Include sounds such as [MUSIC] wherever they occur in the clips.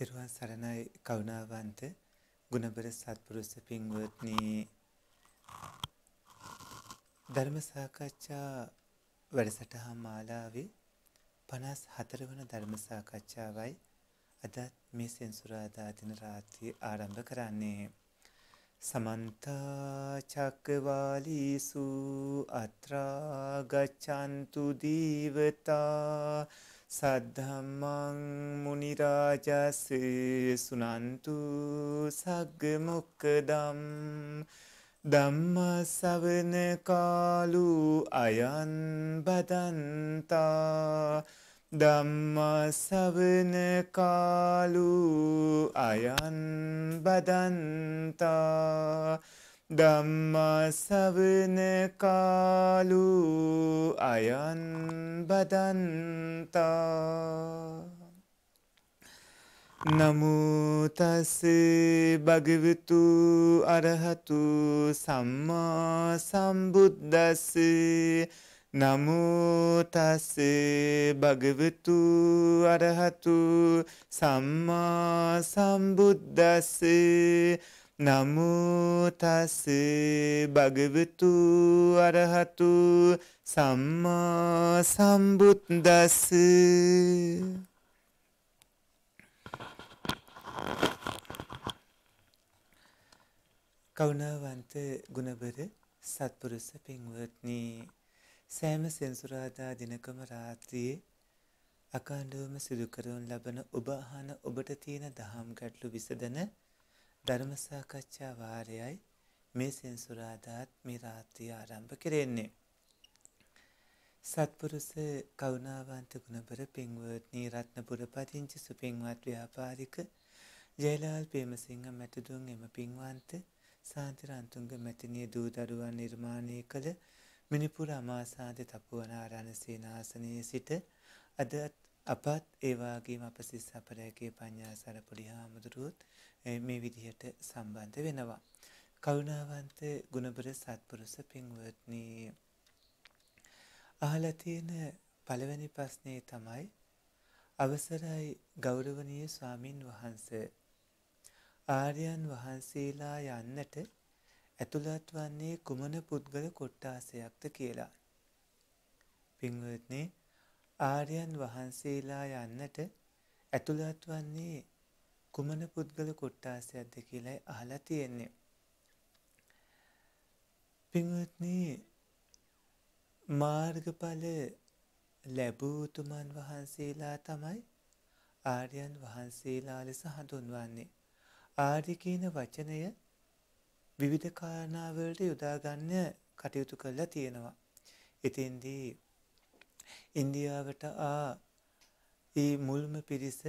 තෙරුවන් සරණයි කරුණාවන්ත ගුණබර සත්පුරුෂ පින්වත්නි ධර්ම සාකච්ඡා වැඩසටහන් මාලාවේ 54 වන ධර්ම සාකච්ඡාවයි අද මේ සෙන්සුරාදා දින රාත්‍රියේ ආරම්භ කරන්නේ සමන්ත චක්කවාලීසු අත්‍රා ගච්ඡන්තු දීවතා සද්ධම්මං මුනි රාජස් සුනන්තු සග්ග මොක්කදම් ධම්ම ශවන කාලු අයං බදන්තා ධම්ම ශවන කාලු අයං බදන්තා ධම්මසවන කාලු අයන් බදන්තා නමුතස් භගවිතු අරහතු සම්මා සම්බුද්දස්ස නමුතස් භගවිතු අරහතු සම්මා සම්බුද්දස්සේ නමුතස් භගවතු අරහතු සම්මා සම්බුද්දස් කවුණාවන්ත ගුණබර සත්පුරුස පින්වත්නි සෑම සෙන්සුරාදා දිනකම රාත්‍රියේ අකාණ්ඩවම සිදු කරවන ලබන ඔබ අහන ඔබට තියෙන දහම් ගැටලු විසඳන ධර්ම සාකච්ඡා වාරයයි මේ සෙන්සුරාදාත් මේ රාත්‍රිය ආරම්භ කෙරෙන්නේ. සත්පුරුෂ කරුණාවන්ත ගුණබර පින්වත්නි රත්නපුර පදිංචි සුපින්වත් ව්‍යාපාරික ජයලාල් ප්‍රේමසිංහ මැතිදුන් එම පින්වන්ත සාන්තිරන්තුංග මැතිණිය දූ දරුවන් නිර්මාණය කළ මිනිපුර අමාසාද තපුවනාරණ සේනාසනයේ සිට අදත් අපත් ඒවාගේම අප සිස් අපරැගේ පඤ්ඥාසර පුඩි හාමුදුරුවත් මේ විදිහට සම්බන්ධ වෙනවා. කරුණාවන්ත ගුණබර සත්පුරුස පින්වත්නී අහලා තියෙන පළවෙනි ප්‍රශ්නේ තමයි අවසරයි ගෞරවනීය ස්වාමින් වහන්සේ ආර්යයන් වහන්සේලා යන්නට ඇතුළත් වන්නේ කුමන පුද්ගල කොට්ටාසයක්ද කියලා. පින්වත්නි ආර්යයන් වහන්සේලා යන්නට ඇතුළත් වන්නේ කුමන පුද්ගල කොට්ටාසයක්ද කියලයි අහලා තියෙන්නේ. පින්වත්නි මාර්ගඵල ලැබූතුමන් වහන්සේලා තමයි ආර්යන් වහන්සේලා ලෙස හඳුන්වන්නේ. ආර්ය කියන වචනය විවිධ කාරණාවලට යොදාගන්න කටයුතු කරලා තියෙනවා. එතෙන්දී ඉන්දියාවට ආ ඒ මුල්ම පිරිස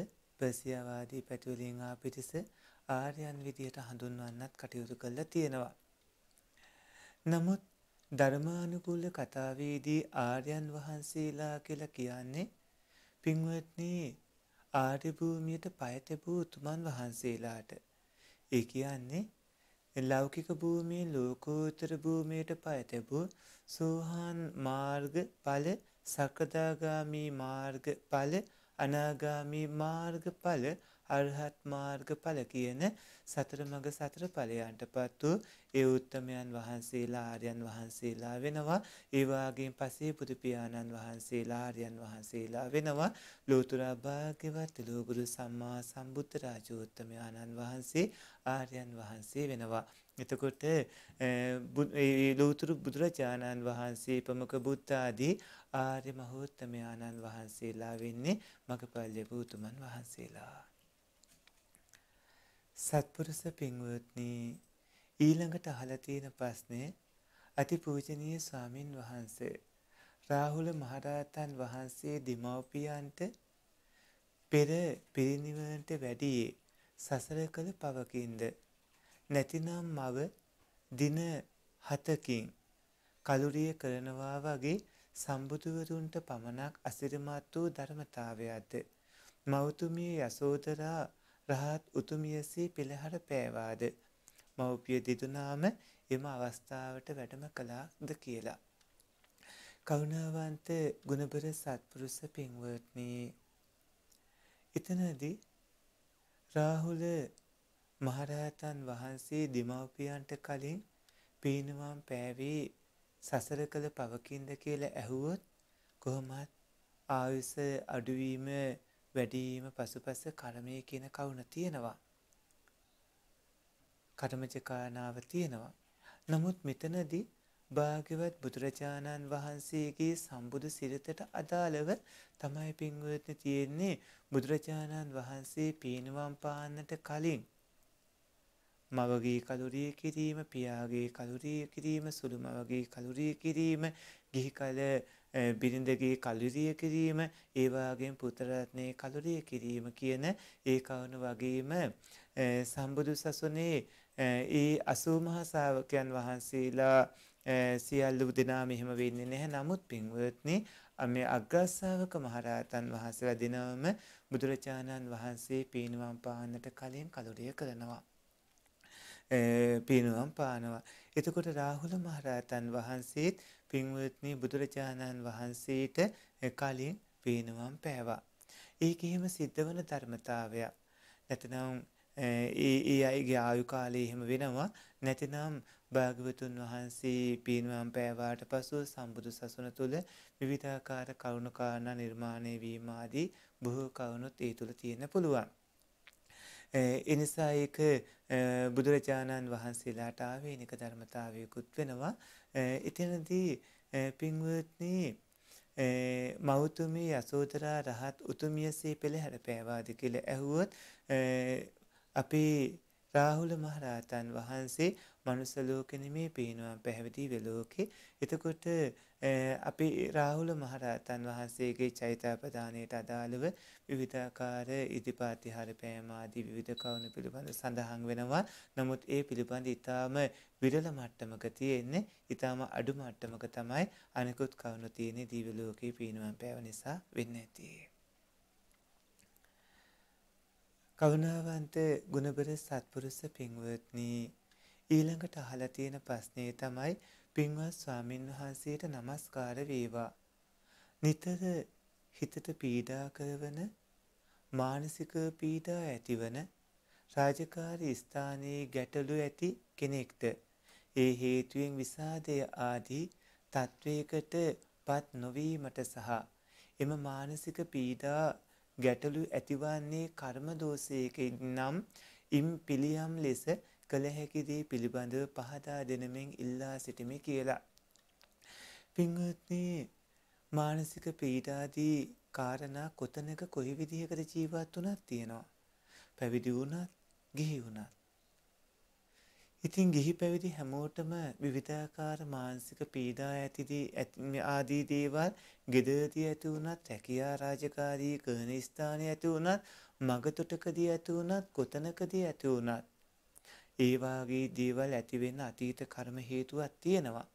පර්සියාවාදී පැටවලින් ආ පිරිස ආර්යයන් විදියට හඳුන්වන්නත් කටයුතු කළා තියෙනවා. නමුත් ධර්මානුකූල කතාවේදී ආර්යයන් වහන්සේලා කියලා කියන්නේ පින්වත්නි ආර්ය භූමියට පය තැබූ උතුමන් වහන්සේලාට. ඒ කියන්නේ ලෞකික භූමිය ලෝකෝත්තර භූමියට පයතැබූ සෝහන් මාර්ග පල සකදාගාමී මාර්ග පල අනාගාමී මාර්ගඵල අරහත් මාර්ගඵල කියන සතර මඟ සතර ඵලයන්ටපත් වූ ඒ උත්තමයන් වහන්සේලා ආර්යයන් වහන්සේලා වෙනවා ඒ වාගේම පසේ බුදු පියාණන් වහන්සේලා ආර්යයන් වහන්සේලා වෙනවා ලෝතර භාග්‍යවත් ලෝගුරු සම්මා සම්බුද්ධ රාජෝත්තමයන්න් වහන්සේ ආර්යයන් වහන්සේ වෙනවා. එතකොට ලෝතුරු බුදුරජාණන් වහන්සේ ප්‍රමුඛ බුද්ධාදී ආර්ය මහෝත්තමයාණන් වහන්සේලා වෙන්නේ මගපල්ලේ බුතුමන් වහන්සේලා. සත්පුරුෂ පින්වත්නි ඊළඟට අහලා තියෙන ප්‍රශ්නේ අතිපූජනීය ස්වාමින් වහන්සේ රාහුල මහරහතන් වහන්සේ දීමෝපියන්ට පෙර පිරිනිවනට වැඩියේ සසර කළ පවකින්ද නැතිනම් මව දින හතකින් කලුරිය කරනවා වගේ සම්බුදුවරුන්ට පමණක් අසිරිමත් වූ ධර්මතාවයක්ද මෞතුමිය යසෝදරා රහත් උතුමියසේ පෙළහර පෑවාද මව්පිය දිදුනාම එම අවස්ථාවට වැඩම කළාද කියලා කරුණාවන්ත ගුණබර සත්පුරුෂ පින්වත්නි එතනදී රාහුල මහරහතන් වහන්සේ දෙමව්පියන්ට කලින් පීනවම් පෑවේ සසර කළ පවකින්ද කියලා ඇහුවොත් කොහොමත් ආයුස අඩුවීම වැඩීම පසුපස කර්මය කියන කවුන තියෙනවා. කටමචකානාව තියෙනවා. නමුත් මෙතනදී භාග්‍යවත් බුදුරජාණන් වහන්සේගේ සම්බුදු සිරිතට අදාළව තමයි පින්වත්නි තියෙන්නේ බුදුරජාණන් වහන්සේ පීනුවම් පාන්නට කලින් මවගේ කලුරිය කිරීම පියාගේ කලුරිය කිරීම සුළු මවගේ කලුරිය කිරීම ගිහි කල බිරිඳගේ කලුරිය කිරීම ඒ වාගේම පුතරත්නේ කලුරිය කිරීම කියන ඒ කවුණු වගේම සම්බුදු සසුනේ ඒ අසූ මහ ශා วก යන් වහන්සේලා සියල්ලු දෙනා මෙහෙම වෙන්නේ නැහැ නමුත් පින්වත්නි මේ අග්‍රස්සාවක මහරහතන් වහන්සේලා දෙනවම බුදුරජාණන් වහන්සේ පීනුවම් පාන්නට කලින් කලුරිය කරනවා. පීනුවම් පානවා. එතකොට රාහුල මහරහතන් වහන්සේත් පින්වත්නි බුදුරජාණන් වහන්සේට කලින් පීනුවම් පෑවා. ඒක එහෙම සිද්ධවන ධර්මතාවයක්. නැතිනම් ඒ අයගේ ආයු කාලේ එහෙම වෙනවා. නැතිනම් භාගවතුන් වහන්සේ පින්වම් පෑවාට පසු සම්බුදු සසුන තුළ විවිධාකාර කරුණුකාරණ නිර්මාණය වීමාදී බොහෝ කවුනුත් ඒ තුළ තියෙන පුළුවන්. එනිසා ඒක බුදුරජාණන් වහන්සේලාට ආවේනික ධර්මතාවයකුත් වෙනවා. එතනදී පින්වත්නී මෞතුමී යසෝදරා රහත් උතුමියසේ පෙළ හැර පෑවාද කියල ඇහුවොත් අපේ රාහුල මහරහතන් වහන්සේ මනුසලෝකනමේ පේනවා පැහැවිදි වෙලෝකේ එතකොට අපි රාහුල මහරහතන් වහන්සේගේ චෛතාපදානයට අදාළව විවිධාකාර ඉදිපාතිහාර පෑමාදී විවිධ කවුණු පිළිබඳ සඳහන් වෙනවා නමුත් ඒ පිළිබඳ ඉතාම විරල මට්ටමක තියෙන්නේ ඉතාම අඩු මට්ටමක තමයි අනෙකුත් කවුණු තියෙන දීවලෝකයේ පීනුවම් පෑව නිසා වෙන්න ඇතියේ. කරුණාවන්ත ගුණබර සත්පුරුෂ පින්වත්නී ඊළඟට අහලා තියෙන ප්‍රශ්නේ තමයි පින්වත් ස්වාමින් වහන්සේට নমස්කාර වේවා. නිතර හිතට පීඩා කරන මානසික පීඩා ඇතිවන රාජකාරී ස්ථානයේ ගැටලු ඇති කෙනෙක්ට ඒ හේතුවෙන් විසාදය ආදී තත්වයකට පත් නොවීමට සහ එම මානසික පීඩා ගැටලු ඇතිවන්නේ කර්ම දෝෂයකින්නම් ඉම් පිළියම් ලෙස කළ හැකි දේ පිළිබඳව පහදා දෙනමින් ඉල්ලා සිටිමි කියලා. පින්වත්නි මානසික පීඩාදී කාරණා කොතනක කොයි විදිහකට ජීවත් වුණත් තියෙනවා. පැවිදි වුණත් ගිහි වුණත් ඉතින් ගිහි පැවිදි හැමෝටම විවිධාකාර මානසික පීඩා ඇතිදී ආදී දේවල් ගෙදරදී ඇති වුණත් හැකියා රාජකාරී කරන ස්ථානයේ ඇති වුණත් මගතොටකදී ඇති වුණත් කොතනකදී ඇති වුණත් ඒ වාගේ දේවල් ඇති වෙන අතීත කර්ම හේතුවක් තියෙනවා.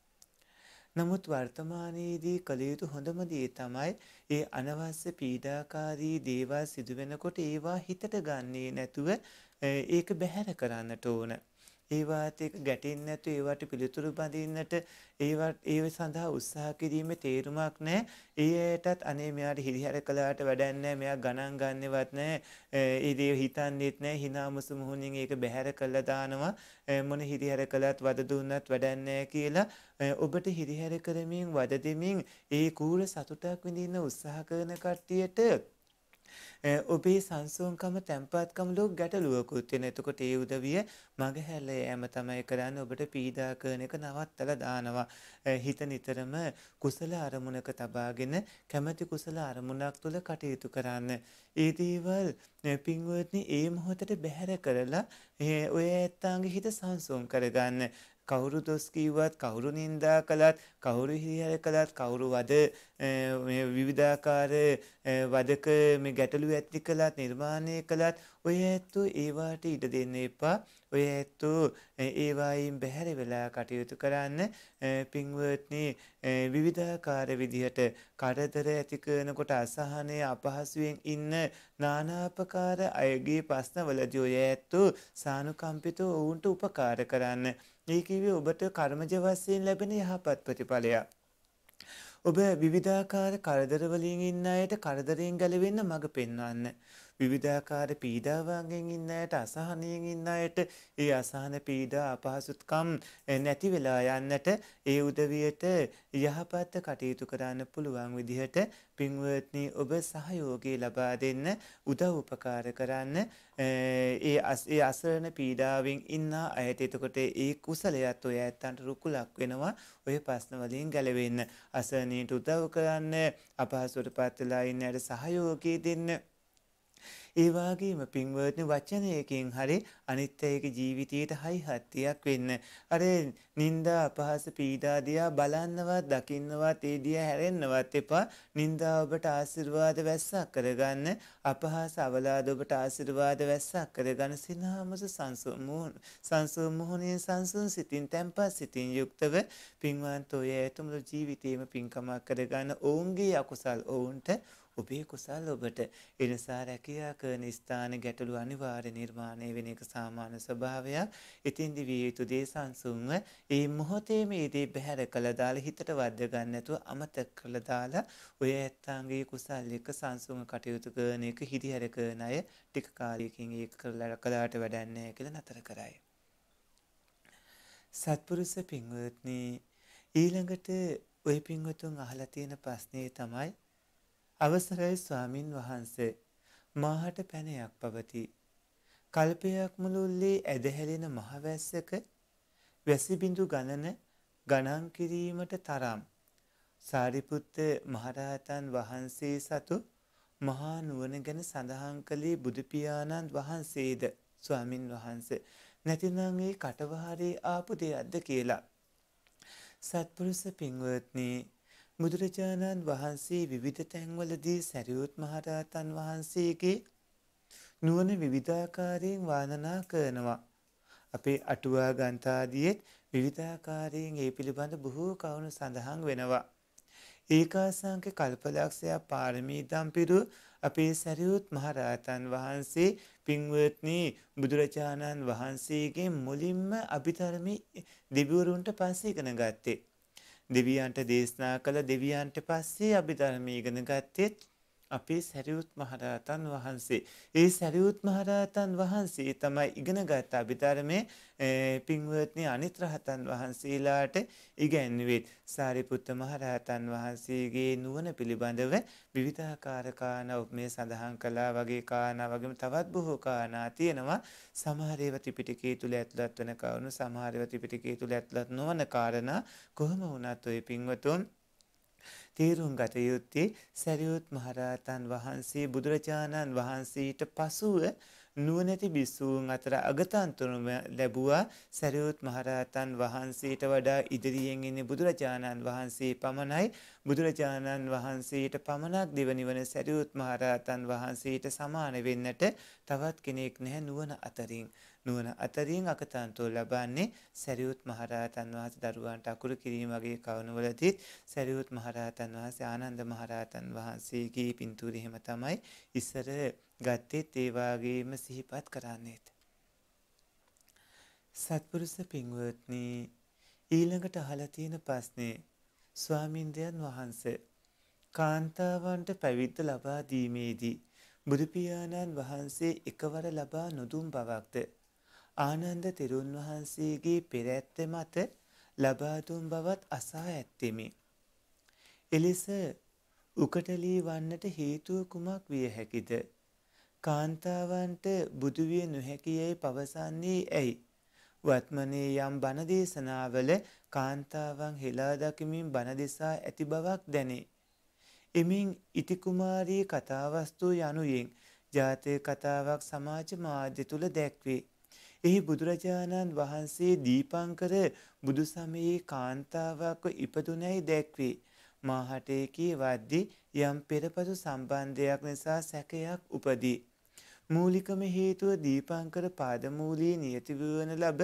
නමුත් වර්තමානයේදී කළ යුතු හොඳම දේ තමයි ඒ අනවශ්‍ය පීඩාකාරී දේවල් සිදු වෙනකොට ඒවා හිතට ගන්නේ නැතුව ඒක බැහැර කරන්නට ඕන. ඒවාත් එක ගැටෙන්නේ නැතු ඒවට පිළිතුරු බඳින්නට ඒවත් ඒ සඳහා උත්සාහ කිරීමේ තේරුමක් නැහැ. ඒ ඇයටත් අනේ මෙයාට හිරිහැර කළාට වැඩක් නැහැ. මෙයා ගණන් ගන්නෙවත් නැහැ. ඒ දේ හිතන්නේත් නැහැ. hinamusu මුහුණින් ඒක බැහැර කළා දානවා. මොන හිරිහැර කළත් වද දුන්නත් වැඩක් කියලා ඔබට හිරිහැර කරමින් වද දෙමින් ඒ කූර සතුටක් විඳින්න උත්සාහ කරන කට්ටියට ඔබේ සංසුන්කම තැම්පත්කම ලොක් ගැටලුවකුත් වෙන. එතකොට ඒ උදවිය මගහැරලා යෑම තමයි කරන්නේ. ඔබට පීඩා කරන එක නවත්තලා දානවා. හිත නිතරම කුසල අරමුණක තබාගෙන කැමැති කුසල අරමුණක් තුල කටයුතු කරන්න. ඒ දේවල් පින්වත්නි ඒ මොහොතට බැහැර කරලා ඔය ඇත්තාගේ හිත සංසුන් කරගන්න. කවුරු දොස් කිව්වත් කවුරු නින්දා කළත් කවුරු හිරිහැර කළත් කවුරු වද විවිධාකාර වදක මේ ගැටලු ඇති කළත් නිර්මාණය කළත් ඔය ඇත්තු ඒවාට ඉඩ දෙන්න එපා ඔය ඇත්තු ඒවායින් බැහැර වෙලා කටයුතු කරන්න පින්වර්ට්නි විවිධාකාර විදිහට කරදර ඇතිකරනකොට අසහනය අපහසුවෙන් ඉන්න නානාපකාර අයගේ ප්‍රශ්නවලදී ඔය ඇත්තු සානුකම්පිත ඔවුන්ට උපකාර කරන්න ඒ කිව්වේ ඔබට කර්මජ වශයෙන් ලැබෙන යහපත් ප්‍රතිඵලයක්. ඔබ විවිධාකාර කරදර වලින් ඉන්න අයට කරදරයෙන් ගැලවෙන්න මඟ පෙන්වන්න. විවිධාකාර පීඩාවන්ගෙන් ඉන්න අයට අසහනයෙන් ඉන්න අයට ඒ අසහන පීඩා අපහසුත්කම් නැති වෙලා යන්නට ඒ උදවියට යහපත් කටයුතු කරන්න පුළුවන් විදිහට පින්වත්නි ඔබ සහයෝගය ලබා දෙන්න උදව් උපකාර කරන්න ඒ ඒ අසරණ පීඩාවෙන් ඉන්න අයට එතකොට ඒ කුසලයත් ඔය ඇත්තන්ට රුකුලක් වෙනවා ඔය ප්‍රශ්න වලින් ගැලවෙන්න අසරණීට උදව් කරන්න අපහසුවට පත් වෙලා ඉන්න අයට සහයෝගය දෙන්න ඒවාගේම පින්වර්ණ වචනයකින් හරි අනිත්තයක ජීවිතයට හයිහත්තියක් වෙන්න. අර නින්දා අපහස පීඩාදයා බලන්නවත් දකින්නවත් ඒදිය හැරෙන්න්නවත් එපා නින්දාඔබට ආසිර්වාද වැස්සක් කරගන්න අපහස අවලාදඔබට ආසිර්වාද වැස්සක් කරගන්න සිනාමස සංසුමුහන් සංසුම්මුහුණින් සංසුන් සිතින් තැන්පත් සිතින් යුක්තව පින්වන්තෝය ඇතුමුළු ජීවිතීම පින්කමක් කරගන්න ඔවුන්ගේ අකුසල් ඔවුන්ට ඔබේ කුසල් ඔබට එනිසා රැකියා කරන ස්ථාන ගැටලු අනිවාර්ය නිර්මාණය වෙන එක සාමාන්‍ය ස්වභාවයක්. ඉතින්දි විය යුතු දේ සංසුන්ව ඒ මොහොතේ මේ දේ බැහැර කළ දාලා හිතට වද්ද ගන්න නැතුව අමතක කළ දාලා ඔය ඇත්තන්ගේ කුසල් එක සංසුන්ව කටයුතු කරන එක හිදිහැර කරන අය ටික කාලයකින් ඒක කරලා කළාට වැඩක් නැහැ කියලා නතර කරයි. සත්පුරුෂ පින්වත්නි ඊළඟට ওই පින්වතුන් අහලා තියෙන ප්‍රශ්නේ තමයි අවසරයි ස්වාමින් වහන්සේ. මාහට පැනයක් පවති. කල්පයක් මුළුල්ලේ ඇදහැලෙන මහවැස්සක වැසිබිඳු ගණන ගණන් කිරීමට තරම් සාරිපුත්ත මහරහතන් වහන්සේ සතු මහා නුවණ ගැන සඳහන් කළේ බුදු පියාණන් වහන්සේද ස්වාමින් වහන්සේ නැතිනම් ඒ කටවහරේ ආපු දෙයක්ද කියලා සත්පුරුෂ පින්වත්නි බුදුරජාණන් වහන්සේ විවිධ තැන්වලදී සැරියුත් මහරහතන් වහන්සේගේ නුවණ විවිධාකාරයෙන් වර්ණනා කරනවා. අපේ අටුවා ගන්ථාදියෙත් විවිධාකාරයෙන් ඒ පිළිබඳ බොහෝ කවුණු සඳහන් වෙනවා. ඒකාසංක කල්පලක්ෂයක් පාරමී දම්පිරු අපේ සැරියුත් මහරහතන් වහන්සේ පින්වත්නි බුදුරජාණන් වහන්සේගේ මුලින්ම අභිධර්ම දෙවිවරුන්ට පස්සේ ඉගෙන ගත්තේ. දෙවියන්ට දේශනා කළ දෙවියන්ට පස්සේ අභිධර්මය ඉගෙන ගත්තෙත් අපේ සැරියුත් මහරහතන් වහන්සේ. ඒ සැරියුත් මහරහතන් වහන්සේ තමයි ඉගෙනගත් අභිධර්මයේ පින්වත්නි අනිත් රහතන් වහන්සේලාට ඉගැන්වෙත්. සාරිපුත්ත මහරහතන් වහන්සේගේ නුවණ පිළිබඳව විවිධාකාර කාරණා මේ සඳහන් කළා වගේ කාරණා වගේම තවත් බොහෝ කාරණා තියෙනවා. සමහර ඒවා ත්‍රිපිටකයේ තුල ඇතුළත් වෙන කරුණු, සමහර ඒවා ත්‍රිපිටකයේ තුල ඇතුළත් නොවන කාරණා කොහොම වුණත් ඔය පින්වතුන් තේරුම් ගත යුත්තේ සැරියුත් මහරහතන් වහන්සේ බුදුරජාණන් වහන්සේට පසුව නුවණැති බිස්සූන් අතර අගතන්තුරම ලැබුවා සැරියුත් මහරහතන් වහන්සේට වඩා ඉදිරියෙන් ඉන්නේ බුදුරජාණන් වහන්සේ පමණයි බුදුරජාණන් වහන්සේට පමණක් දෙවනිවන සැරියුත් මහරහතන් වහන්සේට සමාන වෙන්නට තවත් කෙනෙක් නැහැ නුවණ අතරින් නුවණ අතරින් අකතන්තෝ ලබන්නේ සරියුත් මහරහතන් වහන්සේ දරුවන්ට අකුරු කිරීම වගේ කවණවලදීත් සරියුත් මහරහතන් වහන්සේ ආනන්ද මහරහතන් වහන්සේගේ පින්තූරය එහෙම තමයි ඉස්සර ගත්තෙත් ඒ වාගේම සිහිපත් කරන්නේත් සත්පුරුෂ පින්වත්නි ඊළඟට අහලා තියෙන ප්‍රශ්නේ ස්වාමින්දයන් වහන්සේ කාන්තාවන්ට පැවිද්ද ලබා දීමේදී බුදුපියාණන් වහන්සේ එකවර ලබා නොදුන් බවක්ද ආනන්ද තෙරුන් වහන්සේගේ පෙරැත්ත මත ලබා දුන් බවත් අසා ඇත්තෙමි. එලෙස උකටලී වන්නට හේතුව කුමක් විය හැකිද? කාන්තාවන්ට බුදු විය නොහැකියයි පවසන්නේ ඇයි? වත්මනේ යම් බණ දේශනාවල කාන්තාවන් හෙලා දකිමින් බණ දෙසා ඇති බවක් දැනේ. එමින් ඉති කුමාරී කතාවස්තු යනුයෙන් ජාතක කතාවක් සමාජ මාධ්‍ය තුල දැක්වේ. එහි බුදුරජාණන් වහන්සේ දීපංකර බුදු සමයේ කාන්තාවක්ව ඉපදුනැයි දැක්වේ. මාහටයකී වද්දි යම් පෙරපසු සම්බන්ධයක් නිසා සැකයක් උපදී. මූලිකම හේතුව දීපංකර පාදමූලී නියතිවවන ලබ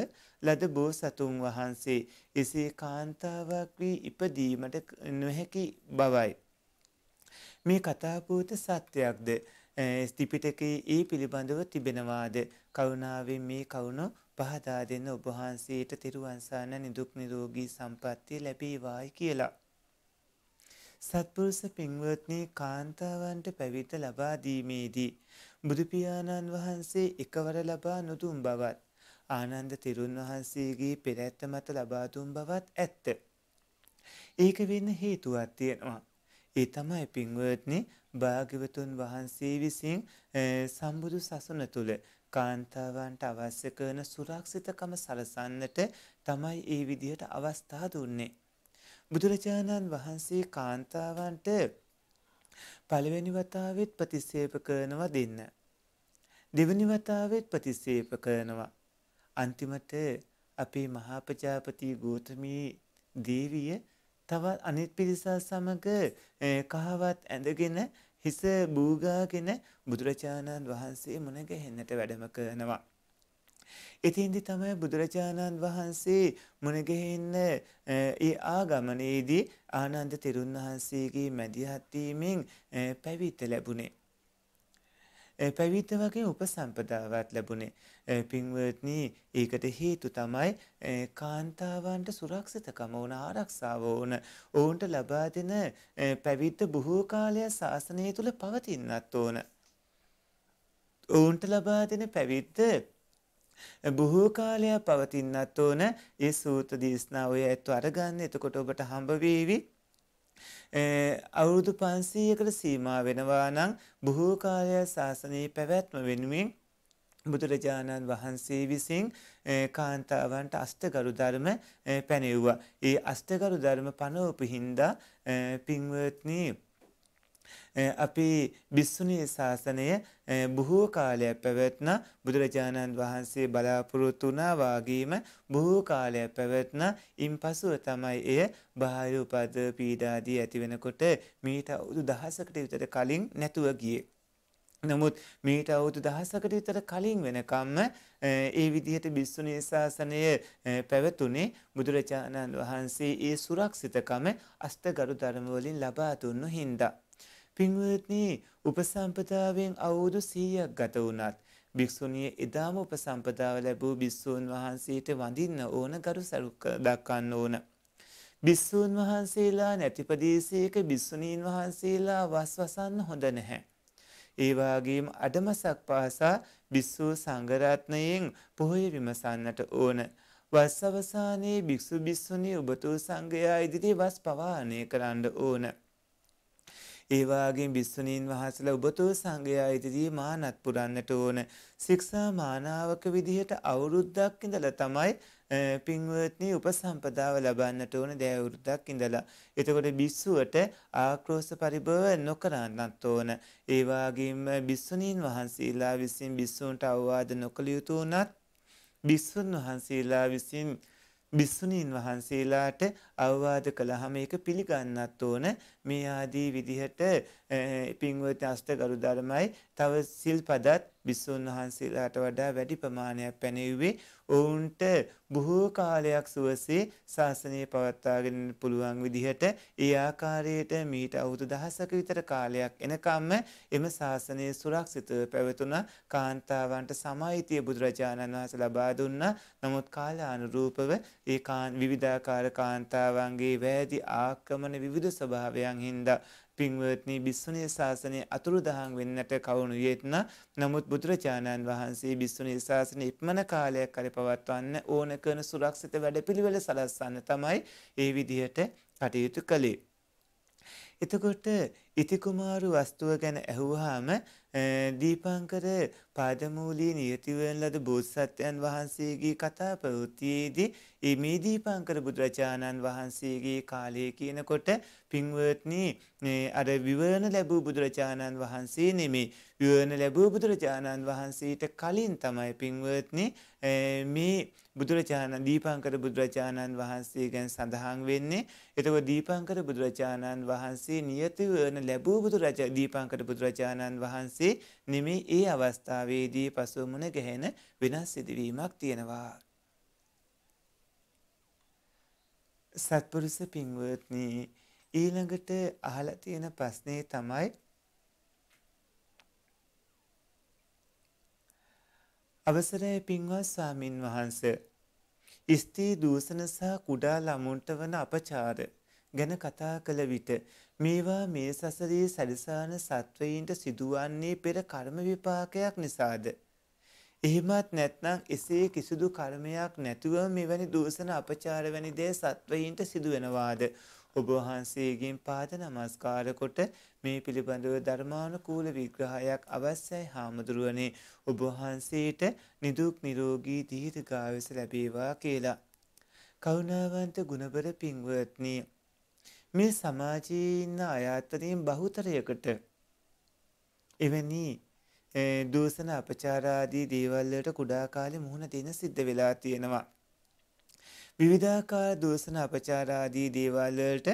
ලද බෝසතුන් වහන්සේ එසේ කාන්තාවක් වී ඉපදීමට නොහැකි බවයි. මේ කතාපූත සත්‍යයක්ද ත්‍රිපිටකයේ ඒ පිළිබඳව තිබෙනවාද කරුණාවෙන් මේ කරුණ පහදා දෙන්න ඔබ වහන්සේට තිරුවන්සාන නිදුක් නිරෝගී සම්පන්නිය ලැබේවායි කියලා. සත්පුරුෂ පින්වත්නි කාන්තාවන්ට පැවිද්ද ලබා දීමේදී බුදු පියාණන් වහන්සේ එකවර ලබා නොදුන් බවත් ආනන්ද තිරුන් වහන්සේගේ පෙරැත්ත මත ලබා දුන් බවත් ඇත්ත. ඒක වෙන්න හේතුවක් තියෙනවා. ඒ තමයි පින්වත්නි භාග්‍යවතුන් වහන්සේ විසින් සම්බුදු සසුන තුල කාන්තාවන්ට අවශ්‍ය කරන සුරක්ෂිතකම සලසන්නට තමයි ඒ විදිහට අවස්ථා දුන්නේ. බුදුරජාණන් වහන්සේ කාන්තාවන්ට පළවෙනි වතාවෙත් ප්‍රතිසේප කරනවා දෙන්න. දෙවනි වතාවෙත් ප්‍රතිසේප කරනවා. අන්තිමට අපේ මහා ප්‍රජාපති ගෝතමී දේවිය තවත් අනිත් පිරිසා සමග කහවත් ඇඳගෙන හිස බූගාගෙන බුදුරජාණන් වහන්සේ මුණගැහෙන්නට වැඩම කරනවා. එතින්දි තමයි බුදුරජාණන් වහන්සේ මුණගැහෙන්න ඒ ආගමනයේදී ආනන්ද තෙරුන් වහන්සේගේ මැදිහත්වීමෙන් පැවිත ලැබුණේ. පැවිත වගේ උපසම්පදාවත් ලැබුණේ. පින්වත්නි ඒකට හේතු තමයි කාන්තාවන්ට සුරක්ෂිතකම ඕන ආරක්ෂාව ඕන ඔවුන්ට ලබා දෙන පැවිද්ද බොහෝ කාලයක් ශාසනය තුල පවතින්නත් ඕන ඔවුන්ට ලබා දෙන පැවිද්ද බොහෝ කාලයක් පවතින්නත් ඕන ඒ සූත්‍ර දේශනාව ඔය ඇත්ත අරගන්න එතකොට ඔබට හම්බ වේවි අවුරුදු 500කට සීමා වෙනවා නම් බොහෝ කාලයක් ශාසනයේ පැවැත්ම වෙනුවෙන් බුදුරජාණන් වහන්සේ විසින් කාන්තාවන්ට අස්තගරු ධර්ම පැනෙව්වා. ඒ අස්තගරු ධර්ම පනවපු හින්දා පින්වත්නි අපි බිස්සුණී ශාසනය බොහෝ කාලයක් පැවැත්න බුදුරජාණන් වහන්සේ බලාපොරොත්තු වුණා වාගේම බොහෝ කාලයක් පැවැත්න ඉන් පසුව තමයි එය බාහිර උපද පීඩාදී ඇති වෙනකොට මීට අවුරුදු දහසකට විතර කලින් නැතුව ගියේ. නමුත් මීට අවුරුදු දහසකට විතර කලින් වෙනකම්ම ඒ විදිහට බිස්සුනි ශාසනය පැවතුනේ බුදුරජාණන් වහන්සේ ඒ සුරක්ෂිතකම අස්තගරු ධර්ම වලින් ලබා දුන්නු හින්දා. පින්වත්නි උපසම්පදාවෙන් අවුරුදු 100ක් ගත වුණත් භික්ෂුණිය එදාම උපසම්පදාව ලැබූ භික්ෂූන් වහන්සේට වඳින්න ඕන ගරු සරුක දක්වන්න ඕන. භික්ෂූන් වහන්සේලා නැති ප්‍රදේශයක භික්ෂුණීන් වහන්සේලා වස්වසන්න හොඳ නැහැ. ඒවාගේම අඩමසක් පාසා බිස්සූ සංගරත්නයෙන් පොහොය විමසන්නට ඕන. වස් අවසානයේ භික්‍ෂු බිස්සුනි ඔබතු සංඝයා ඉදිරි වස් පවානය කරන්න ඕන. ඒවාගේ බිස්සුනීන් වහසල ඔබතු සංඝයා ඉදිරී මානත් පුරන්නට ඕන. සික්ෂා මානාවක විදිහට අවුරුද්දක් ඉඳල තමයි [HESITATION] පින්වත්නි උපසම්පදාව ලබන්නට ඕන දෑවුරුද්දක් ඉඳලා. එතකොට බිස්සුවට ආක්‍රෝෂ පරිභව නොකරන්නත් ඕන. ඒ වගේම බිස්සුණීන් වහන්සේලා විසින් බිස්සුන්ට අවවාද නොකළ යුතු උනත් බිස්සුන් වහන්සේලා විසින් බිස්සුණීන් වහන්සේලාට අවවාද කළහම ඒක පිළිගන්නත් ඕන මේ ආදී විදිහට පින්වත අෂ්ට ගරුධර්මයි තව සිල්පදත් බිස්සුන් වහන්සේලාට වඩා වැඩි ප්‍රමාණයක් පැනෙව්වේ ඔවුන්ට බොහෝ කාලයක් සුවසේ ශාසනය පවත්වාගෙන පුළුවන් විදිහට ඒ ආකාරයට මීට අවුරුදු දහසක විතර කාලයක් එනකම්ම එම ශාසනය සුරක්ෂිතව පැවතුණා කාන්තාවන්ට සමාහිතිය බුදුරජාණන් වහන්සේ ලබා දුන්නා නමුත් කාලානුරූපව ඒ විවිධාකාර කාන්තාවන්ගේ වැදි ආක්‍රමණ විවිධ ස්වභාවයන් හින්දා පින්වත්නි බිස්සුනේ ශාසනය අතුරුදහන් වෙන්නට කවුණු යෙත්න නමුත් බුදුරජාණන් වහන්සේ බිස්සුනේ ශාසනය ඉක්මන කාලයක් කර පවත්වන්න ඕන කරන සුරක්ෂිත වැඩපිළිවෙල සලස්සන්න තමයි ඒ විදිහට කටයුතු කළේ. එතකොට ඉතිකුමාරු වස්තුව ගැන ඇහුවාම දීපංකර පාදමූලී නියතිවන ලද බෝසත්යන් වහන්සේගේ කතා ප්‍රවෘත්තියේදී මේ දීපංකර බුදුරජාණන් වහන්සේගේ කාලය කියනකොට පින්වත්නි අර විවරණ ලැබූ බුදුරජාණන් වහන්සේ නෙමේ විවරණ ලැබූ බුදුරජාණන් වහන්සේට කලින් තමයි පින්වත්නි මේ බුදුරජාණන් දීපංකර බුදුරජාණන් වහන්සේ ගැන සඳහන් වෙන්නේ එතකොට දීපංකර බුදුරජාණන් වහන්සේ නියතිවන ලැබූ බුදුරජ දීපංකට බුදුරජාණන් වහන්සේ නෙමේ ඒ අවස්ථාවේදී පසුවමුණ ගැහෙන වෙනස් සිදුවීමක් තියෙනවා. සත්පුරුස පින්වත්නී ඊළඟට අහලා තියෙන ප්‍රශ්නේ තමයි අවසරයි පින්වත් ස්වාමින් වහන්ස ස්ත්‍රී දූෂණ සහ කුඩා ළමුන්ට වන අපචාර ගැන කතා කළ විට මේවා මේ සසරේ සැරිසාන සත්වයින්ට සිදුවන්නේ පෙර කර්ම විපාකයක් නිසාද. එහෙමත් නැත්නම් එසේ කිසිදු කර්මයක් නැතුව මෙවැනි දූසන අපචාර වැනි දේ සත්වයින්ට සිදුවෙනවාද. ඔබ වහන්සේගෙන් පාද නමස්කාර කොට මේ පිළිබඳව ධර්මානුකූල විග්‍රහයක් අවශ්‍යයි හාමුදුරුවනේ ඔබ වහන්සේට නිදුක් නිරෝගී දීර්ඝායුෂ ලැබේවා කියලා. කරුණාවන්ත ගුණබර පින්වත්නි මේ සමාජයේ ඉන්න අය අතරින් බහුතරයකට එවැනි දූෂණ අපචාර ආදී දේවල් වලට කුඩා කාලේ මුහුණ දෙන සිද්ධ වෙලා තියෙනවා. විවිධාකාර දූෂණ අපචාර ආදී දේවල් වලට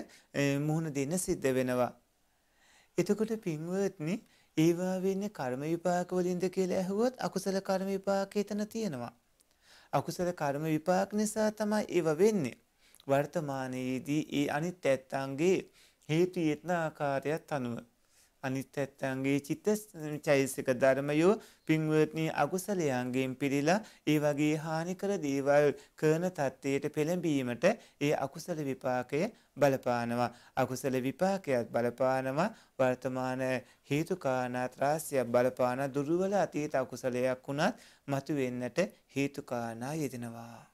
මුහුණ දෙන සිද්ධ වෙනවා. එතකොට පින්වත්නි ඒවා වෙන්නේ කර්ම විපාක වලින්ද කියලා ඇහුවොත් අකුසල කර්ම විපාකේ තන තියෙනවා. අකුසල කර්ම විපාක නිසා තමයි ඒව වෙන්නේ. වර්තමානයේදී ඒ අනිත් ඇත්තන්ගේ හේතු යෙත්න ආකාරයක් අනුව. අනිත් ඇත්තන්ගේ චිත්ත චෛසික ධර්මයෝ පින්වත්නී අකුසලයන්ගෙන් පිරිලා ඒ වගේ හානිකර දේවල් කරන තත්ත්වයට පෙළඹීමට ඒ අකුසල විපාකය බලපානවා. අකුසල විපාකයක් බලපානවා වර්තමාන හේතුකානාත්‍රාසියක් බලපාන දුරුවල අතීත අකුසලයක් වුණත් මතුවෙන්නට හේතුකානා යෙදෙනවා.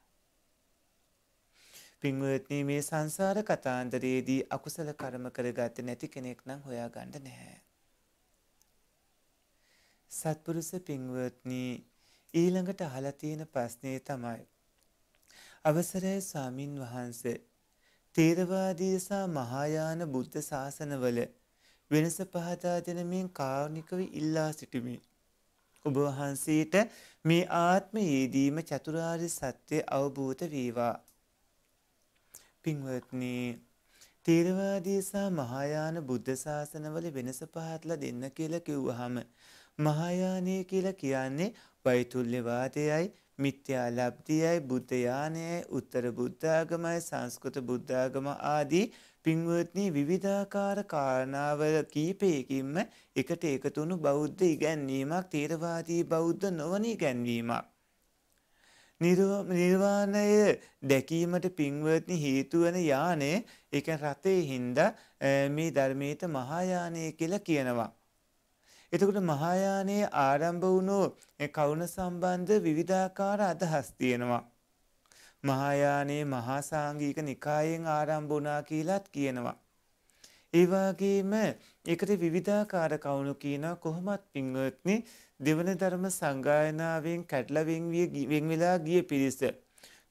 පින්වත්නි මේ සංසාර කතාන්දරයේදී අකුසල කර්ම කරගත්තේ නැති කෙනෙක් නම් හොයාගන්න නැහැ. සත්පුරුෂ පින්වත්නි ඊළඟට අහලා තියෙන ප්‍රශ්නේ තමයි අවසරයි ස්වාමින් වහන්සේ තේරවාදී සහ මහායාන බුද්ධ ශාසනවල වෙනස පහදා දෙනමින් කාරුණිකව ඉල්ලා සිටිමි. ඔබ වහන්සේට මේ ආත්මයේදීම චතුරාර්ය සත්‍ය අවබෝධ වේවා. පින්වත්නි තේරවාදී සහ මහායාන බුද්ධ ශාසනවල වෙනස පහත්ලා දෙන්න කියලා කිව්වහම මහායානය කියලා කියන්නේ වෛතුල්‍යවාදයයි මිත්‍යාලබ්ධියයි බුද්ධ යානයයි උත්තර බුද්ධාගමයි සංස්කෘත බුද්ධාගම ආදී පින්වත්නි විවිධාකාර කාරණාවල කීපයකින්ම එකට එකතුණු බෞද්ධ ඉගැන්වීමක් තේරවාදී බෞද්ධ නොවන ඉගැන්වීමක් නිර්වාණය දැකීමට පින්වත්නි හේතු වෙන යානේ ඒක රතේ හින්දා මේ ධර්මයේ මහායානය කියලා කියනවා. එතකොට මහායානයේ ආරම්භ වුණු කවුණ සම්බන්ධ විවිධාකාර අදහස් තියෙනවා. මහායානයේ මහා සාංගික නිකායෙන් ආරම්භ වුණා කියලාත් කියනවා. ඒ වගේම ඒකට විවිධාකාර කවුණු කියනවා කොහොමත් පින්වත්නි දෙවන ධර්ම සංගායනාවෙන් කැටලවෙන් වෙන් වෙලා ගිය පිරිස.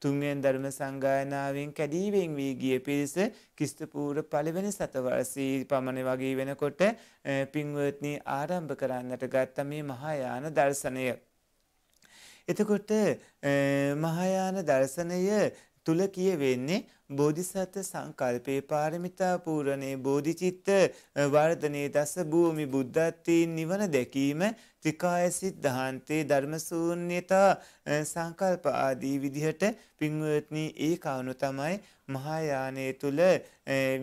තුන්වෙන් ධර්ම සංගායනාවෙන් කැඩීවෙන් වී ගිය පිරිස කිස්තපූර පළවෙනි සතවර්සී පමණ වගේ වෙනකොට පින්වත්නී ආරම්භ කරන්නට ගත්ත මේ මහායාන දර්ශනය. එතකොට මහායාන දර්ශනය තුල කියවෙන්නේ බෝධිසත්ව සංකල්පේ පාරමිතා පූර්ණේ බෝධිචිත්ත වර්ධනේ දස භූමි බුද්ධත්වයෙන් නිවන දැකීම ත්‍රිකාය සිද්ධාන්තේ ධර්මශූන්‍යතා සංකල්ප ආදී විදිහට පින්වත්නි ඒ කවුණු තමයි මහායානයේ තුල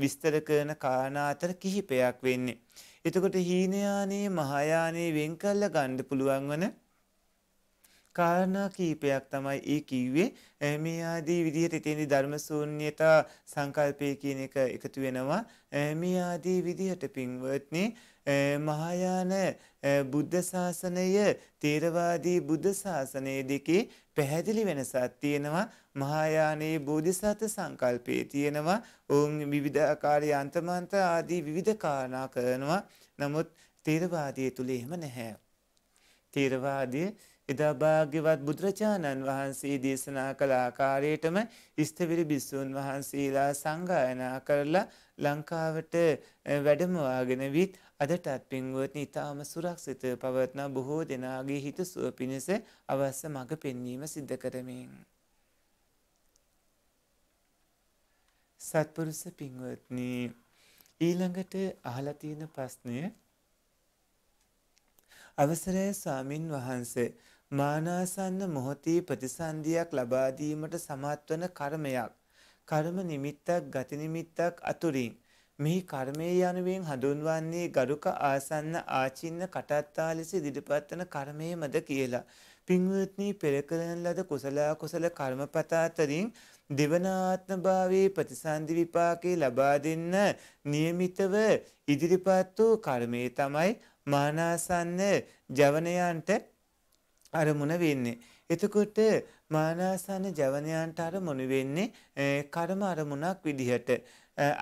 විස්තර කරන කාරණා අතර කිහිපයක් වෙන්නේ. එතකොට හීනයානයේ මහායානයේ වෙන් කළ ගන්න පුළුවන් වෙන කාරණා කීපයක් තමයි ඒ කිව්වේ මේ ආදී විදිහට ඉතින් ධර්ම ශූන්‍යතා සංකල්පය කියන එක එකතු වෙනවා මේ ආදී විදිහට පින්වත්නි මහායාන බුද්ධ ශාසනය තේරවාදී බුද්ධ ශාසනය දෙකේ පැහැදිලි වෙනසක් තියෙනවා මහායානයේ බෝධිසත්ව සංකල්පයේ තියෙනවා ඔවුන් විවිධාකාරී අන්තමන්ත ආදී විවිධ කාරණා කරනවා නමුත් තේරවාදයේ තුල එහෙම නැහැ තේරවාදයේ එදා භාග්‍යවත් බුදුරජාණන් වහන්සේ දේශනා කළ ආකාරයටම ස්ථවිර බිස්සූන් වහන්සේලා සංගායනා කරලා ලංකාවට වැඩමවාගෙන විත් අදටත් පින්වත්නි ඉතාම සුරක්ෂිත පවත්නා බොහෝ දෙනාගේ හිතසුව පිණිස අවශ්‍ය මඟ පෙන්වීම සිද්ධ කරමින්. සත්පුරුෂ පින්වත්නි ඊළඟට අහලා තියෙන ප්‍රශ්නය අවසරය ස්වාමින් වහන්සේ මානාසන්න මොහොතේ ප්‍රතිසන්දියක් ලබා දීමට සමත්වන කර්මයක් කර්ම නිමිත්තක් ගති නිමිත්තක් අතුරින් මෙහි කර්මයේ යනුවෙන් හඳුන්වන්නේ ගරුක ආසන්න ආචින්න කටත්තා ලෙස ඉදිරිපත්වන කර්මයේමද කියලා පින්වත්නි පෙර කරන ලද කුසල කුසල කර්මපත අතරින් දෙවනාත්මභාවයේ ප්‍රතිසන්දි විපාකේ ලබා දෙන්න નિયમિતව ඉදිරිපත් වූ කර්මයේ තමයි මානාසන්න ජවනයන්ට අරමුණ වෙන්නේ. එතකොට මානාසන ජවනයන්ට අරමුණු වෙන්නේ කර්ම අරමුණක් විදිහට.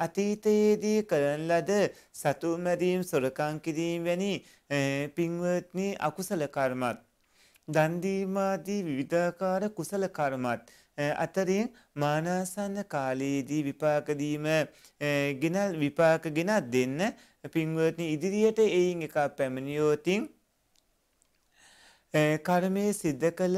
අතීතයේදී කරන ලද සතුමැදීම් සොරකං කිරීම වැනි පින්වත්නි අකුසල කර්මත්. දන්දීමාදී විවිධාකාර කුසල කර්මත්. අතරින් මානාසන්න කාලයේදී විපාකදීම ගෙනල් විපාක ගෙනත් දෙන්න පින්වත්නි ඉදිරියට එයින් එකක් පැමිණියෝතින් කර්මය සිද්ධ කළ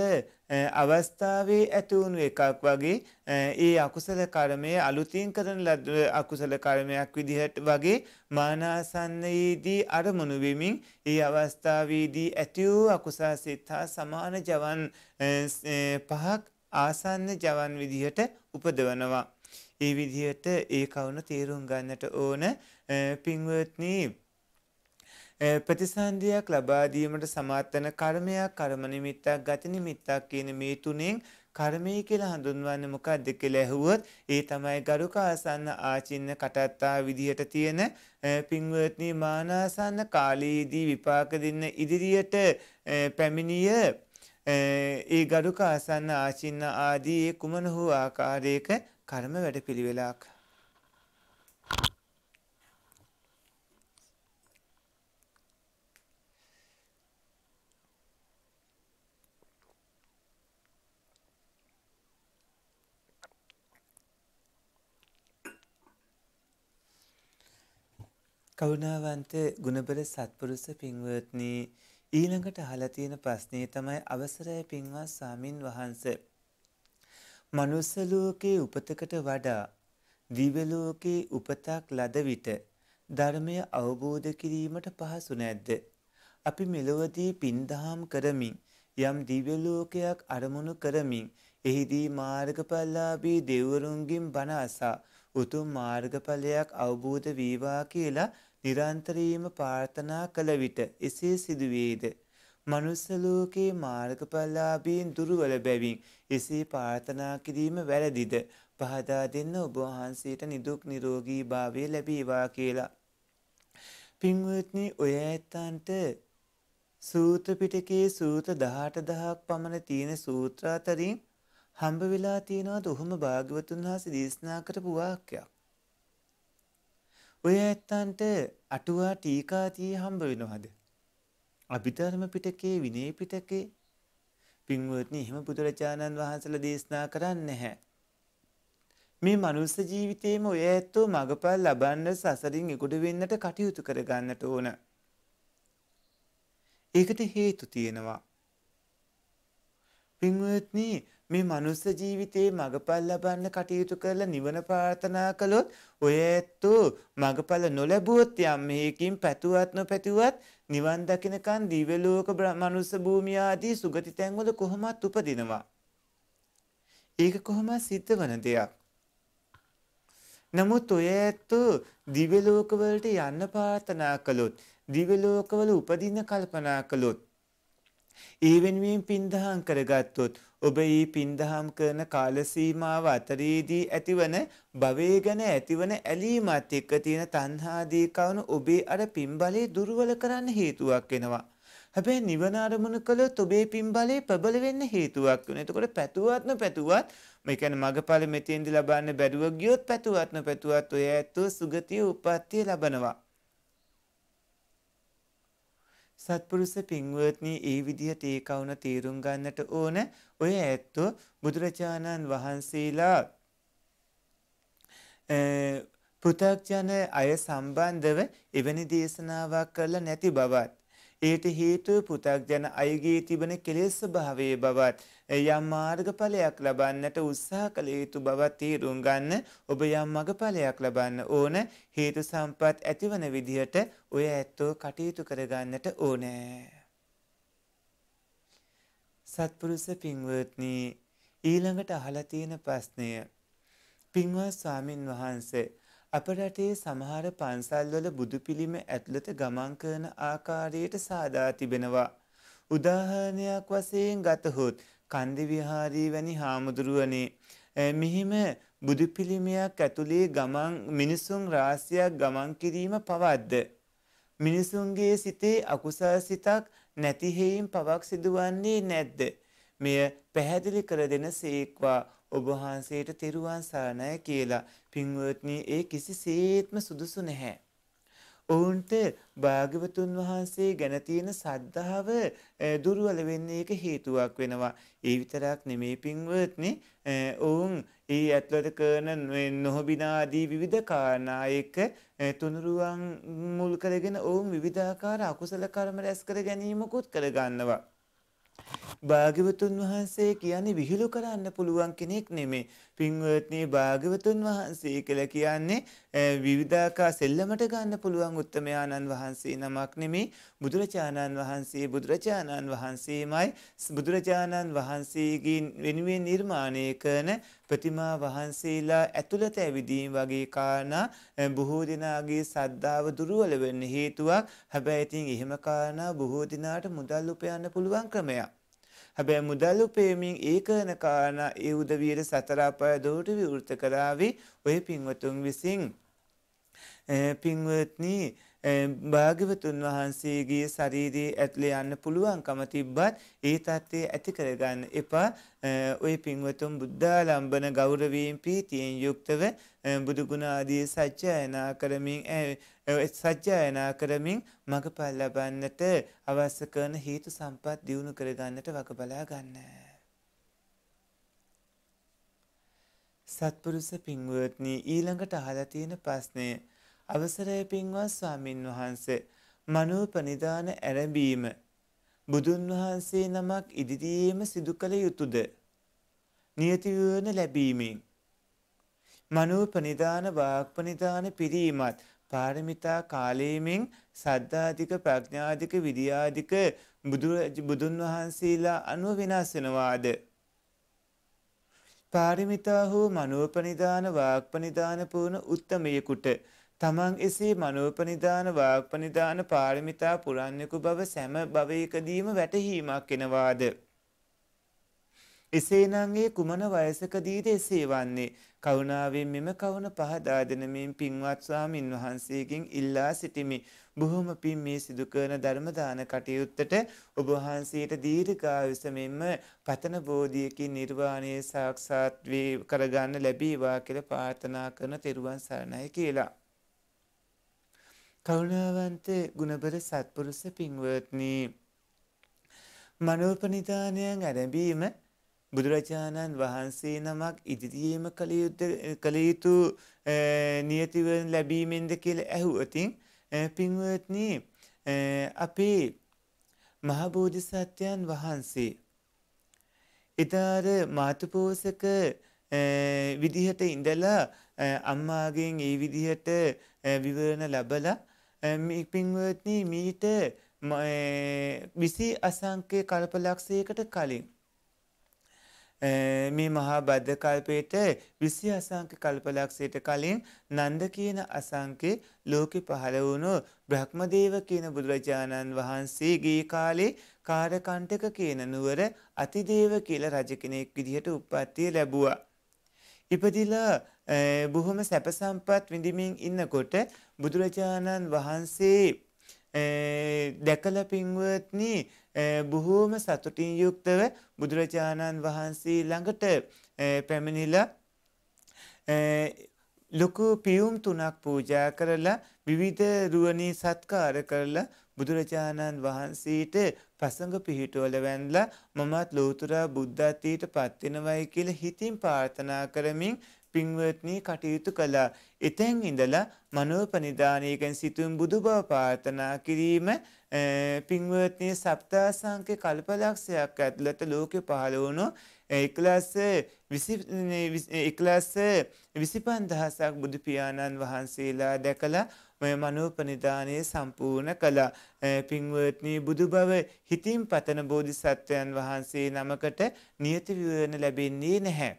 අවස්ථාවේ ඇතිවුණු එකක් වගේ ඒ අකුසල කර්මය අලුතින් කරන ලද අකුසල කර්මයක් විදිහට වගේ මානාසන්නයේදී අරමුණු වෙමින් ඒ අවස්ථාවේදී ඇති වූ අකුසා සිත් හා සමාන ජවන් පහක් ආසන්න ජවන් විදිහට උපදවනවා. ඒ විදිහට ඒ කවුන තේරුම් ගන්නට ඕන පින්වත්නී ප්‍රතිසන්ධියක් ලබා දීමට සමර්ථන කර්මයක් කර්ම නිමිත්තක් ගති නිමිත්තක් කියන මේ තුනෙන් කර්මය කියලා හඳුන්වන්නේ මොකක්ද කියලා ඇහුවොත් ඒ තමයි ගරුක ආසන්න ආචින්න කටත්තා විදිහට තියෙන පින්වත්නි මානාසන්න කාලයේදී විපාක දෙන්න ඉදිරියට පැමිණිය ඒ ගරුක ආසන්න ආචින්න ආදී කුමන හෝ ආකාරයක කර්ම වැඩ පිළිවෙලක්. කරුණාවන්ත ගුණබර සත්පුරුෂ පින්වත්නි ඊළඟට අහලා තියෙන ප්‍රශ්නේ තමයි අවසරයි පින්වත් සාමින් වහන්ස. මනුස්ස ලෝකේ උපතකට වඩා දිව්‍ය ලෝකේ උපතක් ලද විට ධර්මය අවබෝධ කිරීමට පහසු නැද්ද? අපි මෙලොවදී පින්දහම් කරමින් යම් දිව්‍ය ලෝකයක් අරමුණු කරමින් එහිදී මාර්ගඵලලාභී දෙවිවරුන්ගෙන් බණ අසා උතුම් මාර්ගඵලයක් අවබෝධ වේවා කියලා නිරන්තරයෙන්ම ප්‍රාර්ථනා කළ විට එසේ සිදුවේද මනුස්ස ලෝකේ මාර්ගඵලලාභීන් දුර්වල බැවින් එසේ ප්‍රාර්ථනා කිරීම වැරදිද පහදා දෙන්න ඔබ වහන්සේට නිදුක් නිරෝගී භාවය ලැබේවා කියලා පින්වත්නි ඔය ඇත්තන්ට සූත්‍ර පිටකයේ සූත්‍ර 18000ක් පමණ තියෙන සූත්‍ර අතරින් හම්බ වෙලා තියෙනවා දුහම භාග්‍යවතුන් වහන්සේ දේශනා කරපු වාක්‍යයක්. ඔය ඇත්තන්ට අටුවා ටීකාතිය හම්බ වෙනවද? අභිධර්ම පිටකේ විනය පිටකේ පින්වත්නි එහෙම බුදුරජාණන් වහන්සේලා දේශනා කරන්නේ නැහැ. මේ මනුස්ස ජීවිතේම ඔය ඇත්තෝ මගපල් ලබන්න සසරින් ඉගොඩ වෙන්නට කටයුතු කරගන්නට ඕන. ඒකට හේතු තියෙනවා. පින්වත්නි මේ මනුස්ස ජීවිතයේ මගපල් ලබන්න කටයුතු කරලා නිවන ප්‍රාර්ථනා කළොත් ඔය ඇත්තෝ මගපල නොලැබුවොත් යම් මේකින් පැතුවත් නොපැතුවත් නිවන් දකිනකන් දිව්‍ය ලෝක මනුස්ස භූමිය ආදී සුගති තැන්වල කොහොමත් උපදිනවා. ඒක කොහොමත් සිද්ධ වන දෙයක්. නමුත් ඔය ඇත්තෝ දිව්‍ය ලෝකවලට යන්න ප්‍රාර්ථනා කළොත් දිව්‍ය ලෝකවල උපදින්න කල්පනා කළොත් ඒ වෙනුවෙන් පින්දහම් කරගත්තොත් ඔබ ඊ පින්දහම් කරන කාලසීමාව අතරේදී ඇතිවන භවය ගැන ඇතිවන ඇලීමත් එක්ක තියෙන තණ්හාදී කවුණු ඔබේ අර පින්බලේ දුර්වල කරන්න හේතුවක් වෙනවා. හැබැයි නිවන අරමුණු කළොත් ඔබේ පින්බලේ ප්‍රබල වෙන්න හේතුවක් වෙනවා. එතකොට පැතුවත්ම පැතුවත් මේ කියන්නේ මගපල මෙතෙන්දි ලබන්න බැරුව ගියොත් පැතුවත්ම පැතුවත් ඔය ඇත්තෝ සුගතිය උප්පත්තිය ලබනවා. සත්පුරුෂ පින්වත්නි ඒ විදිහට ඒ කවුන තේරුම් ගන්නට ඕන ඔය ඇත්තෝ බුදුරජාණන් වහන්සේලා පෘථග්ජන අය සම්බන්ධව එවැනි දේශනාවක් කරලා නැති බවත් ඒට හේතුව පු탁ජන අයගේ තිබෙන කෙලෙස් ස්වභාවයේ බවත් යම් මාර්ගඵලයක් ලබන්නට උත්සාහ කළ යුතු බවත් තේරුම් ගන්න ඔබ යම් මගඵලයක් ලබන්න ඕන හේතු සම්පත් ඇතිවන විදිහට ඔය ඇත්තෝ කටයුතු කරගන්නට ඕනෑ. සත්පුරුස පින්වත්නී ඊළඟට අහලා තියෙන ප්‍රශ්නය පින්වත් ස්වාමින් වහන්සේ අප රටේ සමහර පන්සල්වල බුදු පිළිම ඇතුළත ගමන් කරන ආකාරයට සාදා තිබෙනවා. උදාහරණයක් වශයෙන් ගතහොත් කන්දි විහාරී වැනි හාමුදුරුවනේ මෙහිම බුදු පිළිමයක් ඇතුළේ ගමන් මිනිසුන් රාශියක් ගමන් කිරීම පවද්ද. මිනිසුන්ගේ සිතේ අකුසල් සිතක් නැතිහෙයින් පවක් සිදුවන්නේ නැද්ද. මෙය පැහැදිලි කර දෙන සේක්වා ඔබහන්සේට තෙරුවන් සරණය කියලා පින්වත්නි ඒ කිසිසේත්ම සුදුසු නැහැ. ඔවුන්ට භාග්‍යවතුන් වහන්සේ ගැන තියෙන සද්ධාව දුර්වල වෙන්නේ එක හේතුවක් වෙනවා. ඒ විතරක් නෙමේ පින්වත්නි ඔවුන් ඒ ඇතුළත කරන නොහොබිනාදී විවිධ කාරණා එක්ක තුනුරුවන් මුල් කරගෙන ඔවුන් විවිධාකාර අකුසල කර්ම රැස් කර ගැනීමකුත් කර ගන්නවා. භාග්‍යවතුන් වහන්සේ කියන්නේ විහිළු කරන්න පුළුවන් කෙනෙක් නෙමේ. පින්වත්නි භාග්‍යවතුන් වහන්සේ කියලා කියන්නේ විවිධාකා සෙල්ලමට ගන්න පුළුවන් උත්තමයාණන් වහන්සේ නමක් නෙමේ. බුදුරජාණන් වහන්සේ බුදුරජාණන් වහන්සේමයි බුදුරජාණන් වහන්සේගේ වෙනුවෙන් නිර්මාණය කරන ප්‍රතිමා වහන්සේලා ඇතුළත ඇවිදීම වගේ කාරණා බොහෝ දෙනාගේ සද්ධාව දුර්වල වෙන්න හේතුවක්. හැබැයි ඉතින් එහෙම කාරණා බොහෝ දිනාට මුදල් උපයන්න පුළුවන් ක්‍රමයක්. හැබැයි මුදල් උපයමින් ඒ කරන කාරණා ඒ උදවියට සතර අපාය දොරට විවෘත කරાવી ඔය පින්වතුන් විසින් පින්වත්නි භාග්‍යවතුන් වහන්සේගේ ශරීරයේ ඇතුලේ යන්න පුළුවන්කම තිබ්බත් ඒ தත්ත්වය ඇති කරගන්න එපා ඔය පින්වතුන් බුද්ධාලම්බන ගෞරවයෙන් පීතියෙන් යුක්තව බුදුගුණ ආදී සත්‍යයනා කරමින් සජ්ජායනා කරමින් මඟපල් ලබන්නට අවශ්‍ය කරන හේතු සම්පත් දියුණු කරගන්නට වග බලා ගන්න. සත්පුරුෂ පින්වත්නි ඊළඟට අහලා තියෙන ප්‍රශ්නය අවසරය පින්වත් ස්වාමින් වහන්සේ මනෝපනිදාන ඇරඹීම බුදුන් වහන්සේ නමක් ඉදිරියේම සිදු කළ යුතුයද නියති වූන ලැබීමෙන් මනෝපනිදාන වාක්පනිදාන පිරීමත් පාරමිතා කාලීමෙන් සද්ධාධික ප්‍රඥාධික විද්‍යාධික බුදුන් වහන්සේලා අනුව වෙනස් වෙනවාද පාරමිතා හෝ මනෝපනිදාන වාක්පනිදාන පුරණ උත්තමයෙකුට තමන් එසේ මනෝපනිදාන වාක්පනිදාන පාරමිතා පුරන්නෙකු බව සෑම භවයකදීම වැටහීමක් එනවාද එසේනම් ඒ කුමන වයසකදීද එසේ වන්නේ කරුණාවෙන් මෙම කවුන පහදා දෙන මෙන් පින්වත් ස්වාමින් වහන්සේගෙන් ඉල්ලා සිටිමි බොහොම පින් මේ සිදු කරන ධර්ම දාන කටයුත්තට ඔබ වහන්සේට දීර්ඝායුෂ මෙන්ම පතන බෝධියකින් නිර්වාණය සාක්ෂාත් වේ කරගන්න ලැබීවා කියලා ප්‍රාර්ථනා කරන තෙරුවන් සරණයි කියලා කරුණාවන්ත ගුණබර සත්පුරුෂ පින්වත්නි මනෝපනිදානයන් ආරම්භීම බුදුරජාණන් වහන්සේ නමක් ඉදිරියේම කළ යුතු නියතිවන් ලැබීමෙන්ද කියලා ඇහුවතින් පින්වත්නි අපේ මහබෝධිසත්වයන් වහන්සේ එදාර මාතුපෝසක විදිහට ඉඳලා අම්මාගෙන් ඒ විදිහට විවරණ ලබලා පින්වත්නි මීට විසි අසංකය කල්පලක්ෂයකට කලින් Eh, මේ මහා බද්ධ කල්පේට විසි අසංක කල්පලක්ෂයට කලින් නන්ද කියන අසංකේ ලෝකෙ පහළ වුණු බ්‍රහ්මදේව කියන බුදුරජාණන් වහන්සේ ගිය කාලේ කාරකණ්ඨක කියන නුවර අතිදේව කියලා රජ කෙනෙක් විදිහට උප්පත්තිය ලැබුවා. ඉපදිලා eh, බොහොම සැප සම්පත් විඳිමින් ඉන්නකොට බුදුරජාණන් වහන්සේ දැකල පින්වත්නි බොහෝම සතුටින් යුක්තව බුදුරජාණන් වහන්සේ ළඟට පැමිණිලා ලොකු පියුම් තුනක් පූජා කරලා විවිධ රුවණී සත්කාර කරලා බුදුරජාණන් වහන්සේට පසඟ පිහිටවල වැන්ලා මමත් ලෝතුරා බුද්ධත්වයට පත් වෙනවයි කියලා හිතින් ප්‍රාර්ථනා කරමින් පින්වත්නී කටයුතු කළා. එතැන් ඉඳලා මනෝපනිධානයකෙන් සිතුම් බුදු බව පාර්ථනා කිරීම පින්වත්නී සප්තා සංකය කල්පලක්ෂයක් ඇතුළත ලෝක පහළ වුණු එකලස්ස එකලස්ස විසිපන්දහසක් බුදුපියාණන් වහන්සේලා දැකලා මෙය මනෝපනිධානය සම්පූර්ණ කළා. පින්වත්නී බුදු බව හිතින් පතන බෝධිසත්වයන් වහන්සේ නමකට නියති විවරණ ලැබෙන්නේ නැහැ.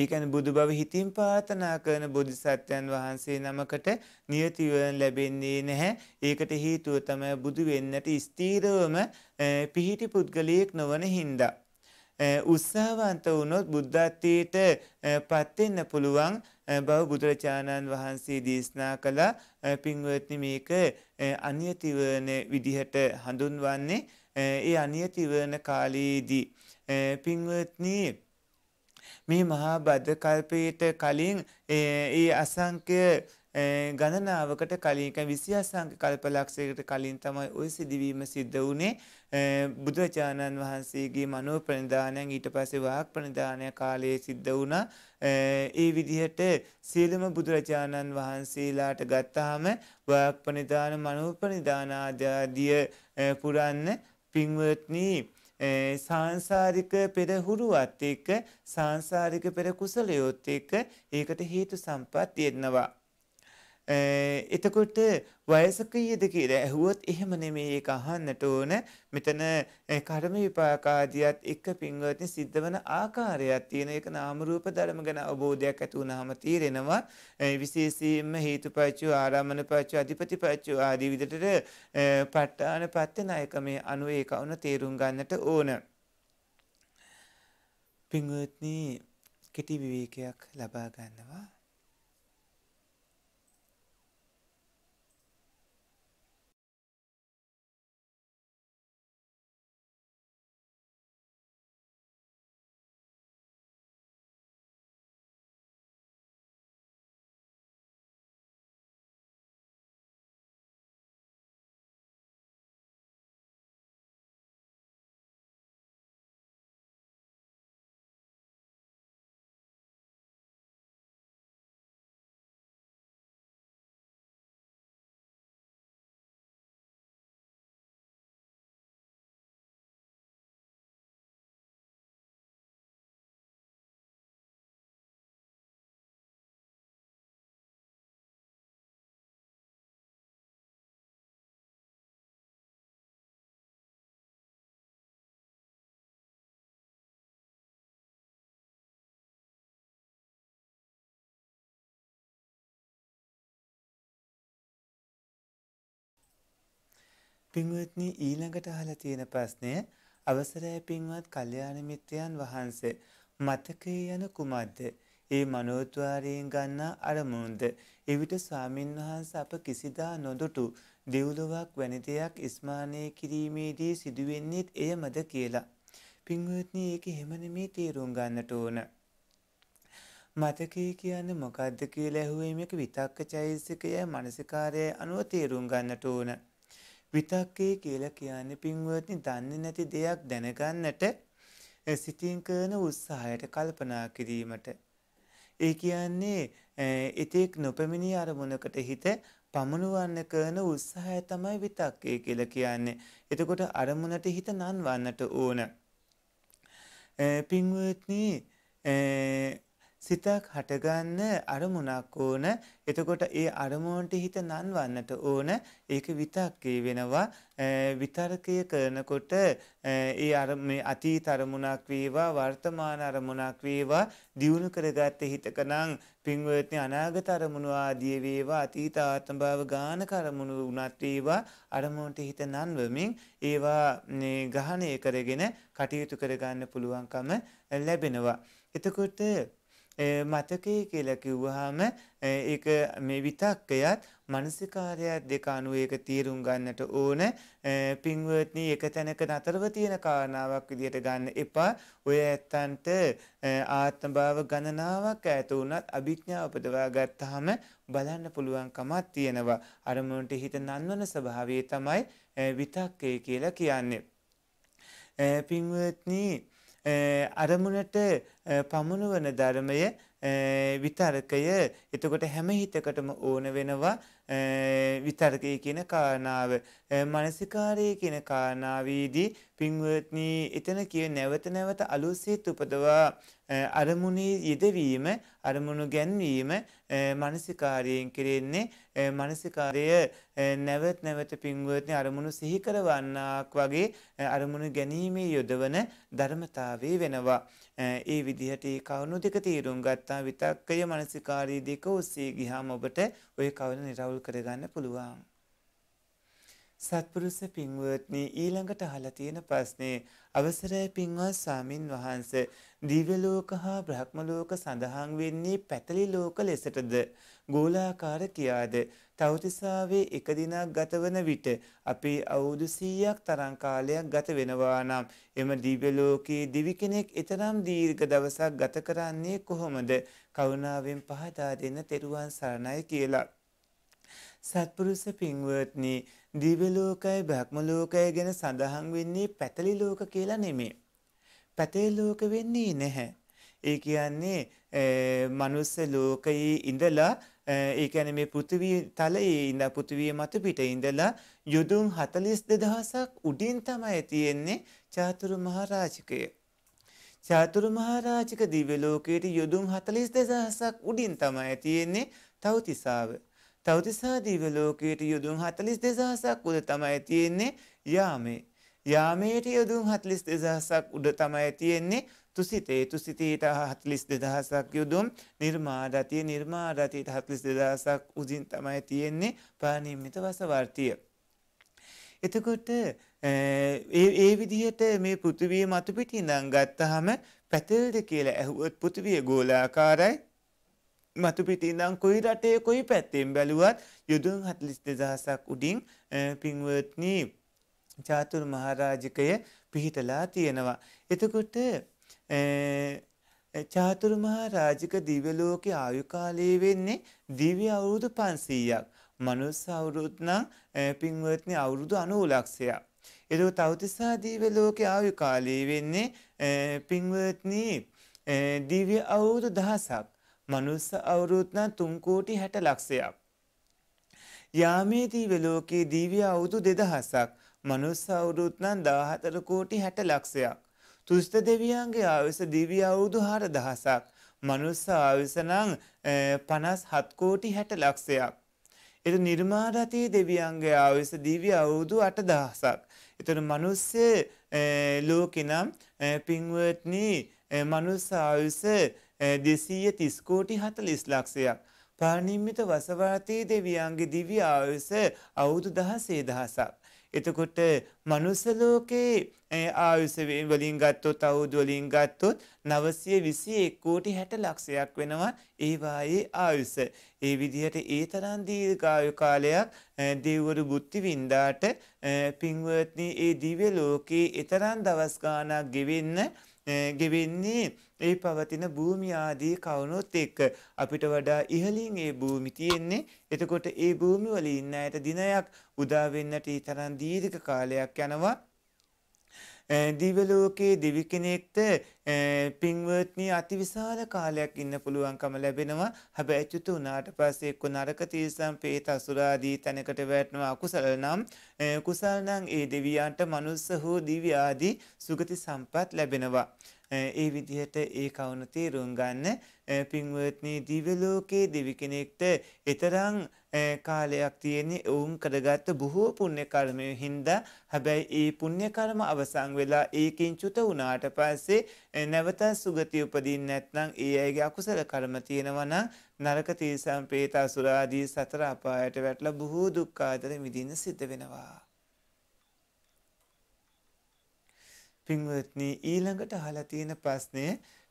ඒකන බුදු බව හිතින් පාතනා කරන බොධිසත්වයන් වහන්සේ නමකට නියතිවන් ලැබෙන්නේ නැහැ. ඒකට හේතුව තමයි බුදු වෙන්නට ස්ථීරවම පිහිටි පුද්ගලයෙක් නොවන හින්දා. උත්සාහවන්ත වුණොත් බුද්ධත්වයට පත්වෙන්න පුළුවන් බව බුදුරජාණන් වහන්සේ දේශනා කළා පින්වත්නි මේක අනියතිවන විදිහට හඳුන්වන්නේ ඒ අනියතිවන කාලයේදී පින්වත්නි මේ මහා බද්ධ කල්පයට කලින් ඒ අසංක්‍ය ගණනාවකට කලින්ක විසි අසංක කල්පලක්ෂයකට කලින් තමයි ඔය සිදුවීම සිද්ධ වුණේ බුදුරජාණන් වහන්සේගේ මනෝ ප්‍රනිධානයන් ඊට පස්සේ වාහක් ප්‍රනිධානය කාලයේ සිද්ධ වුණා ඒ විදිහට සියලුම බුදුරජාණන් වහන්සේලාට ගත්තාම වාහක් ප්‍රනිධාන මනෝ ප්‍රනිධානාදාදිය පුරන්න පින්වත්නී සාංසාරික පෙරහුරුවත් එක්ක සාංසාරික පෙර කුසලයොත් එක්ක ඒකට හේතු සම්පත් තියෙනවා. Eh, එතකොට වයසකයේද කියලා ඇහුවොත් එහෙම නෙමෙයි ඒක අහන්නට ඕන. මෙතන eh, කර්ම විපාකාදියත් එක්ක පින්වත්නි සිද්ධ වෙන ආකාරයක් තියෙන එක නාම රූප ධර්ම ගැන අවබෝධයක් ඇති වුනහම තීරෙනවා. Eh, විශේෂයෙන්ම හේතුපත්‍ය ආරම්මනපත්‍ය අධිපතිපත්‍ය ආදී විදිහට ප ဋ ාණපත්‍ය නායකමේ අනු ඒක වුණ තේරුම් ගන්නට ඕන. පින්වත්නි කෙටි විවේකයක් ලබා ගන්නවා. පින්වත්නි ඊළඟට අහලා තියෙන ප්‍රශ්නය අවසරය පින්වත් කල්යාණ මිත්‍රයන් වහන්සේ මතකයේ යන කුමක්ද? ඒ මනෝත්වාරයෙන් ගන්නා අරමුණුද එවිට ස්වාමින් වහන්ස අප කිසිදා නොදුටු දෙව්ලොවක් වැනි දෙයක් ස්මානය කිරීමේදී සිදුවෙන්නේත් එයමද කියලා. පින්වත්නි ඒක එහෙම නෙමේ තේරුම් ගන්නට ඕන. මතකය කියන්නේ මොකද්ද කියලා ඇහුවේම එක විතක්ක චෛසිකය මානසිකාරය අනුව තේරුම් ගන්නට ඕන. විතක්කේ කියලා කියන්නේ පින්වත්නි දන්නේ නැති දෙයක් දැනගන්නට සිතින් කරන උත්සාහයට කල්පනා කිරීමට. ඒ කියන්නේ එතෙක් නොපැමිණි අරමුණකට හිත පමණුවන්න කරන උත්සාහය තමයි විතක්කේ කියලා කියන්නේ. එතකොට අරමුණට හිත නන්වන්නට ඕන. පින්වත්නි සිතක් හටගන්න අරමුණක් ඕන එතකොට ඒ අරමුණට හිත නන්වන්නට ඕන ඒක විතක්කේ වෙනවා විතර්කය කරනකොට ඒ අර මේ අතීත අරමුණක් වේවා වර්තමාන අරමුණක් වේවා දියුණු කරගත්ත හිතකනම් පින්වත්නි අනාගත අරමුණු ආදී වේවා අතීත ආත්මභාව ගාන කරමුණු වුණත් වේවා අරමුණට හිත නන්වමින් ඒවා ග්‍රහණය කරගෙන කටයුතු කරගන්න පුළුවන්කම ලැබෙනවා එතකොට [HESITATION] මතකය කියලා කිව්වහම ඒක මේ විතක්කයත් මනසිකාරයත් දෙක අනුව ඒක තීරුම් ගන්නට ඕන පින්වත්නි එක තැනක නතරව තියෙන කාරණාවක් විදිහට ගන්න එපා ඔය ඇත්තන්ට ආත්මභාව ගණනාවක් ඇත වුණත් අභිඥා උපදවා ගත්තාම බලන්න පුළුවන්කමක් තියෙනවා අරමුණට හිත නන්වන ස්වභාවය තමයි විතක්කය කියලා කියන්නේ පින්වත්නි අරමුණට පමුණුවන ධර්මය විතර්කය එතකොට හැම හිතකටම ඕන වෙනවා විතර්කය කියන කාරණාව මනසිකාරය කියන කාරණාවේදී පින්වත්නි එතන කිය නැවත නැවත අලුසිත උපදවා අරමුණේ යෙදවීම අරමුණු ගැන්වීම [HESITATION] Eh, මනසිකාරයෙන් කෙරෙන්නේ eh, මනසිකාරය නැවත් eh, නැවත පින්වත්නය අරමුණු සිහිකරවන්නක් වගේ අරමුණු ගැනීමේ යොදවන ධර්මතාවේ වෙනවා. ඒ විදිහට කවුණු දෙක තීරුම් ගත්තා විතක්කය මනසිකාරී දෙක ඔස්සේ ගිහාම ඔබට ඔය කවුණ නිරවුල් කරගන්න පුළුවන්. සත්පුරුස පින්වත්නි ඊළඟට අහලා තියෙන ප්‍රශ්නේ අවසරයි පින්වත් ස්වාමින් වහන්සේ දිව්‍යලෝක හා බ්‍රහ්මලෝක සඳහන් වෙන්නේ පැතලි ලෝක ලෙසටද ගෝලාකාර කියාද තවතිසාවේ එක දිනක් ගතවන විට අපේ අවුරුදු 100ක් තරම් කාලයක් ගත වෙනවා නම් එම දිව්‍ය ලෝකයේ දිවි කෙනෙක් එතරම් දීර්ඝ දවසක් ගත කරන්නේ කොහොමද කරුණාවෙන් පහදා දෙන්න තෙරුවන් සරණයි කියලා සත්පුරුෂ පින්වත්නි දිව්‍ය ලෝකයි බ්‍රහ්ම ලෝකය ගැන සඳහන් වෙන්නේ පැතලි ලෝක කියලා නෙමෙයි පැතේ ලෝක වෙන්නේ නැහැ. ඒ කියන්නේ මනුස්ස ලෝකයේ ඉඳලා ඒ කියන්නේ මේ පෘථිවි තලයේ ඉඳලා පෘථිවිය මත පිට ඉඳලා යොදුන් 42000ක් උඩින් තමයි තියෙන්නේ චාතුරු මහරාජිකය. චාතුරු මහරාජික දිව්‍ය ලෝකයේ යොදුන් 42000ක් උඩින් තමයි තියෙන්නේ තවතිසාව. තවතිසා දිව්‍ය ලෝකයේ යොදුන් 42000ක් උඩ තමයි තියෙන්නේ යාමේ. යාමයට යොදුම් හත්ලිස් දෙදහසක් උඩ තමයි තියෙන්නේ තුසිතේ තුසිතීට හත්ලිස් දෙදහසක් යුදුම් නිර්මාධතිය නිර්මාධතීට හත්ලිස් දෙදහසක් උදින් තමයි තියෙන්නේ පානිම්මිත වසවර්තිය. එතකොට ඒ විදිහට මේ පෘතිවිය මතු පිටි ඉඳන් ගත්තහම පැතල්ද කියලා ඇහුවොත් පෘතිවිය ගෝලාකාරයි මතු පිටි ඉඳන් කොයි රටේ කොයි පැත්තෙන් බැලුවත් යුදුන් 42000ක් උඩින් පින්වත්නි චාතුර් මහරාජකය පිහිටලා තියෙනවා. එතකොට චාතුරු මහා රාජික දිව්‍ය ලෝකේ ආයු කාලයේ වෙන්නේ දිව්‍ය අවුරුදු 500ක්. මනුස්ස අවුරුද්ද නම් පින්වත්නි අවුරුදු 90 ලක්ෂයක්. එතකොට තවතිසා දිව්‍ය ලෝකේ ආයු කාලයේ වෙන්නේ පින්වත්නි දිව්‍ය අවුරුදු 1000ක්. මනුස්ස අවුරුද්ද නම් 3 කෝටි 60 ලක්ෂයක්. යාමේ දිව්‍ය ලෝකේ දිව්‍ය අවුරුදු 2000ක්. මනුස්ස අවුරුත් නම් 14 කෝටි 60 ලක්ෂයක්. තුෂ්ත දෙවියන්ගේ ආයුෂ දිව්‍ය අවුරුදු 4000ක්. මනුස්ස ආයුෂ නම් 57 කෝටි 60 ලක්ෂයක්. එතන නිර්මාරතී දෙවියන්ගේ ආයුෂ දිව්‍ය අවුරුදු 8000ක්. එතන මනුස්ස ලෝකෙනම් පින්වත්නි මනුස්ස ආයුෂ 230 කෝටි 40 ලක්ෂයක්. පානිම්මිත වසවාතී දෙවියන්ගේ දිව්‍ය ආයුෂ අවුරුදු 16000ක්. එතකොට මනුස්ස ලෝකේ ආයුෂ වලින් ගත්තොත් අවුරුදු වලින් ගත්තොත් 921 කෝටි 60 ලක්ෂයක් වෙනවා ඒ වායේ ආයුෂ. ඒ විදිහට ඒ තරම් දීර්ඝායු කාලයක් දෙවිවරු බුද්ධි වින්දාට පින්වත්නි ඒ දිව්‍ය ලෝකේ ඊතරම් දවස් ගාණක් ගෙවෙන්න ගෙවෙන්නේ ඒ පවතින භූමි ආදී කවුනොත් එක්ක අපිට වඩා ඉහළින් ඒ භූමි තියෙන්නේ. එතකොට ඒ භූමි වල ඉන්න අයට දිනයක් උදා වෙන්නට ඊතරම් දීර්ඝ කාලයක් යනවා. දිව ලෝකයේ දිවි කෙනෙක්ට පින්වත්නි අතිවිශාල කාලයක් ඉන්න පුළුවන්කම ලැබෙනවා. හැබැයි චුත උනාට පස්සේ එක්ක නරක තීසම් ප්‍රේත අසුරාදී තැනකට වැටෙනවා අකුසල නම් කුසල නම් ඒ දෙවියන්ට මනුස්ස හෝ දිව්‍ය ආදී සුගති සම්පත් ලැබෙනවා. ඒ විදිහට ඒ කවුන තේරුම් ගන්න පින්වත්නී දිවලෝකයේ දෙවි කෙනෙක්ට එතරම් කාලයක් තියෙන්නේ ඔවුන් කරගත්ත බොහෝ පුණ්‍ය කර්මය හින්දා හැබැයි ඒ පුණ්‍ය කර්ම අවසන් වෙලා ඒකින් චුත වුණාට පස්සේ නැවත සුගතිය උපදින්න නැත්නම් ඒ අයගේ අකුසල කර්ම තියෙනවා නම් නරක තීසම් ප්‍රේත අසුර ආදී සතර අපායට වැටලා බොහෝ දුක් ආතර විඳින්න සිද්ධ වෙනවා පින්වත්නී ඊළඟට අහලා තියෙන ප්‍රශ්නය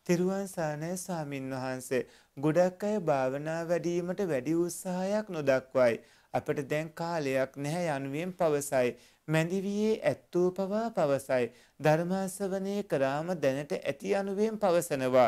තෙරුවන් සරණයි ස්වාමින් වහන්සේ ගොඩක් අය භාවනා වැඩිවීමට වැඩි උත්සාහයක් නොදක්වයි අපට දැන් කාලයක් නැහැ යනුවෙන් පවසයි මැදිවියේ ඇත්තෝ පවා පවසයි ධර්මාසවනය කරාම දැනට ඇති අනුවෙන් පවසනවා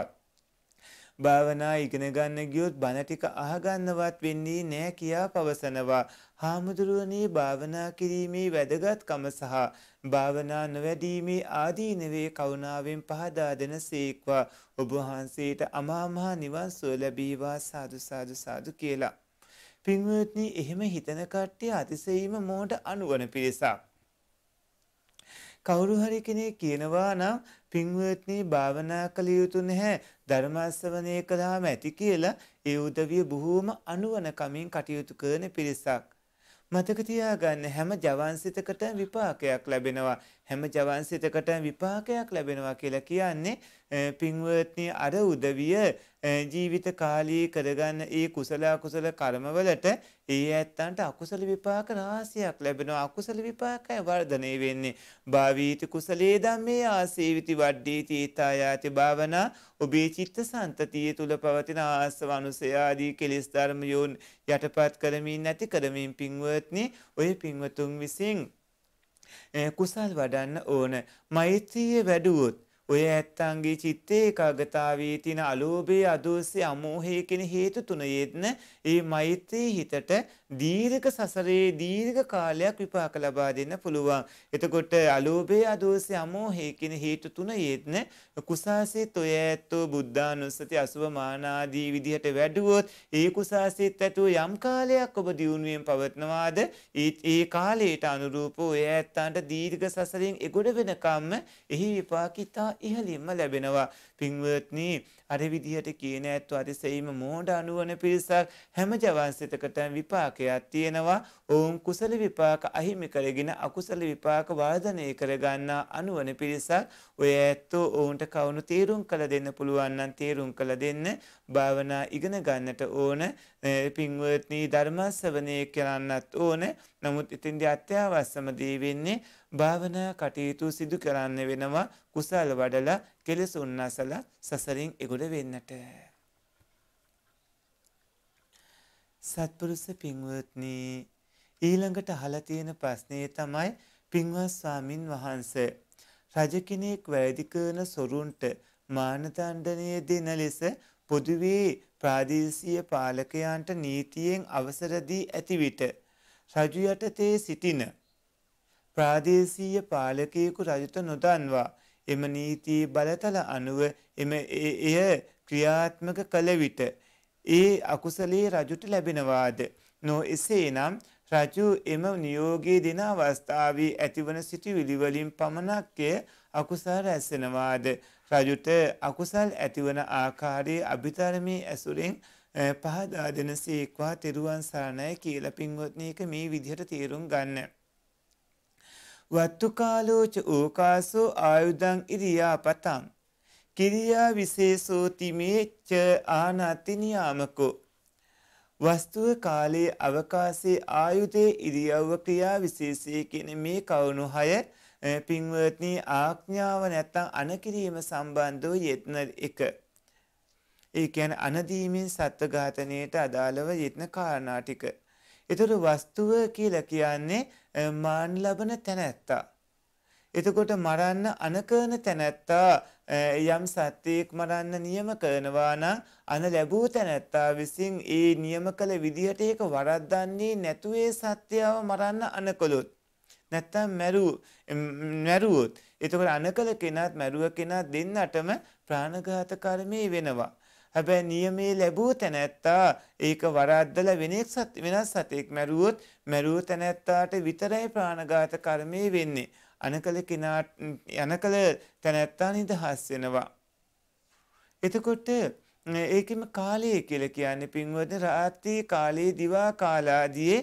භාවනා ඉගෙන ගන්න ගියොත් බණ ටික අහගන්නවත් වෙන්නේ නෑ කියා පවසනවා. හාමුදුරුවනේ භාවනා කිරීමේ වැදගත්කම සහ භාවනා නොවැඩීමේ ආදීනවේ කරුණාවෙන් පහදා දෙන සේක්වා ඔබහන්සේට අමාමහා නිවන්සෝ ලැබීවා සාදු සාදු සාදු කියලා. පින්වත්නි එහෙම හිතන කට්ටිය අතිසෙයිම මෝඩ අනුවන පිරිසක්. කවුරු හරි කෙනෙක් කියනවා නම් පින්වත්නි භාවනා කළ යුතු නැහැ ධර්මාස්වනය කළාම ඇති කියලා ඒ උදවිය බොහෝම අනුවන කමින් කටයුතු කරන පිරිසක්. මතක තියාගන්න හැම ජවන්සිතකට විපාකයක් ලැබෙනවා. හැම ජවන් සිතකට විපාකයක් ලැබෙනවා කියලා කියන්නේ පින්වත්නි අර උදවිය ජීවිත කාලී කරගන්න ඒ කුසල අකුසල කර්මවලට ඒ ඇත්තන්ට අකුසල විපාක රාශියක් ලැබෙනවා අකුසල විපාකය වර්ධනය වෙන්නේ භාවීති කුසලේ ධම්මේ ආසේවිති වඩ්ඩීති ඊතායාති භාවනා ඔබේ චිත්ත සන්තතිය තුල පවතින ආස්ව අනුසය ආදී කෙලෙස් ධර්මයන් යටපත් කරමින් නැති කරමින් පින්වත්නි ඔය පින්වතුන් විසින් කුසල් වඩන්න ඕන. මෛත්‍රිය වැඩුවොත් ඔය ඇත්තන්ගේ චිත්තේ ඒකාගතාවේ තියෙන අලෝභයේ අදෝසේ අමෝහයේ කියන හේතු තුනේත්න ඒ මෛත්‍රී හිතට දීර්ඝ සසරේ දීර්ඝ කාලයක් විපාක ලබා දෙන්න පුළුවන්. එතකොට අලෝභයේ අදෝසේ අමෝහයේ කියන හේතු තුනේත්න කුසාසිත ඔය ඇත්තෝ බුද්ධානුස්සති අසුව මානාදී විදිහට වැඩුවොත් ඒ කුසාසිත ඇතුව යම් කාලයක් ඔබ දියුණුවෙන් පවත්නවාද ඒ කාලයට අනුරූප ඔය ඇත්තන්ට දීර්ඝ සසරෙන් එගොඩ වෙනකම්ම එහි විපාකිතා ඉහලින්ම ලැබෙනවා. පින්වත්නී අර විදිහට කියන ඇත්තු අතිසෙයිම මෝඩ අනුවන පිරිසක් හැම ජවන්සිතකට විපාකයක් තියෙනවා. ඔවුන් කුසල විපාක අහිමි කරගෙන අකුසල විපාක වාදනය කරගන්නා අනුවන පිරිසක් ඔය ඇත්තෝ ඔවුන්ට කවුණු තේරුම් කළ දෙන්න පුළුවන්නන් තේරුම් කළ දෙන්න භාවනා ඉගෙන ගන්නට ඕන පින්වත්නී ධර්මස්වනය කරන්නත් ඕන නමුත් ඉතින්දි අත්‍යවස්සම දී වෙන්නේ භාවනා කටයුතු සිදු කරන්න වෙනවා කුසල් වඩලා කෙලෙස උන්නසල සසරින් එගොඩ වෙන්නට. සත්පුරුස පින්වත්නී ඊළඟට අහලා තියෙන ප්‍රශ්නේ තමයි පින්වත් ස්වාමින් වහන්සේ රජ කෙනෙක් වැරදි කරන සොරුන්ට මානදණ්ඩනය දෙන ලෙස පොදුවේ ප්‍රාදේශීය පාලකයන්ට නීතියෙන් අවසර දී ඇති විට රජු යටතේ සිටින ප්‍රාදේශීය පාලකයෙකු රජුට නොදන්වා එම නීතියේ බලතල අනුව එම එය ක්‍රියාත්මක කළ විට ඒ අකුසලයේ රජුට ලැබෙනවාද නෝ එසේනම් රජු එම නියෝගයේ දෙන අවස්ථාවේ ඇතිවන සිටිවිලි වලින් පමණක්ය අකුසල් රැස්සෙනවාද රජුට අකුසල් ඇතිවන ආකාරයේ අභිතරමේ ඇසුරෙන් පහදා දෙන සීක්වා තෙරුවන් සරණයි කියලා පින්වත්නි එක මේ විදිහට තේරුම් ගන්න. වත්තුකාලෝච ඕකාසෝ ආයුදං ඉරියාපතං. කිරියා විශේෂෝතිමේච්ච ආනත්තිනියාමකෝ. වස්තුව කාලයේ අවකාසේ ආයුදයේ ඉරියව්ව ක්‍රියා විශේෂය කෙන මේ කවුණු හය පින්වත්නී ආඥාව නැත්තං අනකිරීම සම්බන්ධව යෙත්න එක. ඒ ගැන අනදීමෙන් සත්ව ඝාතනයට අදාළව යෙත්න කාරණාටික. එතුරු වස්තුව කියලා කියන්නේ මාන ලබන තැනැත්තා. එතකොට මරන්න අනකරන තැනැත්තා යම් සත්‍යයෙක් මරන්න නියම කරනවා නම් අන ලැබූ තැනැත්තා විසින් ඒ නියම කළ විදිහට ඒක වරද්දන්නේ නැතු ඒ සත්‍යාව මරන්න අනකළොත් නැත්තම් මැරූ මැරුවොත් එතකොට අනකල කෙනත් මැරුව කෙනා දෙන්නටම ප්‍රාණඝාත කර්මය වෙනවා හැබැයි නියමයේ ලැබූ තැනැත්තා ඒක වරද්දලා වෙනෙක් සත් වෙනස් සතෙක් මැරුවොත් මැරුව තැනැත්තාට විතරයි ප්‍රාණඝාත කර්මය වෙන්නේ. අනකල කිනා යනකල තැනැත්තා නිදහස් වෙනවා. එතකොට ඒකෙම කාලය කියලා කියන්නේ පින්වත්නි රාත්‍රී කාලයේ දිවා කාලාදියේ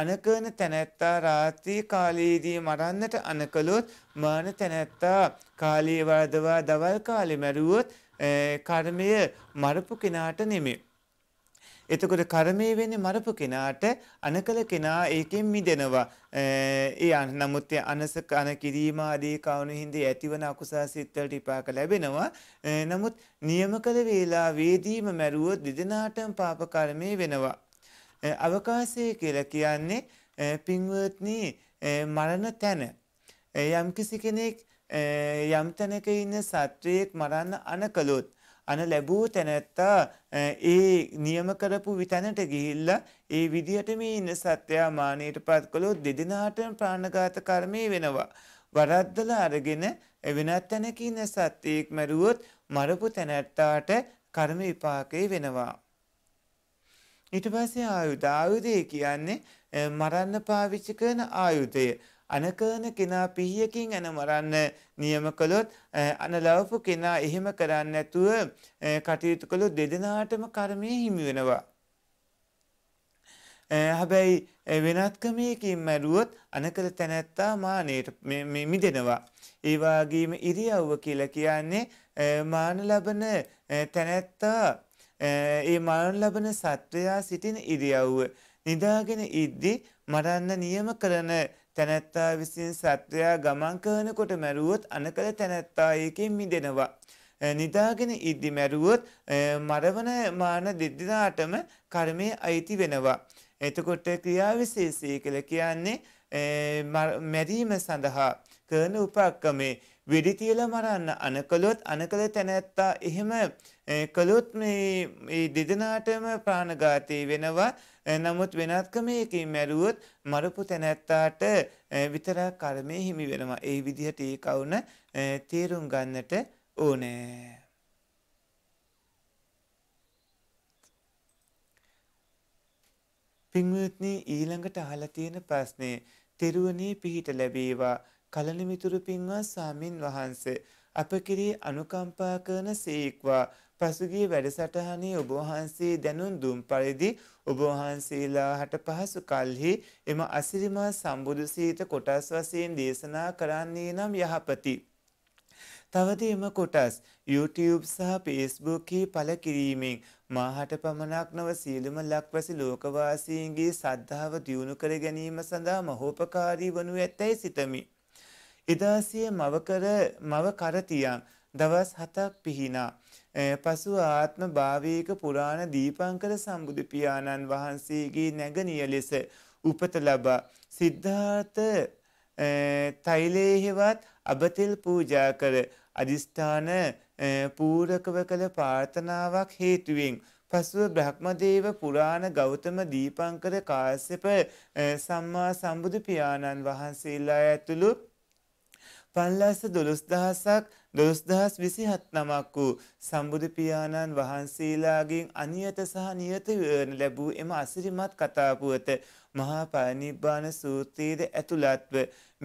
අනකන තැනැත්තා රාත්‍රී කාලයේදී මරන්නට අනකළොත් මාන තැනැත්තා කාලයේ වරදවා දවල් කාලේ මැරුවොත් කර්මය මරපු කෙනාට නෙමෙයි. එතකොට කර්මය වෙන්නේ මරපු කෙනාට අනකල කෙනා ඒකෙන් මිදෙනවා. ඒ නමුත් අනසක අන කිරීම ආදී කවුණු හින්දි ඇතිවන අකුසල් සිත්වලට විපාක ලැබෙනවා. නමුත් නියම කළ වේලාවේදීම මැරුවොත් දෙදෙනාටම පාප කර්මය වෙනවා. අවකාශය කියලා කියන්නේ පින්වත්නි මරණ තැන. යම්කිසි කෙනෙක් යම් තැනක ඉන්න සත්වයෙක් මරන්න අනකළොත් අන ලැබූ තැනැත්තා ඒ නියම කරපු විතැනට ගිහිල්ල ඒ විදිහට මේ ඉන්න සත්‍යයා මානයට පත් කළොත් දෙදිනාටම ප්‍රාණඝාත කර්මය වෙනවා. වරද්දල අරගෙන වෙනත් තැනක ඉන්න සත්‍යයෙක් මැරුවොත් මරපු තැනැත්තාට කර්ම විපාකය වෙනවා. ඊට පස්සේ ආයුධ ආයුධය කියන්නේ මරන්න පාවිච්චි කරන ආයුධය අනකරන කෙනා පිහියකින් ඇන මරන්න නියම කළොත් අනලවපු කෙනා එහෙම කරන්න ඇතුව කටයුතු කළු දෙදෙනාටම කර්මය හිමි වෙනවා. හැබැයි වෙනත්කමයකින් මැරුවොත් අනකළ තැනැත්තා මානයට මිදෙනවා. ඒවාගේම ඉරියව්ව කියලා කියන්නේ මාන ලබන තැනැත්තා ඒ මාන ලබන සත්වයා සිටින ඉරියව්ව. නිදාගෙන ඉද්දි මරන්න නියම කරන තැනැත්තා විසින් සත්වයා ගමන් කරනකොට මැරුවොත් අනකළ තැනැත්තා ඒකෙන් මිදෙනවා. නිදාගෙන ඉද්දි මැරුවොත් මරවන මාන දෙදිනාටම කර්මය අයිති වෙනවා. එතකොට ක්‍රියාවිශේෂය කළ කියන්නේ මැරීම සඳහා කරන උපක්කමේ වෙඩිතියල මරන්න අනකළොත් අනකළ තැනැත්තා එහෙම කළොත් මේ දෙදනාටම ප්‍රාණඝාතය වෙනවා නමුත් වෙනත්කමයකින් මැරුවොත් මරපු තැනැත්තාට විතරක් කර්මය හිමි වෙනවා. ඒ විදිහට ඒ කවුන තේරුම් ගන්නට ඕනෑ. පින්වත්නි ඊළඟට අහලා තියෙන ප්‍රශ්නේ තෙරුවනේ පිහිට ලැබේවා කලණමිතුරු පින්වත් සාමින් වහන්සේ අප කෙරේ අනුකම්පා කරන සීක්වා පසුගිය වැඩසටහනේ ඔබ වහන්සේ දැනුම් දුන් පරිදි ඔබ වහන්සේලා හට පහසු කල්හි එම අසිරිමත් සම්බුදු සීත කොටස් වශයෙන් දේශනා කරන්නේ නම් යහපති. තවද එම කොටස් YouTube සහ Facebookහි පළ කිරීමෙන් මාහට පමණක් නොව සියලුම ලක්වැසි ලෝකවාසීන්ගේ සද්ධාව දියුණු කර ගැනීම සඳහා මහෝපකාරී වනු ඇතැයි සිතමි. එදාසිය මවකර මව කරතියන් දවස් හතක් පිහිනා. පසු ආත්ම භාවීක පුරාණ දීපංකර සම්බුදු පියාණන් වහන්සේගේ නැගණිය ලෙස උපත ලබා සිද්ධාර්ථ තෛලේහෙවත් අබතෙල් පූජා කර අදිස්ථාන පූරකව කළ ප්‍රාර්ථනාවක් හේතුවෙන් පසුව බ්‍රහ්මදේව පුරාණ ගෞතම දීපංකර කාශ්‍යප සම්මා සම්බුදු පියාණන් වහන්සේලා ඇතුළු පල්ලාස දොළොස්දහසක් දොළොස්දහස් විසි හත් නමක් වූ සම්බුදු පියාණන් වහන්සේලාගෙන් අනියත සහ නියත ලැබූ එම අසිරිමත් කතාපුවත මහා පනිබ්බාන සූත්‍රයේද ඇතුළත්ව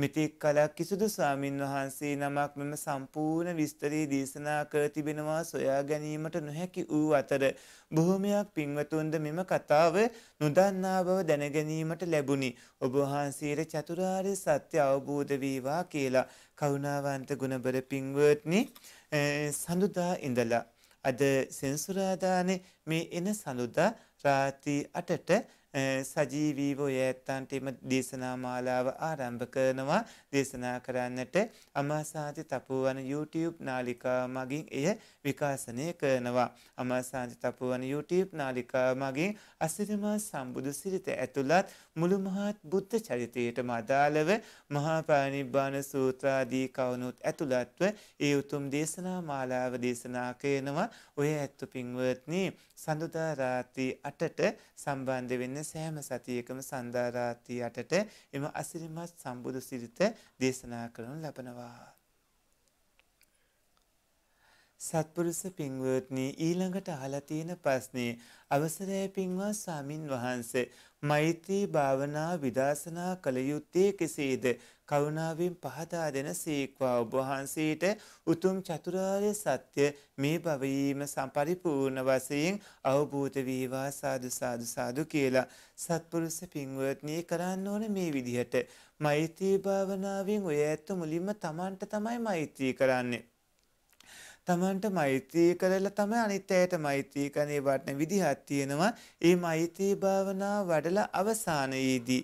මෙතෙක් කලක් කිසිදු ස්වාමින් වහන්සේ නමක් මෙම සම්පූර්ණ විස්තරී දේශනා කර තිබෙනවා සොයා ගැනීමට නොහැකි වූ අතර බොහොමයක් පින්වතුන්ද මෙම කතාව නොදන්නා බව දැනගැනීමට ලැබුණි. ඔබ වහන්සේට චතුරාර්ය සත්‍ය අවබෝධ වේවා කියලා කරුණාවන්ත ගුණබර පින්වත්නි සඳුදා ඉඳලා අද සෙන්සුරාදානේ මේ එන සඳුදා රාත්‍රී 8ට සජීවීව ඔය ඇත්තන්ට එම දේශනා මාලාව ආරම්භ කරනවා දේශනා කරන්නට අමාසාන්ති තපුවන YouTube නාලිකා මගින් එය විකාශනය කරනවා. අමාසාන්ති තපුවන YouTube නාලිකා මගින් අසිරිමා සම්බුදු සිරිත ඇතුළත් මුළු මහත් බුද්ධ චරිතයටම අදාළව මහා පානිබ්බාන සූත්‍රාදී කවුණුත් ඇතුළත්ව ඒ උතුම් දේශනා මාලාව දේශනා කරනවා ඔය ඇත්තු පින්වත්නි සඳුදා රාත්‍රී 8ට සම්බන්ධ වෙන්න සෑම සතියකම සඳා රාත්‍රී 8ට එම අසිරිමත් සම්බුදු සිරිත දේශනා කරනු ලබනවා සත්පුරුෂ පින්වත්නි ඊළඟට අහලා තියෙන ප්‍රශ්නේ අවසරය පින්වත් ස්වාමින් වහන්සේ මෛත්‍රී භාවනා විදර්ශනා කළ යුත්තේ කෙසේද කරුණාවෙන් පහදා දෙන සීක්වා ඔබ වහන්සේට උතුම් චතුරාර්ය සත්‍ය මේ භවයේම සම්පරිපූර්ණ වශයෙන් අවබෝධ වේවා සාදු සාදු සාදු කියලා සත්පුරුෂ පින්වත්නි කරන්න ඕන මේ විදිහට මෛත්‍රී භාවනාවෙන් ඔය ඇත්ත මුලින්ම Tamanට තමයි මෛත්‍රී කරන්නේ තමන්ට මෛත්‍රී කරලා තමයි අනිත් අයට මෛත්‍රී කරනේ වටන විදිහක් තියෙනවා. ඒ මෛත්‍රී භාවනාව වඩලා අවසානයේදී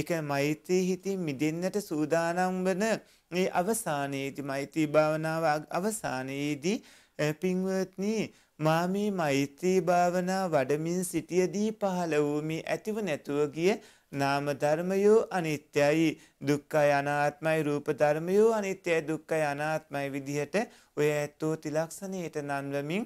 ඒක මෛත්‍රී හිතින් මිදෙන්නට සූදානම් වන මේ අවසානයේදී මෛත්‍රී භාවනාව අවසානයේදී පින්වත්නි මා මේ මෛත්‍රී භාවනා වඩමින් සිටියදී පහළ වූ මේ ඇතිව නැතුව ගිය නාම ධර්මයෝ අනිත්‍යයි දුක්ඛය අනාත්මයි රූප ධර්මයෝ අනිත්‍යයි දුක්ඛය අනාත්මයි විදිහට ඔය ඇත්තෝ තිලක්ෂණයට නන්වමින්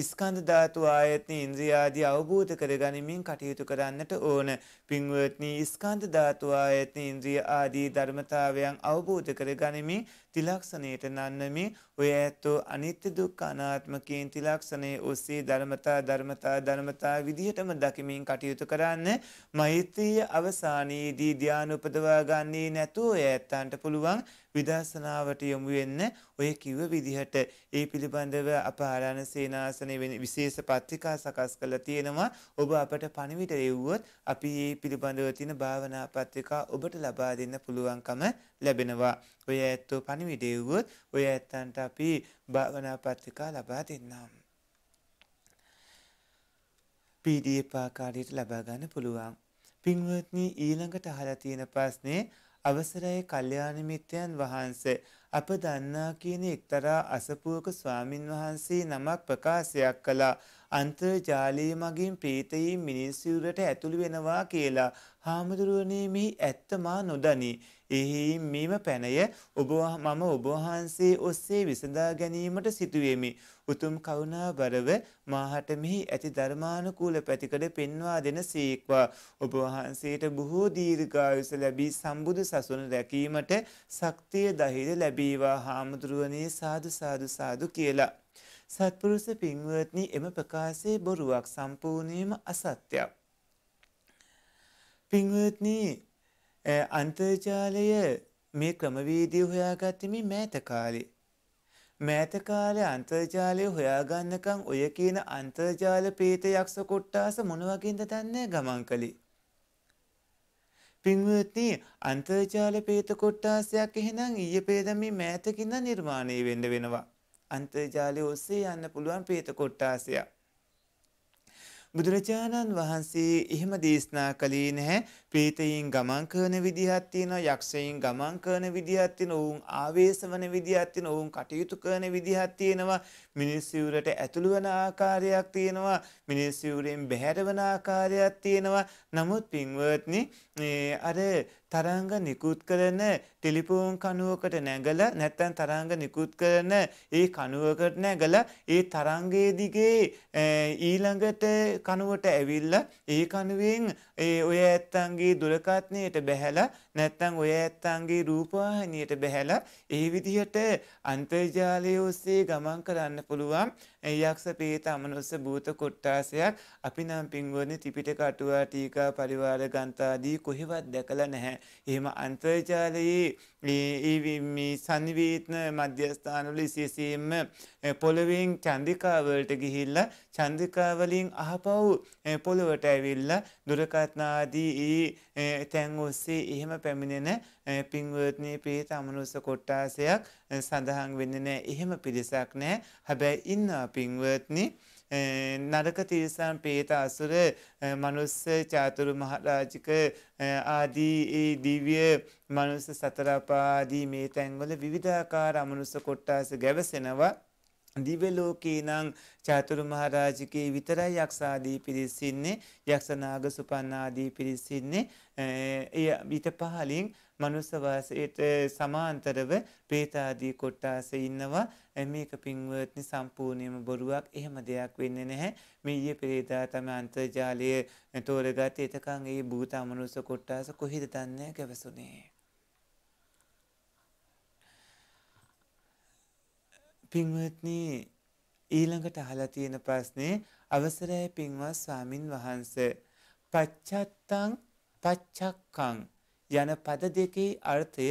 ඉස්කන්ධ ධාතු ආයතන ඉන්ද්‍රියාදී අවබෝධ කරගනිමින් කටයුතු කරන්නට ඕන. පින්වත්නි ඉස්කන්ධ ධාතු ආයතන ඉන්ද්‍රිය ආදී ධර්මතාවයන් අවබෝධ කරගනිමින් තිලක්ෂණයට නන්නමින් ඔය ඇත්තෝ අනිත්‍ය දුක්ඛ අනාත්ම කියන තිලක්ෂණයේ ඔස්සේ ධර්මතා ධර්මතා ධර්මතා විදිහටම දකිමින් කටයුතු කරන්න මෛත්‍රිය අවසානයේදී ධානය උපදවා ගන්නේ නැතුව ඇත්තන්ට පුළුවන් විදර්ශනාවට යොමු වෙන්න ඔය කිව්ව විදිහට ඒ පිළිබඳව අප ආරාණ සේනාසනයේ වෙන විශේෂ පත්‍රිකා සකස් කරලා තියෙනවා ඔබ අපට පණිවිඩ යෙව්වොත් අපි මේ පිළිබඳව තියෙන භාවනා පත්‍රිකා ඔබට ලබා දෙන්න පුළුවන්කම ලැබෙනවා ඔය ඇත්තෝ පණිවිඩ යෙව්වොත් ඔය ඇත්තන්ට අපි භාවනා පත්‍රිකා ලබා දෙන්නම් PDF ආකාරයට ලබා ගන්න පුළුවන්. පින්වත්නි ඊළඟට අහලා තියෙන ප්‍රශ්නේ අවසරයි කල්යාණ මිත්‍රයන් වහන්සේ අප දන්නා කියන එක්තරා අසපුවක ස්වාමින් වහන්සේ නමක් ප්‍රකාශයක් කළා අන්තර්ජාලය මගින් ප්‍රේතයින් මිනිස්සුරට ඇතුළු වෙනවා කියලා හාමුදුරුවනේ මෙහි ඇත්තමා නොදනි. එහි මෙම පැනය ඔබ මම ඔබවහන්සේ ඔස්සේ විසඳා ගැනීමට සිතුවෙමි. උතුම් කරුණාබරව මාහට මෙහි ඇති ධර්මානුකූල පැතිකඩ පෙන්වා දෙන සීක්වා. ඔබවහන්සේට බොහෝ දීර්ඝායුෂ ලැබී සම්බුදු සසුන රැකීමට ශක්තිය දහිර ලැබීවා හාමුදුරුවනේ සාදු සාදු සාදු කියලා. සත්පුරුෂ පින්වත්නි එම ප්‍රකාශයේ බොරුවක් සම්පූර්ණයෙන්ම අසත්‍යයක්. පින්වත්නි අන්තර්ජාලය මේ ක්‍රමවේදී හොයාගත්තෙමි මෑත කාලේ. මෑත කාලේ අන්තර්ජාලය හොයාගන්නකම් ඔය කියන අන්තර්ජාල ප්‍රේත යක්ෂ කොට්ටාස මොන වගේද දන්නේ ගමන් කළේ. පින්වත්නි අන්තර්ජාල ප්‍රේත කොට්ටාසයක් එහෙනම් ඊයේ පෙරදා මේ මෑතකින්ද නිර්මාණය වෙන්න වෙනවා. අන්තර්ජාලය ඔස්සේ යන්න පුළුවන් ප්‍රේත කොට්ටාසයක්. බුදුරජාණන් වහන්සේ එහෙම දේශනා කළේ නැහැ ප්‍රේතයින් ගමන් කරන විදිහක් තියෙනවා යක්ෂයින් ගමන් කරන විදිහක් තියෙනවා ඔවුන් ආවේශ වන විදිහක් තියෙනවා ඔවුන් කටයුතු කරන විදිහක් තියෙනවා මිනිස් සිවුරට ඇතුළු වන ආකාරයක් තියෙනවා මිනිස් සිවුරෙන් බැහැර වන ආකාරයක් තියෙනවා නමුත් පින්වත්නි අර තරංග නිකුත් කරන ටෙලිපෝන් කණුවකට නැගල නැත්තන් තරංග නිකුත් කරන ඒ කණුවකට නැගල ඒ තරංගයේ දිගේ ඊළඟට කණුවට ඇවිල්ල ඒ කණුවෙන් ඔය ඇත්තන්ගේ දුරකත්නයට බැහැල නැත්තං ඔය ඇත්තන්ගේ රූපාහනයට බැහැල ඒ විදිහට අන්තර්ජාලය ඔස්සේ ගමන් කරන්න පුළුවන් යක්ෂ පේත අමනුස්ස භූත කොට්ටාසයක් අපි නම් පින්ගෝනි ත්‍රිපිටක අටුවා ටීකා පරිවාර ගන්තාදී කොහෙවත් දැකලා නැහැ. එහෙම අන්තර්ජාලයේ ඒ සංවේදන මධ්‍යස්ථානවල විශේෂයෙන්ම පොළවෙන් චන්දිකාවලට ගිහිල්ලා චන්ද්‍රිකාවලින් අහපව් පොළොවට ඇවිල්ල දුරකත්නාදී තැන් ඔස්සේ එහෙම පැමිණෙන පින්වර්ත්නය පේත අමනුස කොට්ටාසයක් සඳහන් වෙන්න නෑ එහෙම පිරිසක් නෑ හැබැයි ඉන්න පින්වර්ත්නි නරක තිරිසන් පේත අසුර මනුස්ස චාතුරු මහරාජික ආදී දිවිය මනුස්ස සතරපාදී මේ තැන්වල විවිධාකාර අමනුස්ස කොට්ටාස ගැවසෙනවා දිවලෝකේ නං චාතුරු මහරාජිකේ විතරයි යක්ෂාදී පිරිස්සින්නේ යක්ෂනාග සුපන්නාදී පිරිස්සින්නේ එය විට පහලින් මනුස්සවාසයට සමාන්තරව ප්‍රේතාදී කොට්ටාස ඉන්නවා මේක පින්වත්නි සම්පූර්ණයම බොරුවක් එහෙම දෙයක් වෙන්න නැහැ මේ ඊයේ පෙරේදා තමයි අන්තර්ජාලය තෝරගත්තේ එතකන් ඒ භූත අමනුස්ස කොට්ටාස කොහෙද දන්නේ කැවසුනේ පින්වත්නි ඊළඟට අහලා තියෙන ප්‍රශ්නේ අවසරයි පින්වත් ස්වාමින් වහන්සේ පච්චත්තං පච්චක්කං යන පද දෙකේ අර්ථය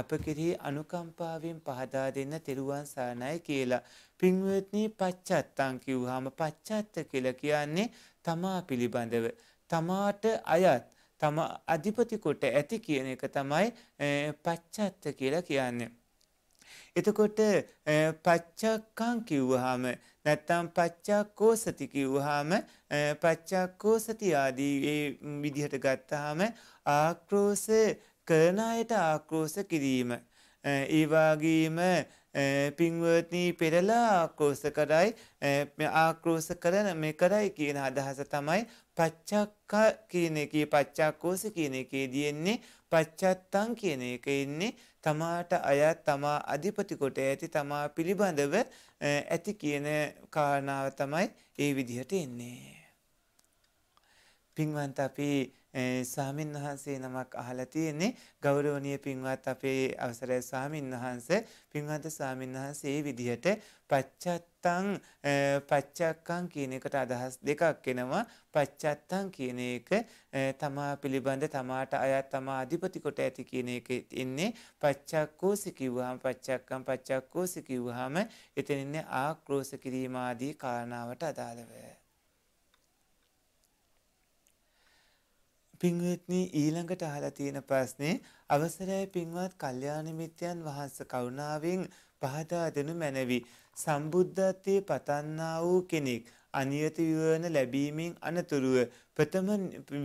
අප කෙරෙහි අනුකම්පාවෙන් පහදා දෙන්න තෙරුවන් සරණයි කියලා. පින්වත්නි පච්චත්තං කිව්වහම පච්චත්ත කියලා කියන්නේ තමා පිළිබඳව තමාට අයත් තම අධිපති කොට ඇති කියන එක තමයි පච්චත්ත කියලා කියන්නේ. එතකොට පච්චක්කං කිව්වහම නැත්තම් පච්චක්කෝසති කිව්වහම පච්චක්කෝසති ආදී ඒ විදිහට ගත්තාම ආක්‍රෝෂ කරන අයට ආක්‍රෝෂ කිරීම ඒ වගේම පින්වත්නී පෙරලා ආක්‍රෝෂ කරයි ආක්‍රෝෂ කරන මේ කරයි කියන අදහස තමයි පච්චක්ක කියන එකේ පච්චක්කෝෂ කියන එකේ දෙන්නේ පච්චත්තං කියන එක ඉන්නේ තමාට අයත් තමා අධිපති කොට ඇති තමා පිළිබඳව ඇති කියන කාරණාව තමයි ඒ විදිහට එන්නේ. පින්වන්ත අපි ස්වාමීන් වහන්සේ නමක් අහලා තියෙන්නේ ගෞරවනීය පින්වත් අපේ අවසරයි ස්වාමීන් වහන්සේ පින්වත් ස්වාමීන් වහන්සේ මේ විදිහට පච්චත් පච්චත්තං පච්චක්කං කියන එකට අදහස් දෙකක් එනවා පච්චත්තං කියන එක තමා පිළිබඳ තමාට අයත් තමා අධිපති කොට ඇති කියන එක ඉන්නේ පච්චක්කෝසි කිව්වහම පච්චක්කම් පච්චක්කෝසි කිව්වහම එතන ඉන්නේ ආක්‍රෝෂ කිරීම ආදී කාරණාවට අදාළව පින්වත්නි ඊළඟට අහලා තියෙන ප්‍රශ්නේ අවසරයි පින්වත් කල්යාණ මිත්‍යයන් වහන්සේ කරුණාවෙන් පහදා දෙනු මැනවි සම්බුද්ධත්වයේ පතන්නා වූ කෙනෙක් අනියත විවරණ ලැබීමෙන් අනතුරුව ප්‍රථම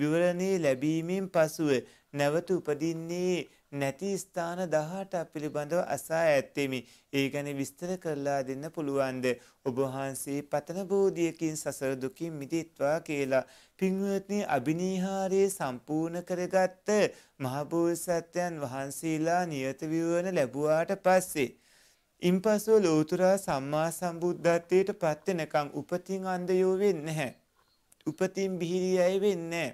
විවරණේ ලැබීමෙන් පසුව නැවත උපදින්නේ නැති ස්ථාන 18ක් පිළිබඳව අසා ඇත්තෙමි. ඒ ගැන විස්තර කරලා දෙන්න පුළුවන්ද? ඔබ වහන්සේ පතන බෝධියකින් සසර දුකින් මිදෙත්වා කියලා පින්වත්නි අබිනීහාරයේ සම්පූර්ණ කරගත්ත මහ බෝසත්යන් වහන්සේලා නියත විවරණ ලැබුවාට පස්සේ ඉන්පසුව ලෝතුරා සම්මා සම්බුද්ධත්වයට පත්වෙනකං උපතින් අන්දයෝ වෙන්න හැ. උපතින් බිහිරී අය වෙන්නේ.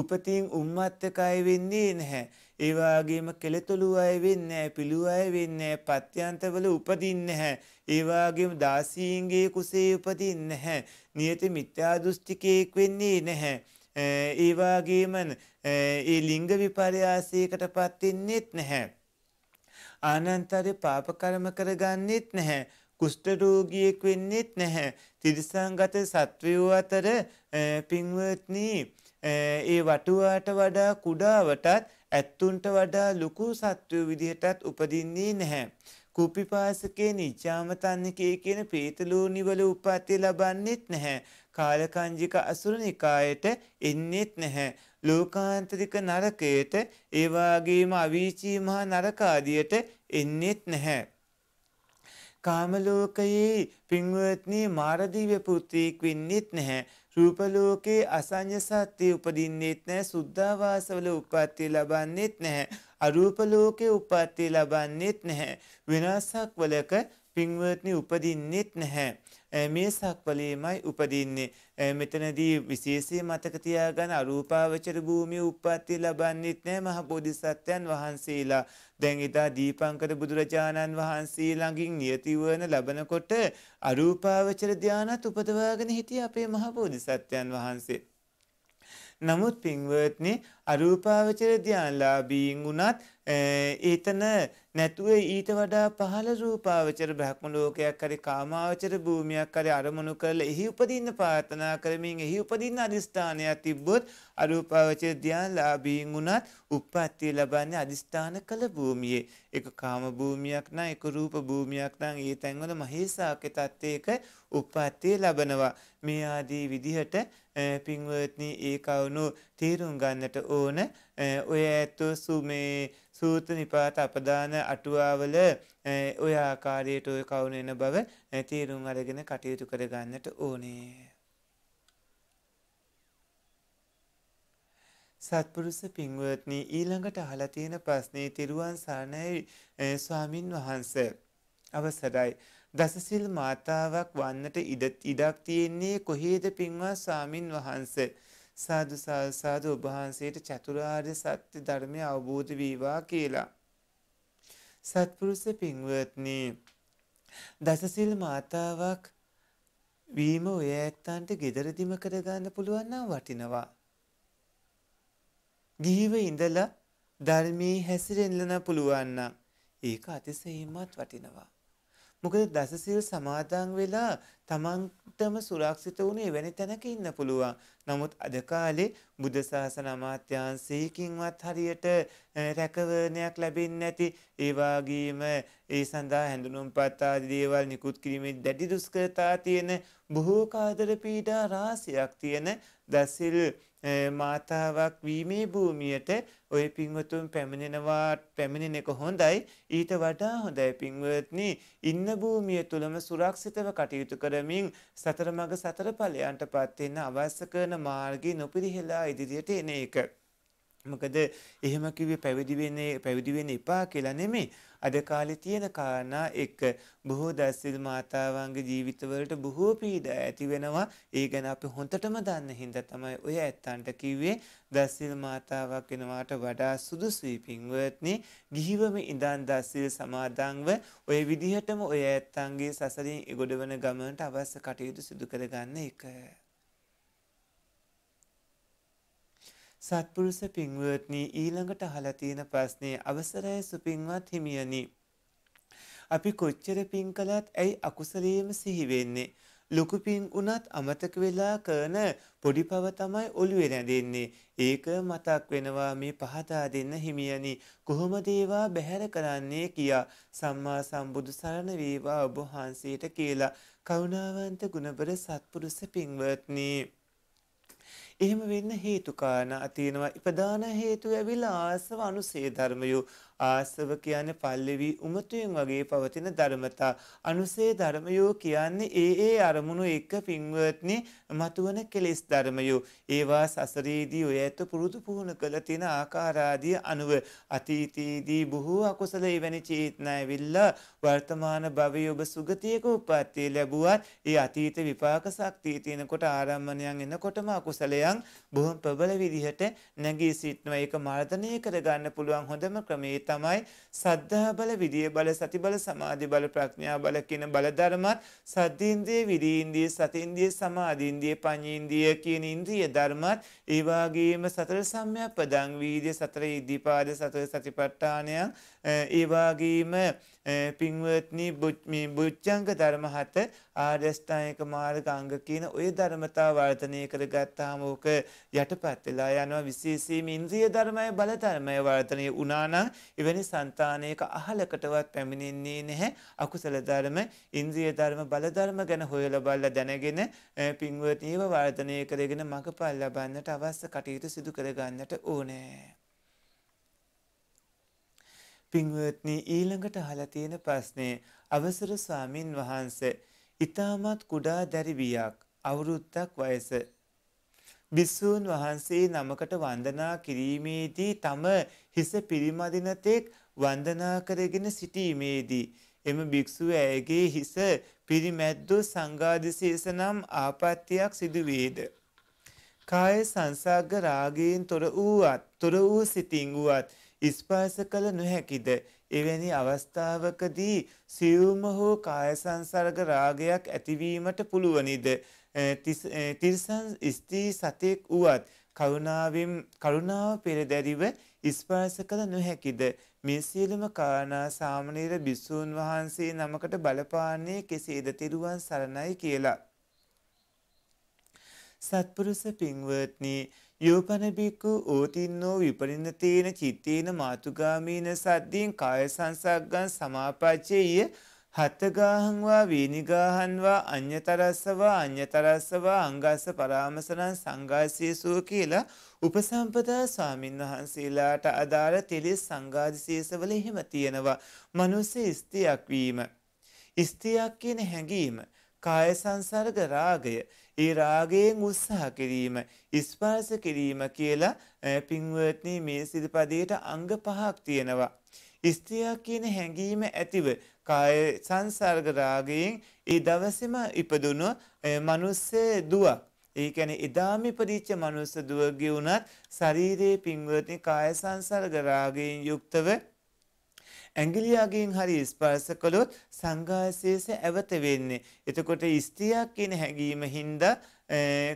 උපතින් උම්මත්තකය වෙන්නේ නැහැ. ඒවාගේම කෙළතුළු අය වෙන්න පිළු අය වෙන්න පත්‍යන්තවල උපදින්න හැ. ඒවාගේම දාසීන්ගේ කුසේ උපදින්න හැ. නියත මිත්‍යා දෘෂ්ටිකයෙක් වෙන්නේ නැහැ. ඒවාගේමන් ඒ ලිංග විපර්යාසයකට පත්වෙන්නෙත් නැහැ. ආනන්තර පාප කර්ම කරගන්නෙත් නැහැ. කුෂ්ට රෝගියෙක් වෙන්නෙත් නැහැ. තිරිසංගත සත්වයෝ අතර පින්වත්නි ඒ වටුවාට වඩා කුඩාවටත් ඇත්තුන්ට වඩා ලොකු සත්වය විදිහටත් උපදින්නේ නැහැ. කුපිපාසකේ නිච්චාමතන්නකේ කියන ප්‍රේතලෝනිවල උපත්ති ලබන්නෙත් නැහැ. කාලකංජික අසුරු නිකායට එන්නේත් නැහැ. ලෝකාන්තරික නරකයට ඒවාගේම අවීචී මහා නරකාදියට එන්නේත් නැහැ. කාමලෝකයේ පින්වත්නී මාරදිව්‍ය පුත්‍රයෙක් වෙන්නේත් නැහැ. රූපලෝකයේ අසඤ්ඤ සත්‍ය උපදින්නේත් නැහැ. සුද්ධාවාසවල උප්පත්ති ලබන්නේත් නැහැ. අරූපලෝකයේ උප්පත්ති ලබන්නේත් නැහැ. විනාශක් වලක පින්වත්නි උපදින්නේත් නැහැ. මේ සක්වලේමයි උපදින්නේ මෙතනදී විශේෂය මතක තියාගන්න අරූපාවචර භූමිය උප්පත්ති ලබන්නෙත් නෑ මහ බෝධිසත්වයන් වහන්සේලා දැන් ඉතා දීපංකර බුදුරජාණන් වහන්සේ ළඟින් නියතිවන ලබනකොට අරූපාවචර ධානත් උපදවාගෙන හිටිය අපේ මහ බෝධිසත්වයන් වහන්සේ නමුත් පින්වත්නි අරූපාවචර ධ්‍යානලාභීන් වුණත් ඒතන නැතුව ඊට වඩා පහළ රූපාවචර බ්‍රහ්ම ලෝකයක් හරි කාමාවචර භූමියක් හරි අරමුණු කරලා එහි උපදින්න ප්‍රාර්ථනා කරමින් එහි උපදින්න අදිස්ථානයක් තිබ්බොත් අරූපාවචර ධ්‍යානලාභීන් වුණත් උප්පත්තිය ලබන්නේ අදිස්ථාන කළ භූමියේ ඒක කාම භූමියක් නම් ඒක රූප භූමියක් නම් ඒ තැන්වල මහේසාක්‍ය තත්ත්වයක උප්පත්තිය ලබනවා මේ ආදී විදිහට පින්වත්නි ඒ කවුණු තේරුම් ගන්නට ඕන ඔය ඇත්තෝ සුමේ සූත නිපාත අපදාන අටුවාවල ඔය ආකාරයට ඔය කවුන එන බව තේරුම් අරගෙන කටයුතු කරගන්නට ඕනේ. සත්පුරුස පින්වත්නි ඊළඟට අහලා තියෙන ප්‍රශ්නේ තිරුවන් සරණයි ස්වාමින් වහන්සේ අවසරයි දසසිල් මාතාවක් වන්නට ඉඩක් තියෙන්නේ කොහේද පින්වත් ස්වාමින් වහන්සේ සාදු සාදු ඔබහන්සේට චතුරාර්ය සත්‍ය ධර්මය අවබෝධ වීවා කියලා. සත්පුරුෂ පින්වත්නි දසසිල් මාතාවක් වීම ඔය ඇත්තන්ට gederදිම කරගන්න පුළුවන් නම් වටිනවා. ගිහිව ඉඳලා ධර්මයේ හැසිරෙන්න පුළුවන් නම් ඒක අතිශයින්මත් වටිනවා. මොකද දසසිල් සමාදන් වෙලා තමන්ටම සුරක්ෂිත වුණේ වෙන තැනක ඉන්න පුළුවන්. නමුත් අද කාලේ බුද්ධ ශාසන අමාත්‍යාංශයකින්වත් හරියට රැකවරණයක් ලැබෙන්නේ නැති ඒ වගේම ඒ සඳහා හැඳුනුම්පත් ආදී දේවල් නිකුත් කිරීමේ දැඩි දුෂ්කරතා තියෙන බොහෝ කාදර පීඩා රාශියක් තියෙන දසසිල් මාතාවක් වීමේ භූමියට ඔය පින්වතුන් පැමිණෙනවා පැමිණෙන එක හොඳයි ඊට වඩා හොඳයි පින්වත්නි ඉන්න භූමිය තුළම සුරක්ෂිතව කටයුතු කරමින් සතර මඟ සතර ඵලයන්ටපත් වෙන්න අවශ්‍ය කරන මාර්ගී නොපිරිහෙලා ඉදිරියට එන එක මොකද එහෙම කිව්වේ පැවිදි වෙන්නේ පැවිදි වෙන්න එපා කියලා නෙමෙයි. අද කාලේ තියෙන කාරණා එක්ක බොහෝ දස්සිල් මාතාවන්ගේ ජීවිතවලට බොහෝ පීඩා ඇති වෙනවා. ඒ ගැන අපි හොඳටම දන්න හින්දා තමයි ඔය ඇත්තන්ට කිව්වේ දස්සිල් මාතාවක් වෙනවාට වඩා සුදුසුයි පින්වත්නි. ගිහිවම ඉඳන් දස්සිල් සමාදන්ව ඔය විදිහටම ඔය ඇත්තන්ගේ සසරින් ඉගොඩවන ගමනට අවශ්‍ය කටයුතු සිදු කරගන්න එක. සත්පුරුෂ පින්වත්නි ඊළඟට අහලා තියෙන ප්‍රශ්නේ අවසරය සුපින්වත් හිමියනි. අපි කොච්චර පින් කළත් ඇයි අකුසලයේම සිහි වෙන්නේ? ලොකු පින් උනත් අමතක වෙලා කරන පොඩි පව තමයි ඔළුවේ රැඳෙන්නේ. ඒක මතක් වෙනවා මේ පහදා දෙන්න හිමියනි. කොහොමද ඒවා බැහැර කරන්නේ කියා සම්මා සම්බුදු සරණ වේවා ඔබ වහන්සේට කියලා කරුණාවන්ත ගුණබර සත්පුරුෂ පින්වත්නි. එහෙම වෙන්න හේතු කාරණා තියෙනවා. ප්‍රධාන හේතු ඇවිල්ලා ආසව අනුසේ ධර්මයෝ ආසව කියන්නේ පල්ලෙවි උමතුයෙන් වගේ පවතින ධර්මතා. අනුසේ ධර්මයෝ කියන්නේ ඒ ඒ අරමුණු එක්ක පින්වත්නි මතුවන කෙලෙස් ධර්මයෝ. ඒවා සසරේදී ඔය ඇත පුරුදු පුහුණු කළ තියෙන ආකාරාදිය අනුව අතීතයේදී බොහෝ අකුසල එවැනි චේතනා ඇවිල්ලා වර්තමාන භවයේ ඔබ සුගතියක උප්පත්තිය ලැබුවත් ඒ අතීත විපාක ශක්තිය තියෙනකොට ආරම්මණයන් එනකොටම අකුසලයන් බොහොම ප්‍රබල විදිහට නැගී සිටනවා. ඒක මර්ධනය කරගන්න පුළුවන් හොඳම ක්‍රමේ තමයි සද්ධා බල, විරිය බල, සති බල, සමාධි බල, ප්‍රඥා බල කියන බල ධර්මත් සද්දීන්ද්‍රිය, විරීන්ද්‍රිය, සතිඉන්ද්‍රිය, සමාධීන්ද්‍රිය, පඤ්චේන්ද්‍රිය කියන ඉන්ද්‍රිය ධර්මත් ඒ වගේම සතර සම්‍යක් පදං වීර්ය, සතර ඉද්ධිපාද, සතර සතිපට්ඨානයන් ඒ වගේම පින්වත්නී මේ බුච්චංග ධර්ම හත ආර්යෂ්ඨායක මාර්ග අංග කියන ওই ධර්මතා වර්ධනය කරගත්තාම ඕක යටපත් වෙලා යනවා විශේෂයෙන්ම ඉන්ද්‍රිය ධර්මය බල ධර්මය වර්ධනය වුණා නම් එවැනි సంతානයක අහලකටවත් පැමිණෙන්නේ නැහැ අකුසල ධර්ම ඉන්ද්‍රිය ධර්ම බල ධර්ම ගැන හොයලා බලලා දැනගෙන පින්වත්නීව වර්ධනය කරගෙන මඟපල් ලබන්නට අවශ්‍ය කටයුතු සිදු කරගන්නට ඕනේ පින්වත්නි ඊළඟට අහලා තියෙන ප්‍රශ්නේ අවසර ස්වාමින් වහන්සේ ඊ타මත් කුඩා දැරිවියක් අවුරුද්දක් වයස බිස්සූන් වහන්සේ නමකට වන්දනා කිරීමේදී තම හිස පිරිමදින තෙක් වන්දනා කරගෙන සිටීමේදී එම භික්ෂුව ඇයගේ හිස පිරිමැද්දෝ සංඝාදිශේෂ නම් ආපත්‍යක් සිදු වේද කාය සංසග්ග රාගයෙන් තොර වූවත් තොර වූ සිතින් වූවත් ස්පර්ශ කළ නොහැකිද එවැනි අවස්ථාවකදී සියුම හෝ කාය සංසර්ග රාගයක් ඇතිවීමට පුළුවනිද තිරිසන් ස්ත්‍රී සතෙක් වුවත් කරුණාවෙන් කරුණාව පෙරදැරිව ස්පර්ශ කළ නොහැකිද මේ සියලුම කාරණා සාමණේර බිස්සූන් වහන්සේ නමකට බලපාන්නේ කෙසේද තිරුවන් සරණයි කියලා සත්පුරුෂ පින්වත්නි යෝපනබිකු ඕතින්නෝ විපරිනතේන චිත්තේන මාතුගාමීන සද්ධීන් කාය සංසක්ගන් සමාපච්චේය හත්තගාහන්වා වීනිගාහන්වා අන්‍යතරස්සවා අන්‍යතරස්සවා අංගස්ස පරාමසනන් සංඝාසයසුව කියලා උපසම්පදා ස්වාමින් වහන්සේලාට අදාළ තෙලෙස් සංගාධිශේෂවල එහෙම තියෙනවා මනුස්ස ස්තියක් වීම. ස්තියක් කියන හැඟීම කාය සංසර්ග රාගය ඒ රාගයෙන් උත්සාහ කිරීම ස්පර්ශ කිරීම කියලා පින්වත්නි මේ සිල්පදයට අංග පහක් තියෙනවා. ස්ත්‍රියක් කියන හැඟීම ඇතිව කාය සංසර්ග රාගයෙන් ඒ දවසේම ඉපදුණු මනුස්ස දුවක්. ඒ කියන්නේ එදාම ඉපදිච්ච මනුස්ස දුවගේ උනත් ශරීරයේ පින්වත්නි කාය සංසර්ග රාගයෙන් යුක්තව ඇඟිලියගෙන් හරි ස්පර්ශ කළොත් සංඝාසයේස ඇවත වෙන්නේ. එතකොට ස්ත්‍රියක් කියන හැඟීම හින්දා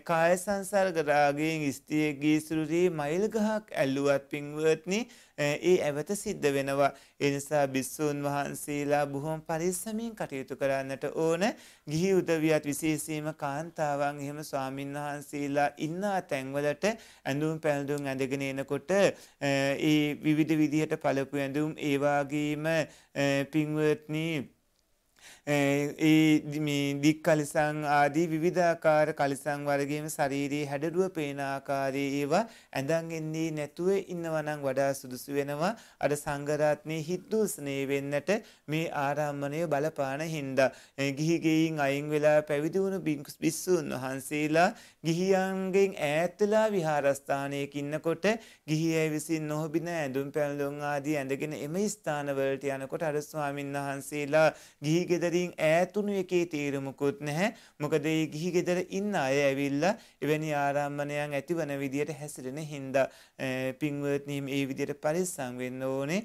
කාය සංසර්ග රාගයෙන් ස්තියගී සුරුරී මයිල් ගහක් ඇල්ලුවත් පින්වත්නි ඒ ඇවත සිද්ධ වෙනවා. ඒ නිසා බිස්සූන් වහන්සේලා බොහොම පරිස්සමින් කටයුතු කරන්නට ඕන. ගිහි උදවියත් විශේෂයෙන්ම කාන්තාවන් එහෙම ස්වාමින් වහන්සේලා ඉන්න තැන්වලට ඇඳුම් පැළඳුම් ඇඳගෙන එනකොට ඒ විවිධ විදිහට පළපු ඇඳුම් ඒ වගේම පින්වත්නි ඒ දික් කලිසං ආදී විවිධාකාර කලිසං වර්ගයේම ශාරීරියේ හැඩරුව පේන ආකාරයේ ඒවා ඇඳන් එන්නේ නැතුව ඉන්නවනම් වඩා සුදුසු වෙනවා අර සංඝරත්නයේ හිද්දූස්නේ වෙන්නට මේ ආරම්මණය බලපාන හින්දා ගිහි ගෙයින් අයින් වෙලා පැවිදි වුණු බිස්සුන් වහන්සේලා ගිහියන්ගෙන් ඈත්ලා විහාරස්ථානයක ඉන්නකොට ගිහියයි විසින් නොහොබින ඇඳුම් පැළඳුම් ආදී ඇඳගෙන එම ස්ථානවලට යනකොට අර ස්වාමින් වහන්සේලා ගිහි ගෙදරින් වලින් ඈතුණු එකේ තේරුමකුත් නැහැ. මොකද ඒ ගිහි ගෙදර ඉන්න අය ඇවිල්ලා එවැනි ආරම්මණයන් ඇතිවන විදියට හැසිරෙන හින්දා පින්වත්නි මේ විදියට පරිස්සම් වෙන්න ඕනේ.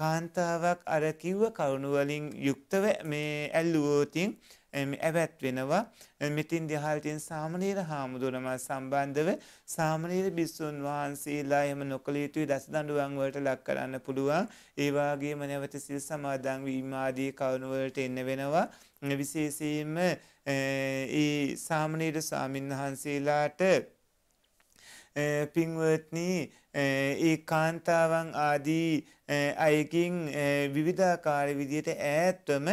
කාන්තාවක් අර කිව්ව කරුණු වලින් යුක්තව මේ ඇල්ලුවෝතින් ඇවැත් වෙනවා මෙතින් දිහාල්ටෙන් සාමනීර හාමුදුරම සම්බන්ධව සාමනීර බිස්සුන් වහන්සේලා එම නොකළ යුතුයි දස දඩුවන්වලට ලක් කරන්න පුළුවන් ඒවාගේ මනැවත සිල් සමාදං වීමාදී කවුණුවලට එන්න වෙනවා විශේෂයෙන්ම ඒ සාමනීර ස්වාමින් වහන්සේලාට පින්වත්නී ඒ කාන්තාවන් ආදී අයකින් විවිධාකාර විදියට ඈත්වම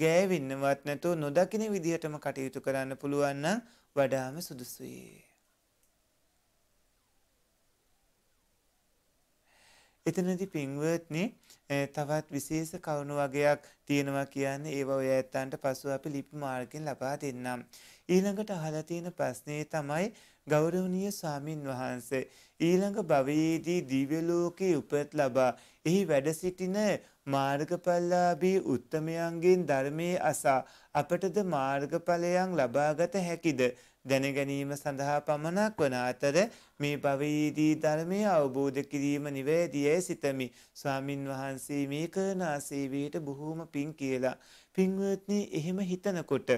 ගෑවෙන්නවත් නැතුව නොදකින විදිහටම කටයුතු කරන්න පුළුවන් නම් වඩාම සුදුසුයි. එතනදි පින්වත්නි තවත් විශේෂ කරුණු වගේක් තියෙනවා කියන්නේ ඒව ඔය ඇත්තන්ට පසු අපි ලිපි මාර්ගෙන් ලබා දෙන්නම්. ඊළඟට අහලා තියෙන ප්‍රශ්නේ තමයි ගෞරවනීය ස්වාමින් වහන්සේ ඊළඟ භවයේදී දිව්‍ය ලෝකයේ උපත ලබා එහි වැඩ සිටින මාර්ගඵලලාභී උත්තමයන්ගෙන් ධර්මයේ අසා අපටද මාර්ගඵලයන් ලබාගත හැකිද දැනගැනීම සඳහා පමණක් වන අතර මේ භවයේදී ධර්මය අවබෝධ කිරීම නිවැරදියයි සිතමි. ස්වාමින් වහන්සේ මේ කරන ආසේවයට බොහෝම පිං කියලා. පින්වත්නි එහෙම හිතනකොට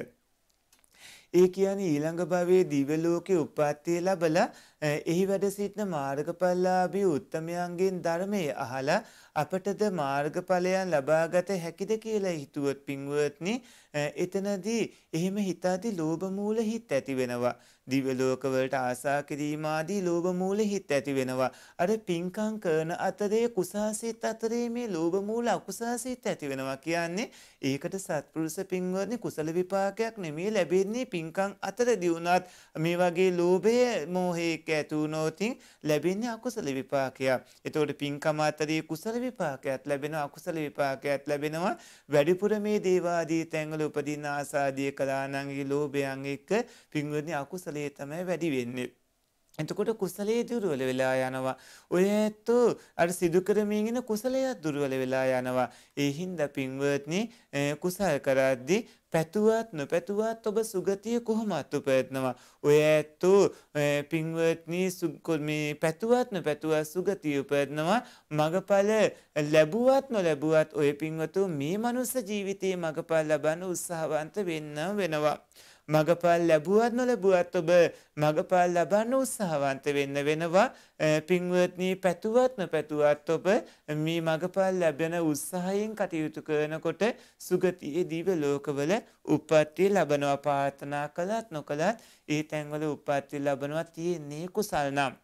ඒ කියන්නේ ඊළඟ භවයේ දිව්‍ය ලෝකේ උප්පත්තිය ලැබලා එහි වැඩ සිටින මාර්ගඵලලාභී උත්තමයන්ගෙන් ධර්මයේ අහලා අපටද මාර්ගඵලයන් ලබාගත හැකිද කියලා හිතුවොත් පින්වත්නි එතනදී එහෙම හිතාදී ලෝභ මූල හිත් ඇති වෙනවා දිවලෝකවලට ආසා කිරීම ආදී ලෝභ මූල හිත් ඇති වෙනවා. අර පින්කම් කරන අතරේ කුසාසිත අතරේ මේ ලෝභ මූල අකුසාසිත ඇති වෙනවා කියන්නේ ඒකට සත්පුරුෂ පින්වත්නි කුසල විපාකයක් නෙමෙයි ලැබෙන්නේ පින්කම් අතරදී වුණත් මේ වගේ ලෝභය මෝහය එක්ක ඇති වුණොතින් ලැබෙන්නේ අකුසල විපාකයක්. එතකොට පින්කම් අතරේ කුසල විපාකයක් ලැබෙනවා අකුසල විපාකයක් ලැබෙනවා. වැඩිපුර මේ දේවාදී තැන්වල උපදින ආසාදී කලාණන්ගේ ලෝභයන් එක්ක පින්වත්නි අකුසල අකුසලයේ තමයි වැඩි වෙන්නේ. එතකොට කුසලයේ දුර්වල වෙලා යනවා. ඔය ඇත්තෝ අර සිදු කරමින් ඉන කුසලයක් දුර්වල වෙලා යනවා. ඒ හින්දා පින්වත්නි කුසල් කරද්දී පැතුවත් නොපැතුවත් ඔබ සුගතිය කොහොමත් උපයත්නවා. ඔය ඇත්තෝ පින්වත්නි මේ පැතුවත් නොපැතුවත් සුගතිය උපයත්නවා. මගඵල ලැබුවත් නොලැබුවත් ඔය පින්වතු මේ මනුස්ස ජීවිතයේ මගඵල ලබන්න උත්සාහවන්ත වෙන්න වෙනවා. මගපල් ලැබුවත් නොලැබුවත් ඔබ මගපල් ලබන්න උත්සාහවන්ත වෙන්න වෙනවා පින්වත්නී පැතුවත් නොපැතුවත් ඔබ මේ මගපල් ලැබෙන උත්සාහයෙන් කටයුතු කරනකොට සුගතියේ දිව ලෝකවල උපත්ති ලබනවා පාර්ථනා කළත් නොකළත් ඒ තැන්වල උපත්ති ලබනවා තියෙන්නේ කුසල්නම්.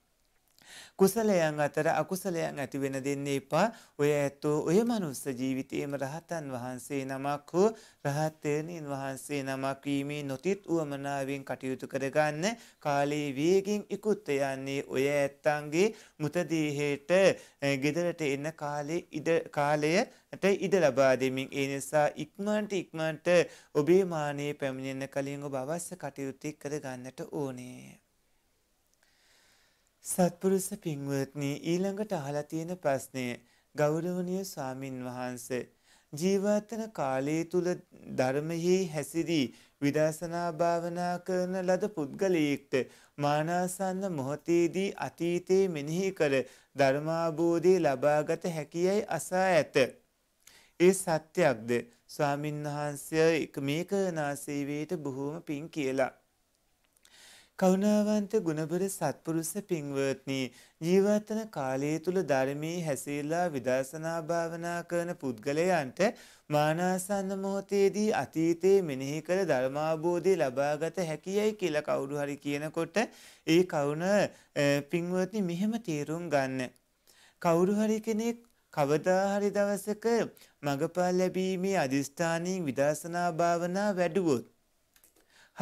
කුසලයන් අතර අකුසලයන් ඇති වෙන දෙන්න එපා. ඔය ඇත්තෝ ඔය මනුස්ස ජීවිතේම රහතන් වහන්සේ නමක් හෝ රහතේනින් වහන්සේ නමක් වීමේ නොතිත් උවමනාවෙන් කටයුතු කරගන්න කාලේ වේගෙන් ඉක්ුත් යන්නේ ඔය ඇත්තන්ගේ මුතදීහෙට ගෙදරට එන්න කාලේ ඉඩ කාලය ට ඉඩ ලබා දෙමින් ඒ නිසා ඉක්මන්ට ඉක්මන්ට ඔබේ මානයේ පැමිණෙන්න කලින් ඔබ අවශ්‍ය කටයුතු කර ගන්නට ඕනේ. සත්පුරුෂ පින්වත්නි ඊළඟට අහලා තියෙන ප්‍රශ්නය ගෞරවනීය ස්වාමින් වහන්සේ ජීවත්වන කාලය තුල ධර්මයේ හැසිරී විදර්ශනා භාවනා කරන ලද පුද්ගලයෙක්ට මානාසන්න මොහොතේදී අතීතයේ මෙනෙහි කර ධර්මාබෝධය ලබාගත හැකියයි අසා ඇත. ඒ සත්‍යයක්ද ස්වාමින් වහන්සේ මේක නාසේවයට බොහෝම පින් කියලා. කරුණාවන්ත ගුණබර සත්පුරුෂ පින්වත්නි ජීවත්වන කාලය තුල ධර්මී හැසිරලා විදර්ශනා භාවනා කරන පුද්ගලයන්ට මානාසන්න මොහොතේදී අතීතයේ මෙනෙහි කළ ධර්මාබෝධය ලබාගත හැකියයි කියලා කවුරු හරි කියනකොට ඒ කරුණ පින්වත්නි මෙහෙම තේරුම් ගන්න. කවුරු හරි කෙනෙක් කවදා හරි දවසක මගපල් ලැබීමේ අදිස්ථානීය විදර්ශනා භාවනා වැඩුවොත්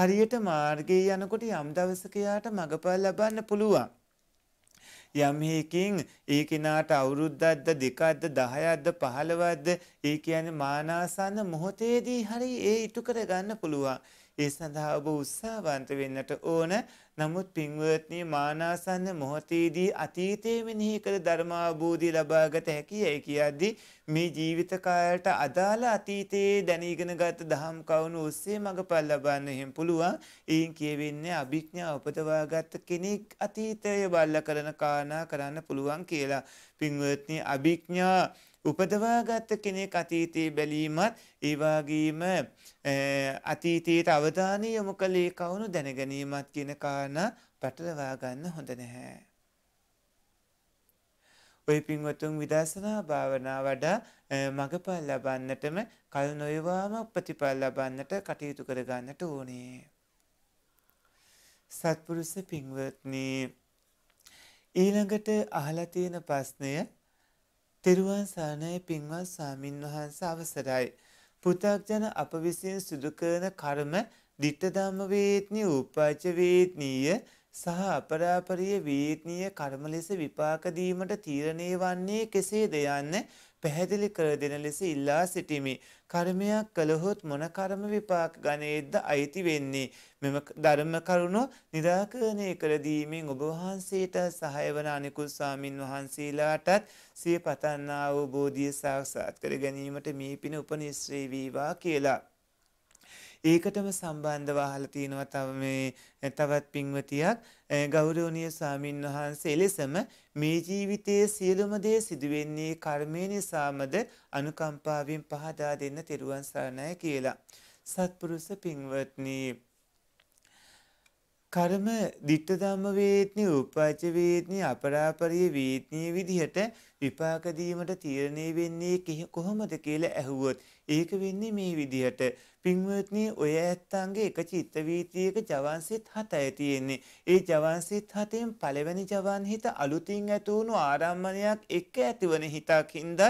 හරියට මාර්ගයේ යනකොට යම් දවසක යාට මගපල් ලබන්න පුළුවන්. යම් හේකින් ඒ කෙනාට අවුරුද්දක්ද දෙකක්ද 10ක්ද 15ක්ද ඒ කියන්නේ මානාසන්න මොහොතේදී හරි ඒ ඉටු කරගන්න පුළුවන්. ඒ සඳහා ඔබ උත්සාහවන්ත වෙන්නට ඕන. නමුත් පින්වත්නි මානාසන්න මොහොතේදී අතීතයේ මෙනෙහි කළ ධර්මාභූධය ලබාගත හැකියි කියද්දී මේ ජීවිත කාලයට අදාළ අතීතයේ දැනීගෙනගත් දහම් කවුණු ඔස්සේ මඟපල් ලබන්න එහෙම පුළුවන්. ඊයින් කියවෙන්නේ අභිඥා උපදවාගත් කෙනෙක් අතීතය බල්ල කරන කාරණා කරන්න පුළුවන් කියලා. පින්වත්නි අභිඥා උපදවාගත් කෙනෙක් අතීතයේ බැලීමත් ඒ වගේම අතීතයට අවධානය යොමු කළේ කවුණු දැනගැනීමත් කියන කාරණා පැටලවා ගන්න හොඳ නැහැ. ඔය පින්වතුන් විදර්ශනා භාවනා වඩා මඟපල් ලබන්නටම කල් නොයවාම ප්‍රතිඵල ලබන්නට කටයුතු කරගන්නට ඕනේ. සත්පුරුෂ පින්වත්නි ඊළඟට අහලා තියෙන ප්‍රශ්නය තෙරුවන් සරණයි පින්වත් ස්වාමින්වහන්සේ අවසරයි. පු탁ජන අප විසින් සිදු කරන කර්ම ditta dhamma වේත්නි උපපච්ච වේත්නීය සහ අපරාපරිය වේත්නීය කර්ම ලෙස විපාක දීමට තීරණය වන්නේ කෙසේද යන්න පැහැදිලි කර දෙන ලෙස ඉල්ලා සිටිමි. කර්මයක් කළහොත් මොන කර්ම විපාක ගණයේද්ද අයිති වෙන්නේ මෙම ධර්ම කරුණු निराකරණය කර දීමෙන් ඔබ වහන්සේට සහාය වන අනිකුත් ස්වාමින් වහන්සේලාටත් සිය පතන්නා වූ බෝධිය සාක්ෂාත් කර ගැනීමට මේ පින උපනිශ්‍රේ වේවා කියලා ඒකටම සම්බන්ධව අහලා තිනවා තව මේ තවත් පින්වතියක් ගෞරවනීය ස්වාමින් වහන්සේ එලෙසම මේ ජීවිතයේ සියලුම දේ සිදුවෙන්නේ කර්මය නිසාමද අනුකම්පාවෙන් පහදා දෙන්න තෙරුවන් සරණයි කියලා. සත්පුරුෂ පින්වත්නි කර්ම ditta ධම්ම වේත්නි උපජ්ජ වේත්නි අපරාපරිය වේත්නි විදිහට විපාක දීමට තීරණය වෙන්නේ කොහොමද කියලා ඇහුවොත් ඒක වෙන්නේ මේ විදිහට පින්වත්නි ඔය ඇත්තන්ගේ එක චිත්ත වීතියක ජවන්සිත 7යි තියෙන්නේ ඒ ජවන්සිත 7න් පළවෙනි ජවන් හිත අලුතින් ඇති වුණු ආරම්මණයක් එක්ක ඇතිවන හිතකින්ද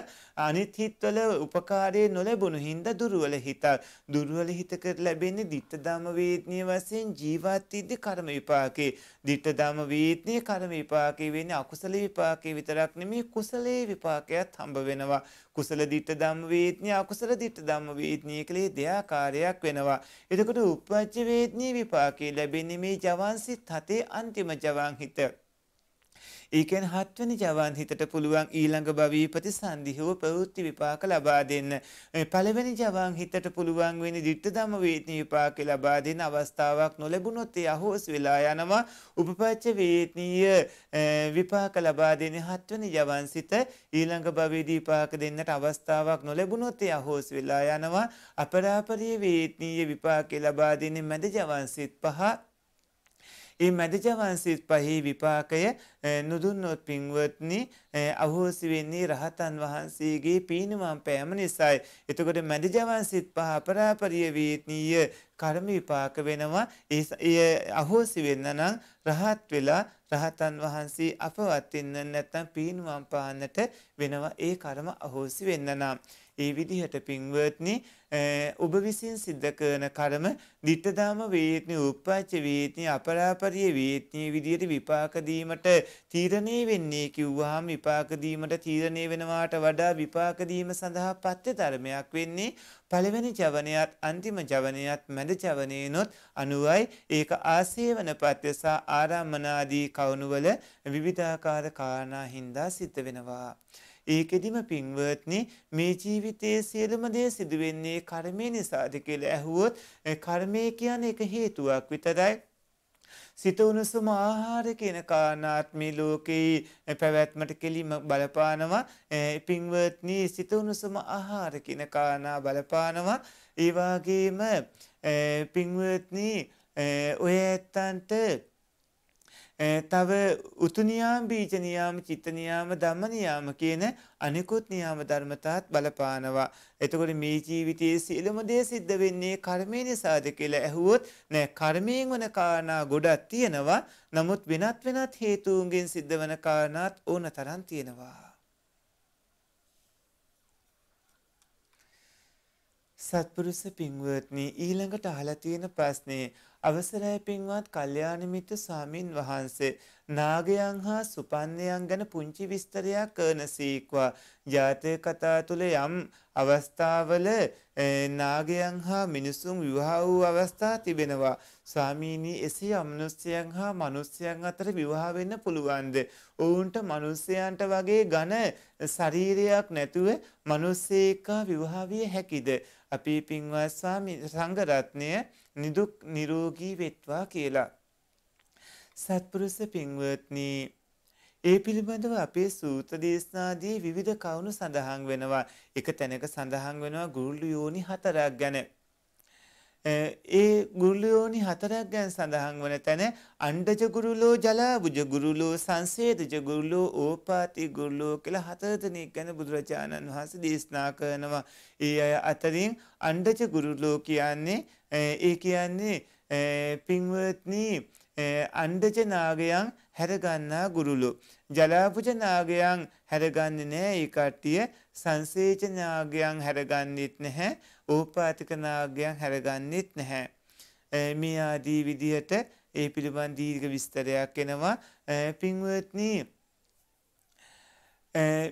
අනිත් හිතවල උපකාරයේ නොලැබුණු හින්දා දුර්වල හිතක් දුර්වල හිතකට ලැබෙන්නේ ditta dhamma වේදනීය වශයෙන් ජීවත් වෙද්දී කර්ම විපාකේ ditta dhamma වේදනීය කර්ම විපාකේ වෙන්නේ අකුසල විපාකේ විතරක් නෙමෙයි කුසල කළේ විපාකයක් හම්බ වෙනවා. කුසල දිට්ඨ ධම්ම වේත්නී අකුසල දිට්ඨ ධම්ම වේත්නී කලේ දෙයාකාරයක් වෙනවා. එතකොට උපපච්ච වේත්නී විපාකේ ලැබෙන්නේ මේ ජවන් සිත් හතේ අන්තිම ජවන් හිත. ඒකෙන් හත්වනි ජවන් හිතට පුළුවන් ඊළඟ භවී ප්‍රතිසන්දිහව ප්‍රවෘත්ති විපාක ලබා දෙන්න. පළවෙනි ජවන් හිතට පුළුවන් වෙන්නේ ditta dhamma වේතන විපාක ලබා දෙන අවස්ථාවක් නොලැබුණොත් ඒ අහෝස් වෙලා යනවා. උපපච්ච වේතනීය විපාක ලබා දෙන හත්වනි ජවන් සිත ඊළඟ භවීදී විපාක දෙන්නට අවස්ථාවක් නොලැබුණොත් ඒ අහෝස් වෙලා යනවා. අපරාපරිය වේතනීය විපාක ලබා දෙන මැද ජවන් සිත් පහ ඒ මැදජවන්සිත් පහි විපාකය නොදුන්නොත් පින්වත්නි අහෝසි වෙන්නේ රහතන් වහන්සේගේ පීනුවම් පෑම නිසායි. එතකොට මැදජවන්සිත් පහ අපරාපරිය වේතනීය කර්ම විපාක වෙනවා. ඒ අහෝසි වෙන්න නම් රහත් වෙලා රහතන් වහන්සේ අපවත් වෙන්න නැත්නම් පීනුවම් පාන්නට වෙනවා. ඒ කර්ම අහෝසි වෙන්න නම් ඒ විදිහට පින්වත්නි ඔබ විසින් සිද්ධ කරන කර්ම ditthadama වේත්නි uppacca වේත්නි අපරාපරිය වේත්නි විදිහට විපාක දීමට තීරණය වෙන්නේ කිව්වහම විපාක දීමට තීරණය වෙනවාට වඩා විපාක දීම සඳහා පත්‍ය ධර්මයක් වෙන්නේ පළවෙනි ජවනයත් අන්තිම ජවනයත් මැද ජවනේනොත් අනුවයි ඒක ආසේවන පත්‍ය සහ ආරම්මනාදී කවුණුවල විවිධාකාර කාරණා හින්දා සිද්ධ වෙනවා ඒකෙදිම පින්වත්නි මේ ජීවිතයේ සියලුම දේ සිදුවෙන්නේ කර්මය නිසාද කියලා ඇහුවොත් කර්මය කියන්නේ එක හේතුවක් විතරයි සිත උණුසුම ආහාර කියන කාරණාත් මේ ලෝකේ පැවැත්මට කෙලිම බලපානවා පින්වත්නි සිත උණුසුම ආහාර කියන කාරණා බලපානවා ඒ වගේම පින්වත්නි ඔය ඇත්තන්ට තව උතු නියාම බීජ නියාම චිත්ත නියාම ධම්ම නියාම කියන අනිකුත් නියාම ධර්මතාත් බලපානවා. එතකොට මේ ජීවිතයේ සියලුම දේ සිද්ධ වෙන්නේ කර්මය නිසාද කියලා ඇහුවොත් නෑ කර්මයෙන් වන කාරණා ගොඩක් තියෙනවා. නමුත් වෙනත් වෙනත් හේතුන්ගෙන් සිද්ධ වන කාරණාත් ඕන තරම් තියෙනවා. සත්පුරුෂ පින්වත්නි ඊළඟට අහලා තියෙන ප්‍රශ්නේ අවසරයි පින්වත් කල්යාණ මිත්‍ර සාමින් වහන්සේ නාගයන් හා සුපන්නයන් ගැන පුංචි විස්තරයක් කරනසීක්වා ජාතක කතා තුළ යම් අවස්ථාවල නාගයන් හා මිනිසුන් විවාහ වූ අවස්ථා තිබෙනවා ස්වාමීනි එසේ අමනුෂ්‍යයන් හා මනුෂ්‍යයන් අතර විවාහ වෙන්න පුළුවන්ද ඔවුන්ට මනුෂ්‍යයන්ට වගේ ඝන ශරීරයක් නැතුව මනුස්සයෙක් විවාහ විය හැකිද අපි පින්වත් ස්වාමී සංඝරත්නය නිදුක් නිරෝගී වෙත්වා කියලා. සත්පුරුෂ පින්වත්නී ඒ පිළිබඳව අපේ සූත්‍ර දේශනාදී විවිධ කවුණු සඳහන් වෙනවා. එක තැනක සඳහන් වෙනවා ගුරුළු යෝනි හතරක් ගැන. ඒ ගුරුලෝනි හතරක් ගැන සඳහන් වන තැන අණ්ඩජ ගුරුලෝ ජලාබුජ ගුරුලෝ සංසේදජ ගුරුලෝ ඕපාති ගුරුලෝ කියලා හතර දෙනෙක් ගැන බුදුරජාණන් වහන්සේ දේශනා කරනවා. ඒ අය අතරින් අණ්ඩජ ගුරුලෝ කියන්නේ ඒ කියන්නේ පින්වත්නි අණ්ඩජ නාගයන් හැරගන්නා ගුරුලු. ජලාපුජ නාගයන් හැරගන්නේ නෑ ඒ කට්ටිය සංසේච නාගයන් හැරගන්නෙත් නැහැ. ඕපාතික නාගයන් හැරගන්නෙත් නැහැ. මේ ආදී විදිහට ඒ පිළිබඳ දීර්ඝ විස්තරයක් එනවා. පින්වත්නි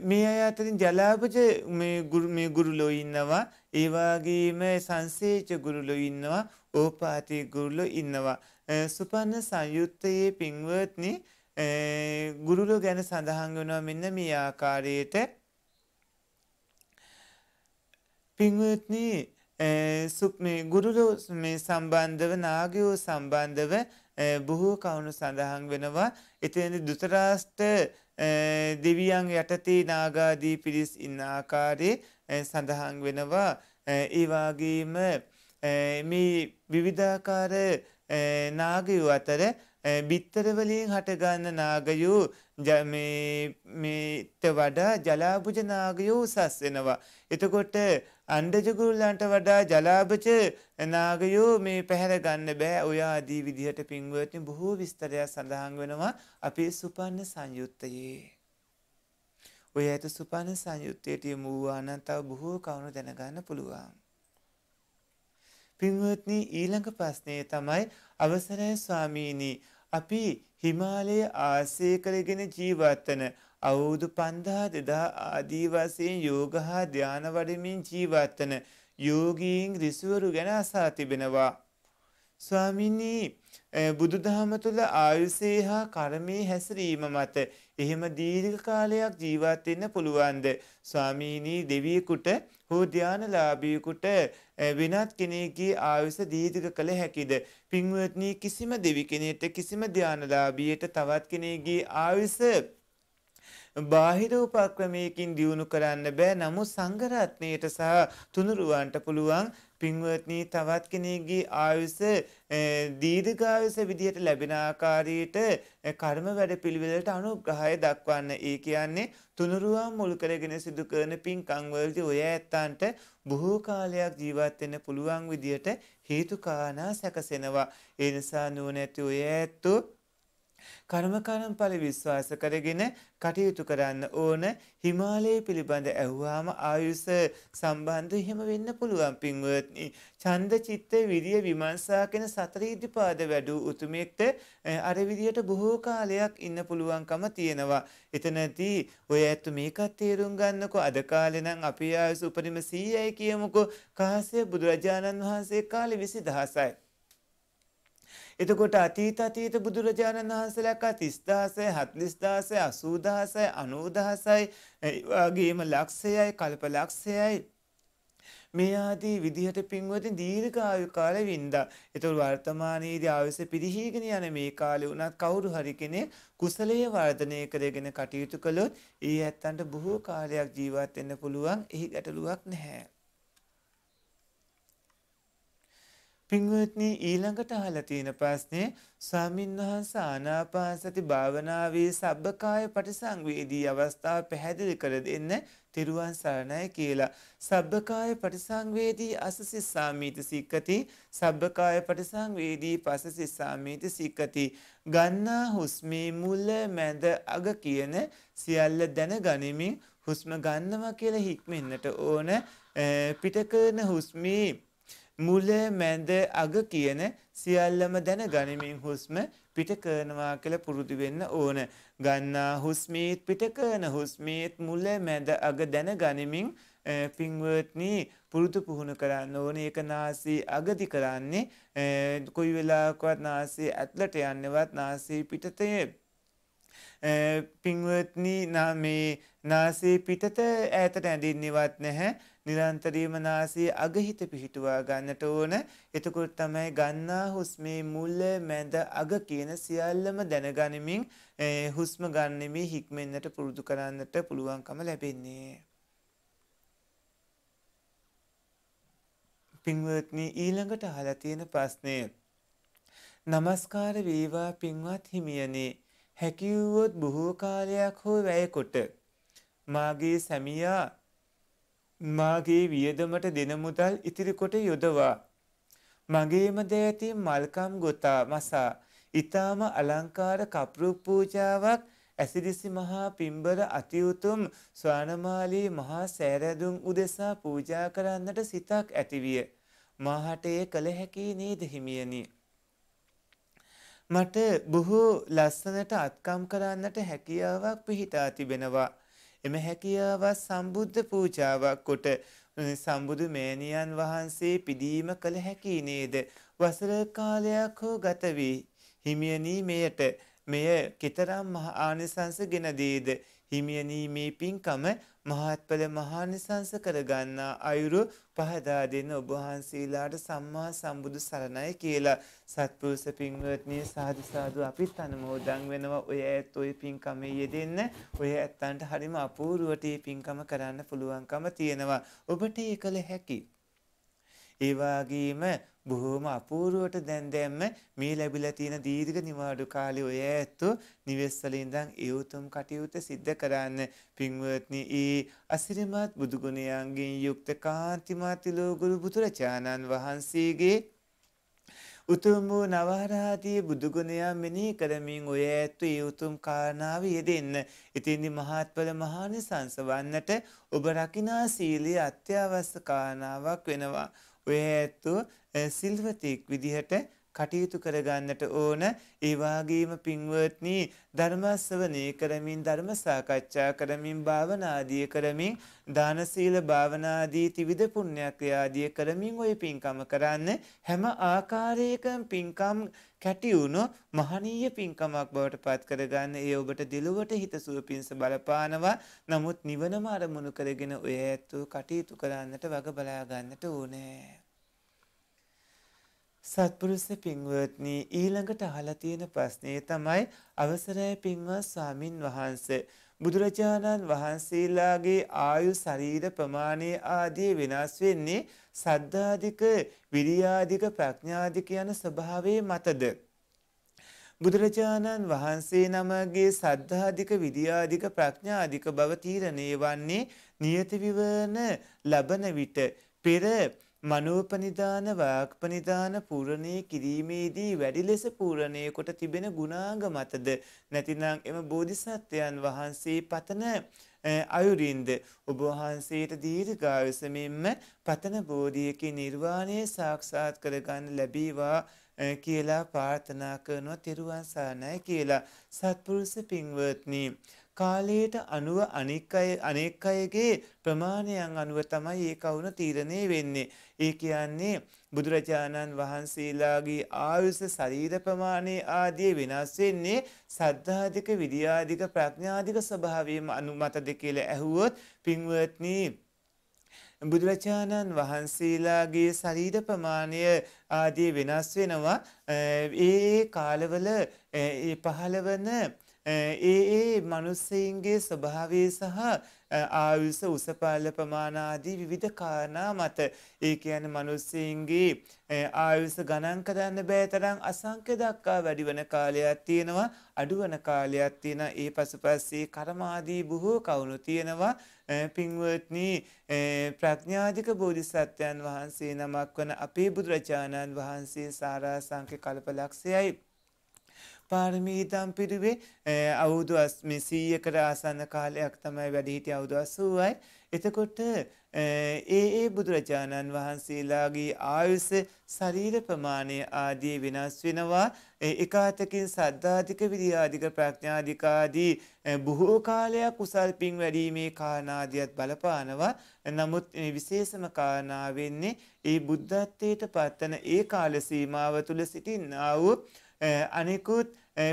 මේ අය අතරින් ජලාපජ මේ ගුරුලෝ ඉන්නවා ඒවාගේම සංසේච ගුරුලෝ ඉන්නවා ඕපාති ගුරුලෝ ඉන්නවා සුපන්න සංයුත්තයේ පින්වත්නි ගුරුලෝ ගැන සඳහන් වෙනවා මෙන්න මේ ආකාරයට පින්වත්නි සුප් මේ ගුරුලෝ මේ සම්බන්ධව නාගයෝ සම්බන්ධව බොහෝ කවුණු සඳහන් වෙනවා. එතිනි දුතරාස්ට දෙවියන් යටතේ නාගාදී පිරිස් ඉන්න ආකාරයේ සඳහන් වෙනවා. ඒවාගේම මේ විවිධාකාර නාගයු අතර බිත්තරවලින් හටගන්න නාගයෝ මේට වඩා ජලාභුජ නාගයෝ උසස් වෙනවා. එතකොට අණ්ඩජගුල්ලන්ට වඩා ජලාභච නාගයෝ මේ පැහැර ගන්න බෑ ඔයාදී විදිහට පින්වතින් බොහෝ විස්තරයක් සඳහන් වෙනවා අපේ සුපන්න සංයුත්තයේ. ඔය ඇත සුපන්න සංයුත්තයට මූවානන් තව බොහෝ කවුණු දැනගන්න පුළුවන්. පින්වත්නී ඊළඟ ප්‍රශ්නය තමයි අවසරය ස්වාමීනී අපි හිමාලය ආසය කරගෙන ජීවත්වන අවුරුදු 5000 2000 ආදී වශයෙන් යෝග හා ධාන වඩමින් ජීවත් වන යෝගීන් ඍෂිවරු ගැන අසා තිබෙනවා. ස්වාමිනී බුදුදහම තුළ ආයුෂේ හා කර්මයේ හැසිරීම මත එහෙම දීර්ඝ කාලයක් ජීවත් වෙන්න පුළුවන්ද ස්වාමීනී දෙවියෙකුට හෝ ධානලාභියෙකුට වෙනත් කෙනෙකුගේ ආයුෂ දීර්ඝ කළ හැකිද පින්වත්නි කිසිම දෙවි කෙනෙක්ට කිසිම ධානලාභියෙට තවත් කෙනෙකුගේ ආයුෂ බාහිර උපක්‍රමයකින් දියුණු කරන්න බෑ නමුත් සංගරත්නයට සහ තුනුරුවන්ට පුළුවන් පින්වත්නී තවත් කෙනෙක්ගේ ආයුස දීර්ඝායුස විදිහට ලැබෙන ආකාරයට කර්ම වැඩ පිළිවෙලට අනුග්‍රහය දක්වන්න. ඒ කියන්නේ තුනුරුවන් මුල් කරගෙන සිදු කරන පින්කම් වලදී ඔය ඇත්තන්ට බොහෝ කාලයක් ජීවත් වෙන්න පුළුවන් විදිහට හේතුකානා සැකසෙනවා. ඒ නිසා නුවණැති ඔය ඇත්තෝ කර්මකරම් පල විශ්වාස කරගෙන කටයුතු කරන්න ඕන හිමාලයේ පිළිබඳ ඇහුවාම ආයුස සම්බන්ධ එහෙම වෙන්න පුළුවන් පින්වත්නි. චන්ද චිත්ත විරිය විමර්ශා කෙන සතරීදිපාද වැඩූ උතුමෙක්ට අර විදියට බොහෝ කාලයක් ඉන්න පුළුවන්කම තියෙනවා. එතනදී ඔය ඇත්තු මේකත් තේරුම් ගන්නකො අද කාලෙනම් අපි ආයුස උපරිම 100යි කියමුකෝ කාශ්‍යප බුදුරජාණන් වහන්සේ කාලේ 20000යි. එතකොට අතීත අතීත බුදුරජාණන් වහන්සේලා 30000 40000 80000 90000යි ඒ වගේම ලක්ෂයයි කල්ප ලක්ෂයයි මේ ආදී විදිහට පින්වතින් දීර්ඝ ආයු කාලෙ වින්දා. ඒතර වර්තමානයේදී ආයුෂ පිරිහීගෙන යන මේ කාලේ උනත් කවුරු හරි කෙනෙක් කුසලයේ වර්ධනය කරගෙන කටයුතු කළොත් ඒ ඇත්තන්ට බොහෝ කාලයක් ජීවත් වෙන්න පුළුවන්. එහි ගැටලුවක් නැහැ. පින්වත්නි ඊළඟට අහලා තියෙන ප්‍රශ්නේ ස්වාමින්වහන්ස ආනාපානසති භාවනාවේ සබ්බකාය පටිසංවේදී අවස්ථාව පැහැදිලි කර දෙන්න තිරුවන් සරණයි කියලා. සබ්බකාය පටිසංවේදී අසසිස්සාමීති සික්කති සබ්බකාය පටිසංවේදී පසසිස්සාමීති සික්කති ගන්නා හුස්මේ මුල මැද අග කියන සියල්ල දැන ගනිමින් හුස්ම ගන්නවා කියලා හික්මෙන්නට ඕන පිට කරන හුස්මේ මුල මැද අග කියන සියල්ලම දැන ගනිමින් හුස්ම පිට කරනවා කියලා පුරුදු වෙන්න ඕන. ගන්නා හුස්මීත් පිට කරන හුස්මීත් මුල මැද අග දැන ගනිමින් පින්වර්ත්නි පුරුදු පුහුණු කරන්න ඕන ඒක නාසී අගදි කරන්නේ කොයි වෙලාවකවත් නාසී ඇතුළට යන්නවත් නාසී පිටතේ පින්වත්නි මේ නාසී පිටත ඈතට ඇඳින්නවත් නැහැ නිරන්තරයෙන්ම නාසයේ අගහිත පිහිටුවා ගන්නට ඕන. එතකොට තමයි ගන්නා හුස්මේ මුල, මැද, අග කියන සියල්ලම දැනගනිමින් හුස්ම ගන්නෙමි හික්මෙන්නට පුරුදු කරන්නට පුළුවන්කම ලැබෙන්නේ. පින්වත්නි ඊළඟට අහලා තියෙන ප්‍රශ්නය නමස්කාර වේවා පින්වත් හිමියනි හැකියුවොත් බොහෝ කාලයක් හෝ වැයකොට මාගේ සැමියා මාගේ වියදමට දෙන මුදල් ඉතිරි කොට යොදවා මගේම දෑ ඇති මල්කම් ගොතා මසා ඊ타ම අලංකාර කප්රු පූජාවක් ඇසිරිසි මහා පිම්බර අතිඋතුම් ස්වානමාලී මහා සෑරදුම් උදෙසා පූජා කරන්නට සිතක් ඇතිවිය. මාහට එය කළ හැකි නේද හිමියනි. මට බොහෝ ලස්සනට අත්කම් කරන්නට හැකියාවක් පිහිටා තිබෙනවා. එම හැකියාව සම්බුද්ධ පූජාවක් කොට සම්බුදු මෑණියන් වහන්සේ පිදීම කළ හැකි නේද වසර කාලයක් හෝ ගත වී හිමියනි මෙයට මෙය කතරම් මහ ආනිසංස ගෙන දීද හිමියනි මේ පින්කම මහත්ඵල මහානිසංස කරගන්නා අයුරු පහදා දෙන ඔබ වහන්සේලාට සම්මා සම්බුදු සරණයි කියලා සත්පුරුෂ පින්වත්නි සාදු සාදු අපිත් අනුමෝදන් වෙනවා ඔය ඇත් ඔය පින්කමේ යෙදෙන්න ඔය ඇත්තන්ට හරිම අපූර්වට පින්කම කරන්න පුළුවන්කම තියෙනවා ඔබට ඒ කළ හැකි ඒ වගේම බොහොම අපූර්වට දැන් දැම්ම මේ ලැබිලා තියෙන දීර්ඝ නිවාඩු කාලේ ඔය ඇත්තෝ නිවෙස්වල ඉඳන් ඒ උතුම් කටයුතු සිද්ධ කරන්න පින්වත්නි ඒ අසිරිමත් බුදු ගුණයන්ගෙන් යුක්ත කාන්තිමත් ලෝගුරු බුදුරජාණන් වහන්සේගේ උතුම් වූ නවරහතී බුදුගුණයන් මෙනෙහි කරමින් ඔය ඇත්තු ඒ උතුම් කාරණාව යෙදෙන්න. ඉතින්දි මහත්ඵල මහානිසංස වන්නට ඔබ රකිනා සීලයේ අත්‍යවශ්‍ය කාරණාවක් වෙනවා. ඔය ඇත්තෝ සිල්වතෙක් විදිහට කටයුතු කරගන්නට ඕන ඒවාගේම පින්වත්නී ධර්මස්වනය කරමින් ධර්ම සාකච්ඡා කරමින් භාවනාදිය කරමින් දානසීල භාවනාදී තිවිධ පුුණ්‍යක්‍රයාදිය කරමින් ඔය පින්කම කරන්න හැම ආකාරයකම් පින්කම් කැටියුණු මහනීය පින්කමක් බවට පත් කරගන්න ඒ ඔබට දිලුවට හිතසුව පින්ස බලපානවා නමුත් නිවනම අරමුණු කරගෙන ඔය ඇත්තු කටයුතු කරන්නට වග බලාගන්නට ඕනෑ. සත්පුරුෂ පින්වත්නි ඊළඟට අහලා තියෙන ප්‍රශ්නේ තමයි අවසරයි පින්වත් ස්වාමින් වහන්සේ බුදුරජාණන් වහන්සේලාගේ ආයු ශරීර ප්‍රමාණය ආදී වෙනස් වෙන්නේ සද්ධාධික විරියාධික ප්‍රඥාධික යන ස්වභාවයේ මතද බුදුරජාණන් වහන්සේ නමගේ සද්ධාධික විරියාධික ප්‍රඥාධික බව තීරණය වන්නේ නියත විවරණ ලබන විට පෙර මනෝපනිධාන වාක්පනිධාන පූරණය කිරීමේදී වැඩි ලෙස පූරණය කොට තිබෙන ගුණාග මතද නැතිනම් එම බෝධිසත්වයන් වහන්සේ පතන අයුරින්ද ඔබවහන්සේට දීර්ඝායසමින්ම පතන බෝධියකි නිර්වාණය සාක්ෂාත් කරගන්න ලැබීවා කියලා පාර්ථනා කරනවා තෙරුවන් සානය කියලා සත්පුරුෂ පින්වත්නී කාලයට අනුව අනික් අය අනෙක් අයගේ ප්‍රමාණයන් අනුව තමයි ඒ කවුන තීරණය වෙන්නේ. ඒ කියන්නේ බුදුරජාණන් වහන්සේලාගේ ආයුෂ ශරීර ප්‍රමාණය ආදී වෙනස් වෙන්නේ සද්ධාධික විද්‍යාධික ප්‍රඥාධික ස්වභාවයම අනුමතද කියලා ඇහුවොත් පින්වත්නි බුදුරජාණන් වහන්සේලාගේ ශරීර ප්‍රමාණය ආදී වෙනස් වෙනවා ඒ කාලවල ඒ පහළවන ඒ ඒ මනුස්සයින්ගේ ස්වභාවය සහ ආයුස උසපල්ල ප්‍රමාණාදී විවිධ කාරණා මත ඒ කියන මනුස්සයින්ගේ ආයුස ගණන් කරන්න බෑ තරම් අසංඛ්‍ය දක්වා වැඩි වෙන කාලයක් තියෙනවා අඩු වෙන කාලයක් තියෙන ඒ පසුපස්සේ කර්මාදී බොහෝ කවුණු තියෙනවා පින්වත්නි ප්‍රඥාධික බෝධිසත්වයන් වහන්සේ නමක් වන අපේ බුදුරජාණන් වහන්සේ සාරාසංඛ්‍ය කල්පලක්ෂයයි පාරමීතම් පිරිවේ අවුදු අස් මෙසීයකට ආසන්න කාලයක් තමයි වැඩිහිටි අවුදු අසුවයි. එතකොට ඒ ඒ බුදුරජාණන් වහන්සේලාගේ ආයුස ශරීර ප්‍රමාණය ආදී වෙනස් වෙනවා එකාතකින් සද්ධාධික විදිආධික ප්‍රඥාධිකාදී බොහෝ කාලයක් උසල් පින් වැඩීමේ කාරණාදියත් බලපානවා නමුත් විශේෂම කාරණාවෙන්නේ ඒ බුද්ධත්වයට පත්තන ඒ කාල සීමාව තුළ සිටින්නා වූ අනෙකුත්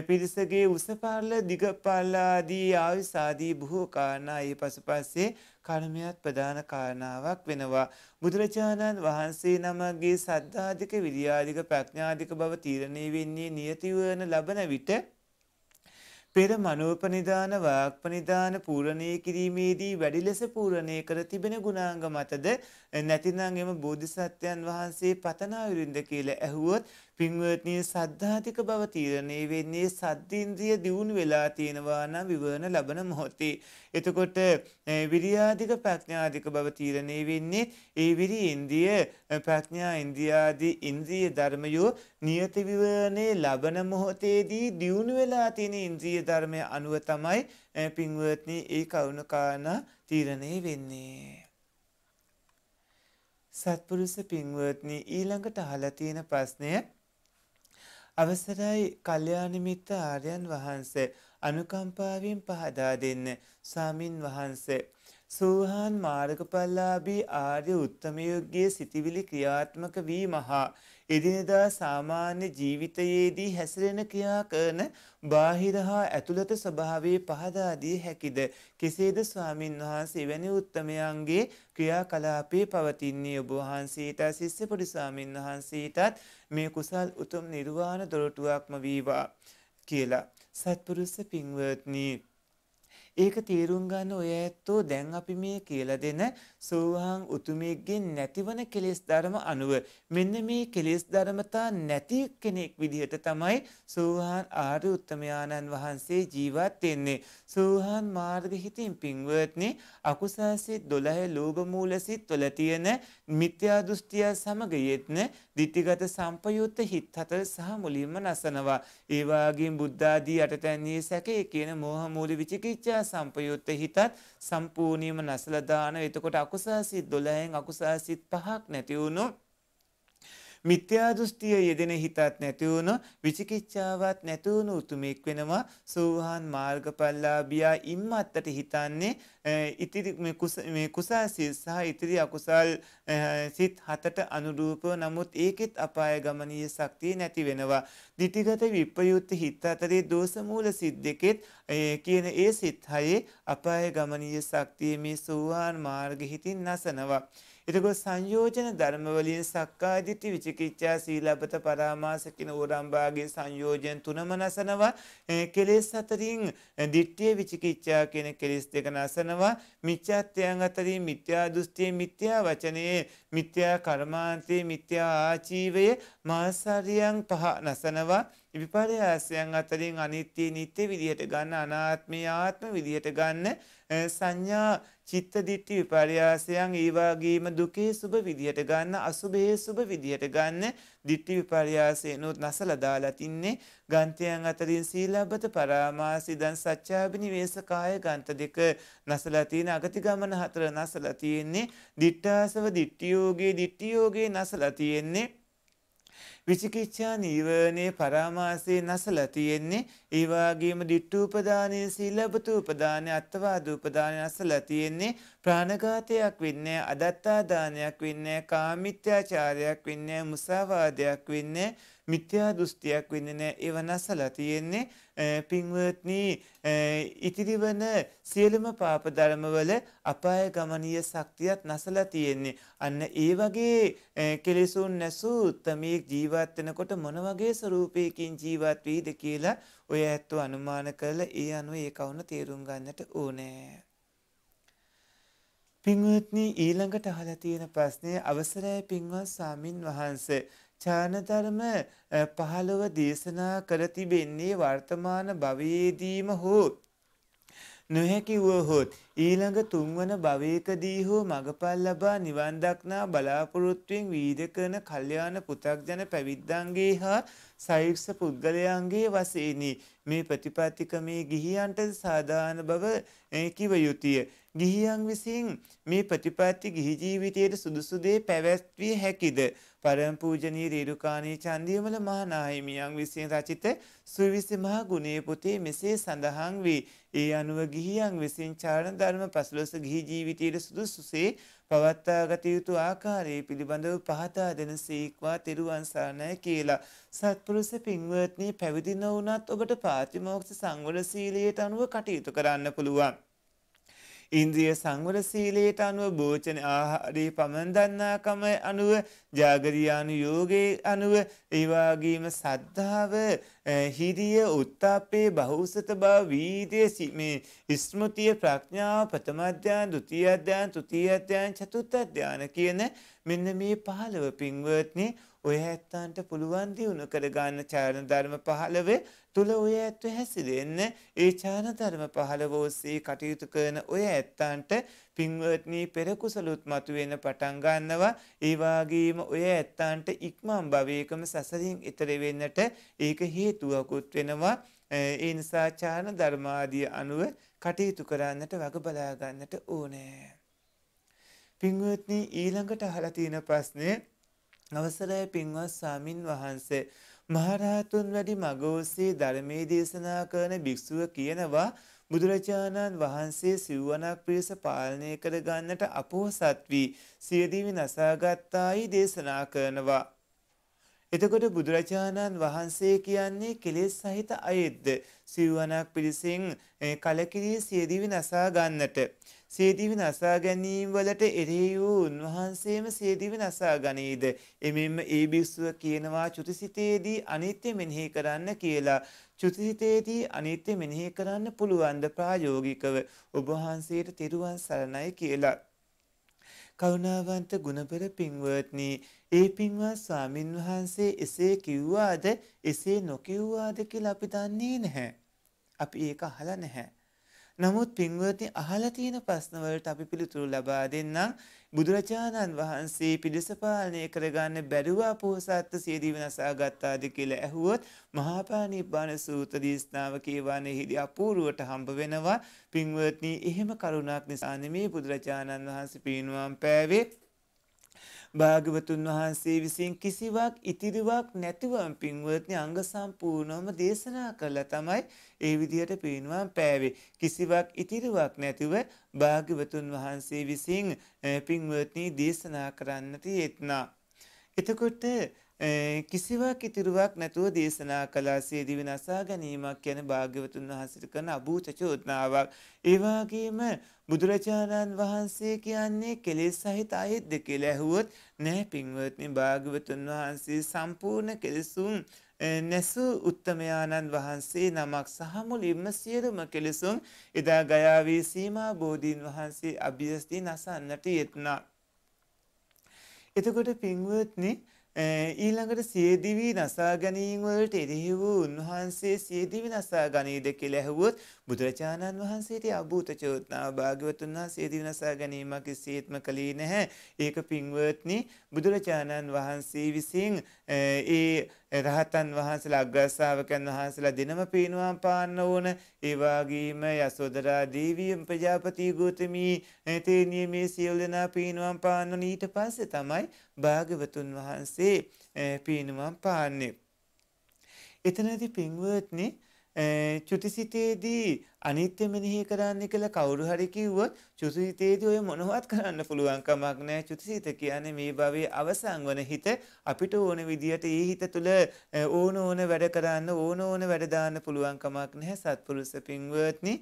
පිරිසගේ උසපාරල දිගපාලාදී ආවිසාදී බොහෝ කාරණායේ පසුපස්සේ කර්මයත් ප්‍රධාන කාරණාවක් වෙනවා. බුදුරජාණන් වහන්සේ නමගේ සද්ධාධික විරියාධික ප්‍රඥාධික බව තීරණය වෙන්නේ නියතිවන ලබන විට පෙර මනෝපනිදාන වාක්පනිදාන පූරණය කිරීමේදී වැඩි ලෙස පූරණය කර තිබෙන ගුණාංග මතද නැතිනම් එම බෝධිසත්වයන් වහන්සේ පතනා විරුද්ධ කියලා ඇහුවොත් පින්වත්නි සද්ධාතික බව තීරණය වෙන්නේ සද්දේන්ද්‍රිය දියුණු වෙලා තියෙනවා නම් විවරණ ලබන මොහොතේ. එතකොට විරියාධික ප්‍රඥාධික බව තීරණය වෙන්නේ ඒ විරි ඉන්ද්‍රිය ප්‍රඥා ඉන්ද්‍රියාදී ඉන්ද්‍රිය ධර්මයෝ නියත විවරණේ ලබන මොහොතේදී දියුණු වෙලා තියෙන ඉන්ද්‍රිය ධර්මය අනුව තමයි පින්වත්නි ඒ කවුණු කාරණා තීරණය වෙන්නේ. සත්පුරුෂ පින්වත්නි ඊළඟට අහලා තියෙන ප්‍රශ්නය අවසරයි කල්යාණමිත්ත ආර්යයන් වහන්සේ අනුකම්පාවෙන් පහදා දෙන්න සාමින් වහන්සේ සූහාන් මාර්ගඵලලාභී ආර්ය උත්තමයෝග්ගේ සිටිවිලි ක්‍රියාත්මක වී මහා එදිනෙදා සාමාන්‍ය ජීවිතයේදී හැසිරෙන ක්‍රියා කරන බාහිර හා ඇතුළත ස්වභාවයේ පහදා දී හැකිද කෙසේද ස්වාමින් වහන්සේ වැනි උත්තමයන්ගේ ක්‍රියාකලාපේ පවතින්නේ ඔබ වහන්සේට ශිෂ්‍ය පොඩි ස්වාමින් වහන්සේටත් මේ කුසල් උතුම් නිර්වාණ දොරටුවක්ම වේවා කියලා සත්පුරුෂ පින්වත්නි ඒක තේරුම් ගන්න ඔය ඇත්තෝ දැන් අපි මේ කියලා දෙන සෝහං උතුමෙක්ගෙන් නැතිවන කෙලෙස් ධර්ම අනුව මෙන්න මේ කෙලෙස් ධර්මතා නැති කෙනෙක් විදිහට තමයි සෝහාන් ආර්ය උත්තමයාණන් වහන්සේ ජීවත් වෙන්නේ සෝහාන් මාර්ග හිතින් පින්වත්නි අකුසල්සිත 12 ලෝභ මූලසිත වල තියෙන මිත්‍යා දෘෂ්ටිය සමග යෙත්න ditthිගත සම්පයුත්ත හිත් හතර සහ මුලින්ම නසනවා ඒ වගේම බුද්ධ ආදී යටතැන්ියේ සැකේ කියන මෝහ මූල විචිකිච්ඡා සංපයුත්ත හිතත් සම්පූර්ණියම නැසලා දාන එතකොට අකුසල් සිත් 12න් අකුසල් සිත් පහක් නැති වුණොත් මිත්‍යා දෘෂ්ටිය යෙදෙන හිතත් නැති වුණු විචිකිච්ඡාවත් නැති වුණු උතුමෙක් වෙනවා සෝහාන් මාර්ගඵලලාභියා ඉම්මත්තට හිතන්නේ ඉතිරි මේ කුස මේ කුසල් සිත් සහ ඉතිරි අකුසල් සිත් හතට අනුරූපව නමුත් ඒකෙත් අපාය ගමනීය ශක්තිය නැති වෙනවා ditthigata විප්‍රයුක්ත හිත අතරේ දෝෂ මූල සිත් දෙකෙත් කියන ඒ සිත් හයේ අපාය ගමනීය ශක්තිය මේ සෝහාන් මාර්ගෙ හිතින් නැසනවා එතකොට සංයෝජන ධර්ම වලින් සක්කාදිට්ඨි විචිකිච්ඡා සීලබත පරාමාස කියන ඕරම්බාගේ සංයෝජන තුනම නසනවා කෙලෙස් අතරින් දිට්ඨිය විචිකිච්ඡා කියන කෙලෙස් දෙක නසනවා මිච්ඡාත්‍යයන් අතරින් මිත්‍යා දෘෂ්ටිය මිත්‍යා වචනේ මිත්‍යා කර්මාන්තේ මිත්‍යා ආචීවය මාසාරියන් පහ නසනවා විපර්යාසයන් අතරින් අනිත්‍ය නිත්‍ය විදිහට ගන්න අනාත්මය ආත්ම විදිහට ගන්න සංඥා චිත්ත දිට්ඨි විපර්යාසයන් ඒ වගේම දුකේ සුබ විදිහට ගන්න අසුභයේ සුබ විදිහට ගන්න දිට්ඨි විපර්යාසයනොත් නැසලා දාලා තින්නේ ගන්තයන් අතරින් සීලබ්බත පරාමාසිදන් සත්‍යාබිනිවේස කාය ගන්ත දෙක නැසලා තියෙන අගති ගමන හතර නැසලා තියෙන්නේ දිට්ඨාසව දිට්ඨියෝගේ දිට්ඨියෝගේ නැසලා තියෙන්නේ විචිකිච්ඡා නීවරණේ පරාමාසයේ නැසලා තියෙන්නේ. ඒ වගේම ditthූපදානය, සීලබ්බතූපදානය, අත්වාදූපදානය නැසලා තියෙන්නේ. ප්‍රාණඝාතයක් වෙන්නේ නැහැ, අදත්තා දානයක් වෙන්නේ නැහැ, කාමීත්‍යාචාරයක් වෙන්නේ නැහැ, මුසාවාදයක් වෙන්නේ නැහැ. මිත්‍යා දෘෂ්ටියක් වෙන්නේ නැහැ. ඒව නැසලා තියෙන්නේ පින්වත්නි ඉතිරිවන සියලුම පාප ධර්මවල අපාය ගමනීය ශක්තියත් නැසලා තියෙන්නේ. අන්න ඒ වගේ කෙලෙසුන් නැසූ උත්තමීක් ජීවත් වෙනකොට මොන වගේ ස්වરૂපයකින් ජීවත් වෙයිද කියලා ඔය ඇත්තෝ අනුමාන කරලා ඒ අනුව ඒ කවුන තේරුම් ගන්නට ඕනේ. පින්වත්නි ඊළඟට අහලා තියෙන ප්‍රශ්නය අවසරයි පින්වත් සාමින් වහන්සේ ඡානධර්ම පහළව දේශනා කර තිබෙන්නේ වර්තමාන භවයේදීම හෝ නොහැකි වුවහොත් ඊළඟ තුන්වන භවයකදී හෝ මගපල් ලබා නිවන් දක්නා බලාපොරොත්තුවෙන් වීද කරන කල්යාණ පු탁ජන පැවිද්දන්ගේ හා සයුක්ෂ පුද්ගලයන්ගේ වශයෙනි මේ ප්‍රතිපත්තිකමේ ගිහියන්ට සාධාන බව කිව යුතුය. ගිහියන් විසින් මේ ප්‍රතිපත්ති ගිහි ජීවිතයේ සුදුසු දේ පැවැත්විය හැකිද? පරම පූජනී රේරුකාණී චන්දියමල මහනාහිමියන් විසින් රචිත සුවිසි මහා ගුණේ පොතේ මෙසේ සඳහන් වී ඒ අනුව ගිහියන් විසින් චාරණ ධර්ම පසළොස ගිහි ජීවිතයට සුදුසුසේ පවත්තා ගත යුතු ආකාරයේ පිළිබඳව පහතා දෙන සීක්වා තෙරුවන් සරණයි කියලා සත්පුරුෂ පින්වත්නි පැවිදි නොවුනත් ඔබට පාතිමෝක්ෂ සංවර සීලයට අනුව කටයුතු කරන්න පුළුවන්. ඉන්ද්‍රිය සංවර සීලයට අනුව භෝජන ආහාරී පමණ දන්නාකම අනුව ජාගරියානු යෝගයේ අනුව ඒවාගේම සද්ධාව හිරිය උත්තාපේ බහුසත බව වීදය මේ ඉස්මෘතිය ප්‍රඥාව ප්‍රථමධ්‍යාන දුතිය අධ්‍යාන තුතිය අධ්‍යාන චතුත් අධ්‍යාන කියන මෙන්න මේ පහළව පින්වත්නේ ඔය ඇත්තන්ට පුළුවන් දියුණු කරගන්න චාරණ ධර්ම 15 තුල ඔය ඇත්ත හැසිරෙන්න ඒ චාරණ ධර්ම 15 ඔස්සේ කටයුතු කරන ඔය ඇත්තන්ට පින්වත්නි පෙර කුසලොත් මතුවෙන පටන් ගන්නවා ඒ වගේම ඔය ඇත්තන්ට ඉක්මන් භවයකම සසරින් ඈතර වෙන්නට ඒක හේතුවකුත් වෙනවා ඒ නිසා චාරණ ධර්මාදී අනුව කටයුතු කරන්නට වග බලා ගන්නට ඕනේ. පින්වත්නි ඊළඟට අහලා තියෙන ප්‍රශ්නේ අවසරයි පින්වත් සාමින් වහන්සේ මහරහතුන් වැඩි මගෝසී ධර්මයේ දේශනා කරන භික්ෂුව කියනවා බුදුරජාණන් වහන්සේ සිව්වනක් පිරිස පාලනය කර ගන්නට අපෝසත් වී සියදිවි නසාගත්තායි දේශනා කරනවා එතකොට බුදුරජාණන් වහන්සේ කියන්නේ කෙලෙස් සහිත අයෙද්ද සිව්වනක් පිරිසෙන් කලකිරී සියදිවි නසා ගන්නට සේදිවි නසා ගැනීම වලට එරෙහි වූ උන්වහන්සේම සේදිවි නසා ගනීද එමෙන්ම ඒ භික්ෂුව කියනවා චුතිසිතේදී අනිත්‍ය මෙනෙහි කරන්න කියලා චුතිසිතේදී අනිත්‍ය මෙනෙහි කරන්න පුළුවන්ද ප්‍රායෝගිකව ඔබ වහන්සේට තෙරුවන් සරණයි කියලා කරුණාවන්ත ගුණපර පින්වත්නි ඒ පින්වත් ස්වාමින් වහන්සේ එසේ කිව්වාද එසේ නොකිව්වාද කියලා අපි දන්නේ නැහැ. අපි ඒක අහලා නැහැ. නමුත් පින්වති අහලා තියෙන ප්‍රශ්න වලට අපි පිළිතුරු ලබා දෙන්නම්. බුදුරජාණන් වහන්සේ පිළිස පාලනය කරගන්න බැරුවා පොහසත්ත සියදිව නසා ගත්තාද කියලා ඇහුවොත් මහා පාණිපාණ සූත්‍ර දේශනාව කියවන්නේහිදී අපූර්වට හම්බ වෙනවා. පින්වත්නි, එහෙම කරුණක් නිසා නෙමේ බුදුරජාණන් වහන්සේ පින්වම් පෑවේ භාගවතුන් වහන්සේ විසින් කිසිවක් ඉතිරිවක් නැතිවම් පින්වත්නි අංග සම්පූර්ණවම දේශනා කළා තමයි ඒ විදිහට පේනවා පෑවේ. කිසිවක් ඉතිරිවක් නැතිව භාගවතුන් වහන්සේ විසින් පින්වත්නි දේශනා කරන්නට යෙත්නා. එතකොට කිසිවක් ඉතිරුවක් නැතුව දේශනා කලා සේදිවි නසා ගැනීමක් යැන භාග්‍යවතුන් වහසිට කන අභූත චෝදනාවක්. ඒවාගේම බුදුරජාණන් වහන්සේ කියන්නේ කෙලෙස් සහිත අයෙත් දෙකෙ ඇහුවොත් නෑ පින්වත්නි භාග්‍යවතුන් වහන්සේ සම්පූර්ණ කෙලෙසුම් නැසු උත්තමයාණන් වහන්සේ නමක් සහමුලින්ම සියලුම කෙලෙසුම් එදා ගයාවී සීමා බෝධීන් වහන්සේ අභ්‍යස්ති නසන්නට යෙත්නා. එතකොට පින්වත්නි Eh, ඊළඟට සියදිවී නසා ගැනීම වලට එරෙහි වූ උන්වහන්සේ සියදිවි නසා ගනීද කියලා ඇහුවොත් බුදුරජාණන් වහන්සේට අභූත චෝදනාව භාග්‍යවතුන් වහන්සේ දිවි නසා ගැනීමක් කිසියෙත්ම කළේ නැහැ. ඒක පින්වත්නි බුදුරජාණන් වහන්සේ විසින් eh, ඒ රහතන් වහන්සේලා අග්‍රස්ථාවකයන් වහන්සේලා දිනම පීනුවම් පාන්න ඕන ඒ වගේම යසෝදරා දේවියන් ප්‍රජාපති ගෝතමී තේනිය මේ සියලු දෙනා පීනුවම් පාන්න ඊට පස්සේ තමයි භාග්‍යවතුන් වහන්සේ පීනුවම් පාන්නේ එතනදී පින්වත්නි චුතිසිතේදී අනිත්‍ය මෙනෙහි කරන්න කියලා කවුරු හරි කිව්වොත් චුතිසිතේදී ඔය මොනවත් කරන්න පුළුවන් කමක් නැහැ. චුතිසිත කියන්නේ මේ භවයේ අවසන් වන හිත අපිට ඕන විදියට ඒ හිත තුළ ඕන ඕන වැඩ කරන්න ඕන ඕන වැඩ දාන්න පුළුවන් කමක් නැහැ. සත්පුරුෂ පින්වත්නි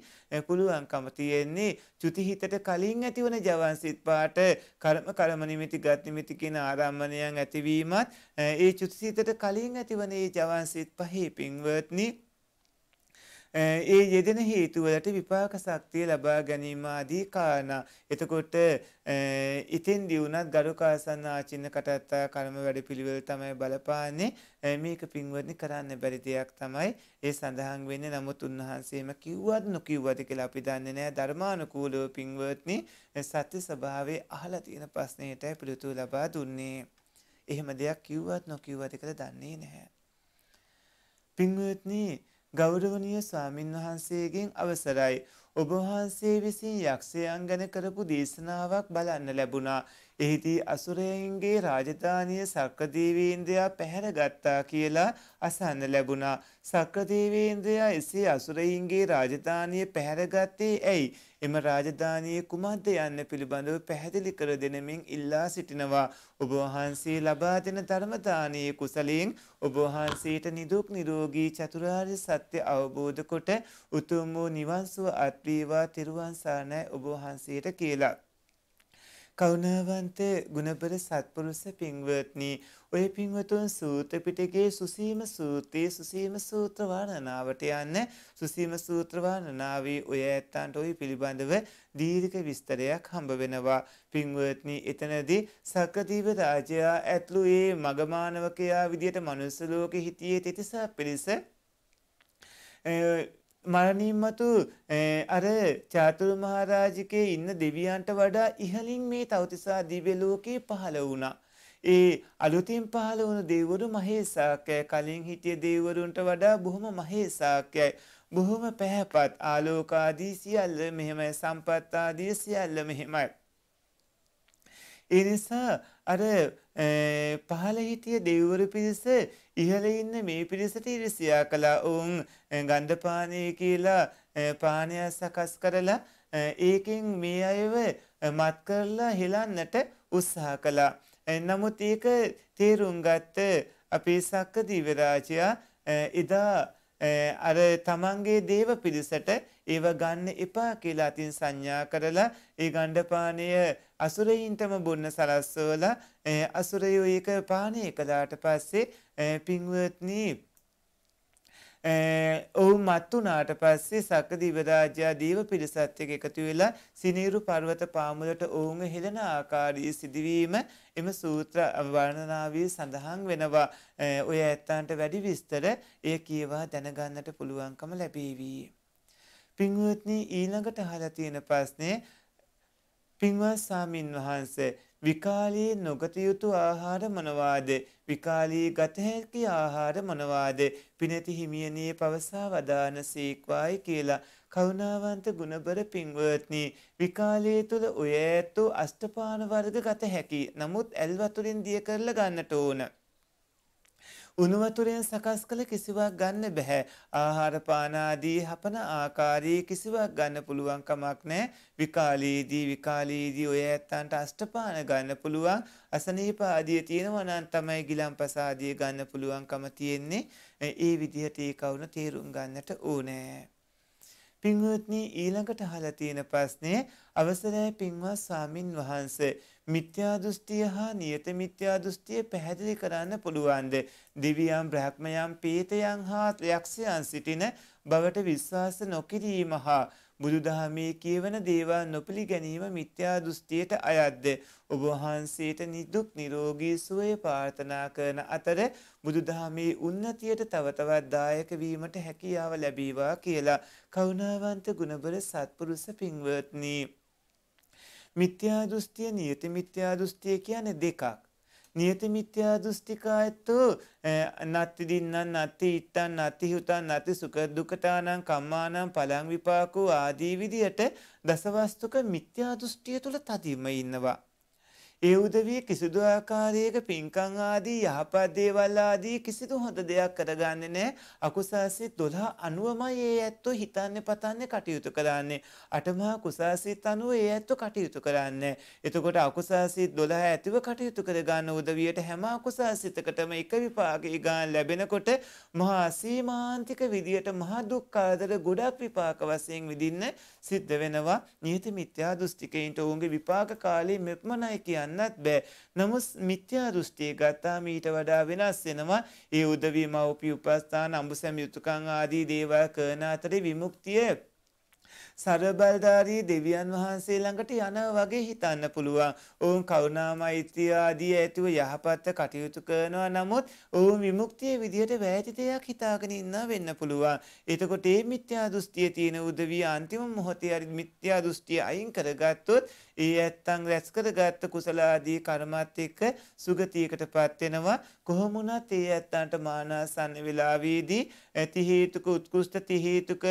පුළුවන්කම තියෙන්නේ චුතිහිතට කලින් ඇතිවන ජවන් සිත් පාට කර්ම කර්ම නිමිති ගත් නිමිති කියන ආරම්මණයන් ඇතිවීමත් ඒ චුතිසිතට කලින් ඇතිවන ඒ ජවන් සිත් පහේ පින්වත්නි ඒ යෙදෙන හේතුවලට විපාක ශක්තිය ලබා ගැනීම ආදී කාරණා. එතකොට ඉතින් දිනුනත් ගරුකාසන්න ආචින්න කටත්තා කර්ම වැඩපිළිවෙල තමයි බලපාන්නේ මේක පින්වත්නි කරන්න බැරි දෙයක් තමයි ඒ සඳහන් වෙන්නේ නමුත් උන්වහන්සේම කිව්වත් නොකිව්වද කියලා අපි දන්නේ නැහැ ධර්මානුකූලව පින්වත්නි සත්‍ය ස්වභාවයේ අහලා තියෙන ප්‍රශ්නෙටයි පිළිතුරු ලබා දුන්නේ. එහෙම දෙයක් කිව්වත් නොකිව්වද කියලා දන්නේ නැහැ. පින්වත්නි ගෞරවනීය ස්වාමින්වහන්සේගෙන් අවසරයි ඔබහන්සේ විසින් යක්ෂයන් ගැන කරපු දේශනාවක් බලන්න ලැබුණා. එහිදී අසුරයන්ගේ රාජධානිය සක්‍රදීවීන්දයා පැහැරගත්තා කියලා අසන්න ලැබුණා. සක්‍රදීවීන්දයා එසේ අසුරයින්ගේ රාජධානිය පැහැරගත්තේ ඇයි. එම රාජධානය කුමක්ද යන්න පිළිබඳව පැහැදිලි කර දෙනමින් ඉල්ලා සිටිනවා. ඔබවහන්සේ ලබා දෙන ධර්මදානයේ කුසලයෙන් ඔබවහන්සේට නිදුක් නිරෝගී චතුරාර්ය සත්‍ය අවබෝධ කොට උතුම් වූ නිවන්සුව අත් වේවා තෙරුවන් සරණයි ඔබ වහන්සේට කියලා. කරුණාවන්ත ගුණබර සත්පුරුෂ පින්වත්නි ඔය පින්වතුන් සූත්‍ර පිටකයේ සුසීම සූත්‍රයේ සුසීම සූත්‍ර වර්ණනාවට යන්න සුසීම සූත්‍ර වර්ණනාවේ ඔය ඇත්තන්ට ওই පිළිබඳව දීර්ඝ විස්තරයක් හම්බ වෙනවා පින්වත්නි එතනදී සක්‍රදීප රාජයා ඇතුළු ඒ මගමානවකයා විදියට මනුස්ස ලෝකෙ හිටියේ තිතිසා පිළිස මරණින් මතු අර චාතුරු මහරාජිකේ ඉන්න දෙවියන්ට වඩා ඉහලින් මේ තවතිසා දිවලෝකේ පහළ වුණා. ඒ අලුතින් පහළ වුණු දෙවරු මහේසාක්‍යය කලින් හිටිය දෙවරුන්ට වඩා බොහොම මහේසාක්‍යයි. බොහොම පැහැපත් ආලෝකාදී සියල්ල මෙහෙමයි සම්පත්තාදී සියල්ල මෙහෙමයි. ඒ නිසා අර පහළ හිටිය දෙවරු පිරිස ඉහළ ඉන්න මේ පිරිසට ඉරිසියා කළා ඔවුන් ගණ්ඩපානය කියලා පානයක් සකස් කරලා ඒකෙන් මේ අයව මත් කරලා හෙලන්නට උත්සාහ කළා. නමුත් ඒක තේරුම් ගත්ත අපේ සක්ක දිවරාජයා එදා අර තමන්ගේ දේව පිරිසට ඒව ගන්න එපා කියලා අතින් සංඥා කරලා ඒ ගණ්ඩපානය අසුරයින්ටම බොන්න සලස්සවලා අසුරයෝ ඒක පානය කළාට පස්සේ පින්වත්නී ඔවු මත් වුණාට පස්සේ සක්කදිව රාජා දේව පිරිසත් එක්ක එකතු වෙලා සිනීරු පර්වත පාමුලට ඔවුන් හෙළන ආකාරයේ සිදුවීම එම සූත්‍ර වර්ණනාවේ සඳහන් වෙනවා. ඔය ඇත්තන්ට වැඩි විස්තර එය කියවා දැනගන්නට පුළුවන්කම ලැබේවි. පින්වත්නි ඊළඟට අහලා තියෙන ප්‍රශ්නේ පින්වත් සාමින් වහන්සේ විකාලී නොගත යුතු ආහාර මොනවාද විකාලී ගත හැකි ආහාර මොනවාද පිනති හිමියනේ පවසා වදාන සීක්වායි කියලා කරුණාවන්ත ගුණබර පින්වත්නි විකාලයේ තුල ඔය ඇතු අෂ්ටපාන වර්ග ගත හැකි නමුත් ඇල්වතුරින් දිය කරලා ගන්නට ඕන උණු වතුරෙන් සකස් කළ කිසිවක් ගන්න බෑ. ආහාර පාන ආදී හපන ආකාරයේ කිසිවක් ගන්න පුළුවන් කමක් නැහැ. විකාලීදී විකාලීදී ඔය ඇත්තන්ට අෂ්ටපාන ගන්න පුළුවන්. අසනීප ආදී තියෙනවා නම් තමයි ගිලම්පස ආදී ගන්න පුළුවන්කම තියෙන්නේ. ඒ විදිහට ඒ කවුරු තේරුම් ගන්නට ඕනේ. පින්වත්නි ඊළඟට අහලා තියෙන ප්‍රශ්නේ අවසරයි පින්වත් ස්වාමින් වහන්සේ මිත්‍යා දෘෂ්ටිය හා නියත මිත්‍යා දෘෂ්ටිය පැහැදිලි කරන්න පුළුවන්ද? දිවියන් බ්‍රහ්මයන් පීතයන් හා යක්ෂයන් සිටින බවට විශ්වාස නොකිරීම හා බුදුදහමේ කියවන දේවල් නොපිළිගැනීම මිත්‍යා දෘෂ්ටියට අයත්ද? ඔබ වහන්සේට නිදුක් නිරෝගී සුවය ප්‍රාර්ථනා කරන අතර බුදුදහමේ උන්නතියට තව තවත් දායක වීමට හැකියාව ලැබීවා කියලා කරුණාවන්ත ගුණබර සත්පුරුෂ පින්වත්නි මිත්‍යා දෘෂ්ටිය නියති මිත්‍යා දෘෂ්ටිය කියන්නේ දෙකක්. නියති මිත්‍යා දෘෂ්ටිකායතෝ නත්ති දින්නන් නත්ති ඉත්තන් නත්ති හුතන් නත්ති සුඛ දුකටානම් කම්මානම් පලං විපාකෝ ආදී විදියට දසවස්තුක මිත්‍යා දෘෂ්ටිය තුල තදින්ම ඉන්නවා. ඒ උදවිය කිසිදු ආකාරයක පින්කම් ආදී යහපත් දේවල් ආදී කිසිදු හොඳ දෙයක් කරගන්නේ නැහැ. අකුසාසී 12 අනුවමයි ඒ ඇත්තෝ හිතන්නේ පතන්නේ කටයුතු කරන්නේ. අටමහා කුසාසීත් අනුව ඒ ඇත්තෝ කටයුතු කරන්නේ. එතකොට අකුසාසී 12 ඇතිව කටයුතු කරගන්න උදවියට හැම අකුසාසිතකටම එක විපාකී ගාන ලැබෙනකොට මහා සීමාන්තික විදියට මහා දුක් කරදර ගොඩක් විපාක වශයෙන් විඳින්න සිද්ධ වෙනවා නියත මිත්‍යා දෘෂ්ටිකයින්ට ඔවුන්ගේ විපාක කාලේ මෙපමණයි කියන්නත් බෑ. නමුත් මිත්‍යා දෘෂ්ටිය ගත්තාම ඊට වඩා වෙනස් වෙනවා. ඒ උදවි මව්පිය උපස්ථාන අඹුසැම යුතුයකම් ආදී දේවල් කරන අතරේ විමුක්තිය සරබල්ධාරී දෙවියන් වහන්සේ ළඟට යන වගේ හිතන්න පුළුවන්. ඔවුන් කරුණා මෛත්‍රිය ආදී ඇතුව යහපත් කටයුතු කරනවා නමුත් ඔවුන් විමුක්තිය විදිහට වැයති දෙයක් හිතාගෙන ඉන්න වෙන්න පුළුවන්. එතකොට මේ මිත්‍යා දෘෂ්ටිය තියෙන උදවිය අන්තිම මොහොතේ හරි මිත්‍යා දෘෂ්ටිය අයින් කරගත්තොත් ඒ ඇත්තන් රැස් කරගත්ත කුසල ආදී කර්මات එක්ක සුගතියකටපත් වෙනවා. කොහොමුණත් ඒ ඇත්තන්ට මානාසන්න වෙලාවේදී ඇති හේතුක උත්කෘෂ්ට තිහේතුක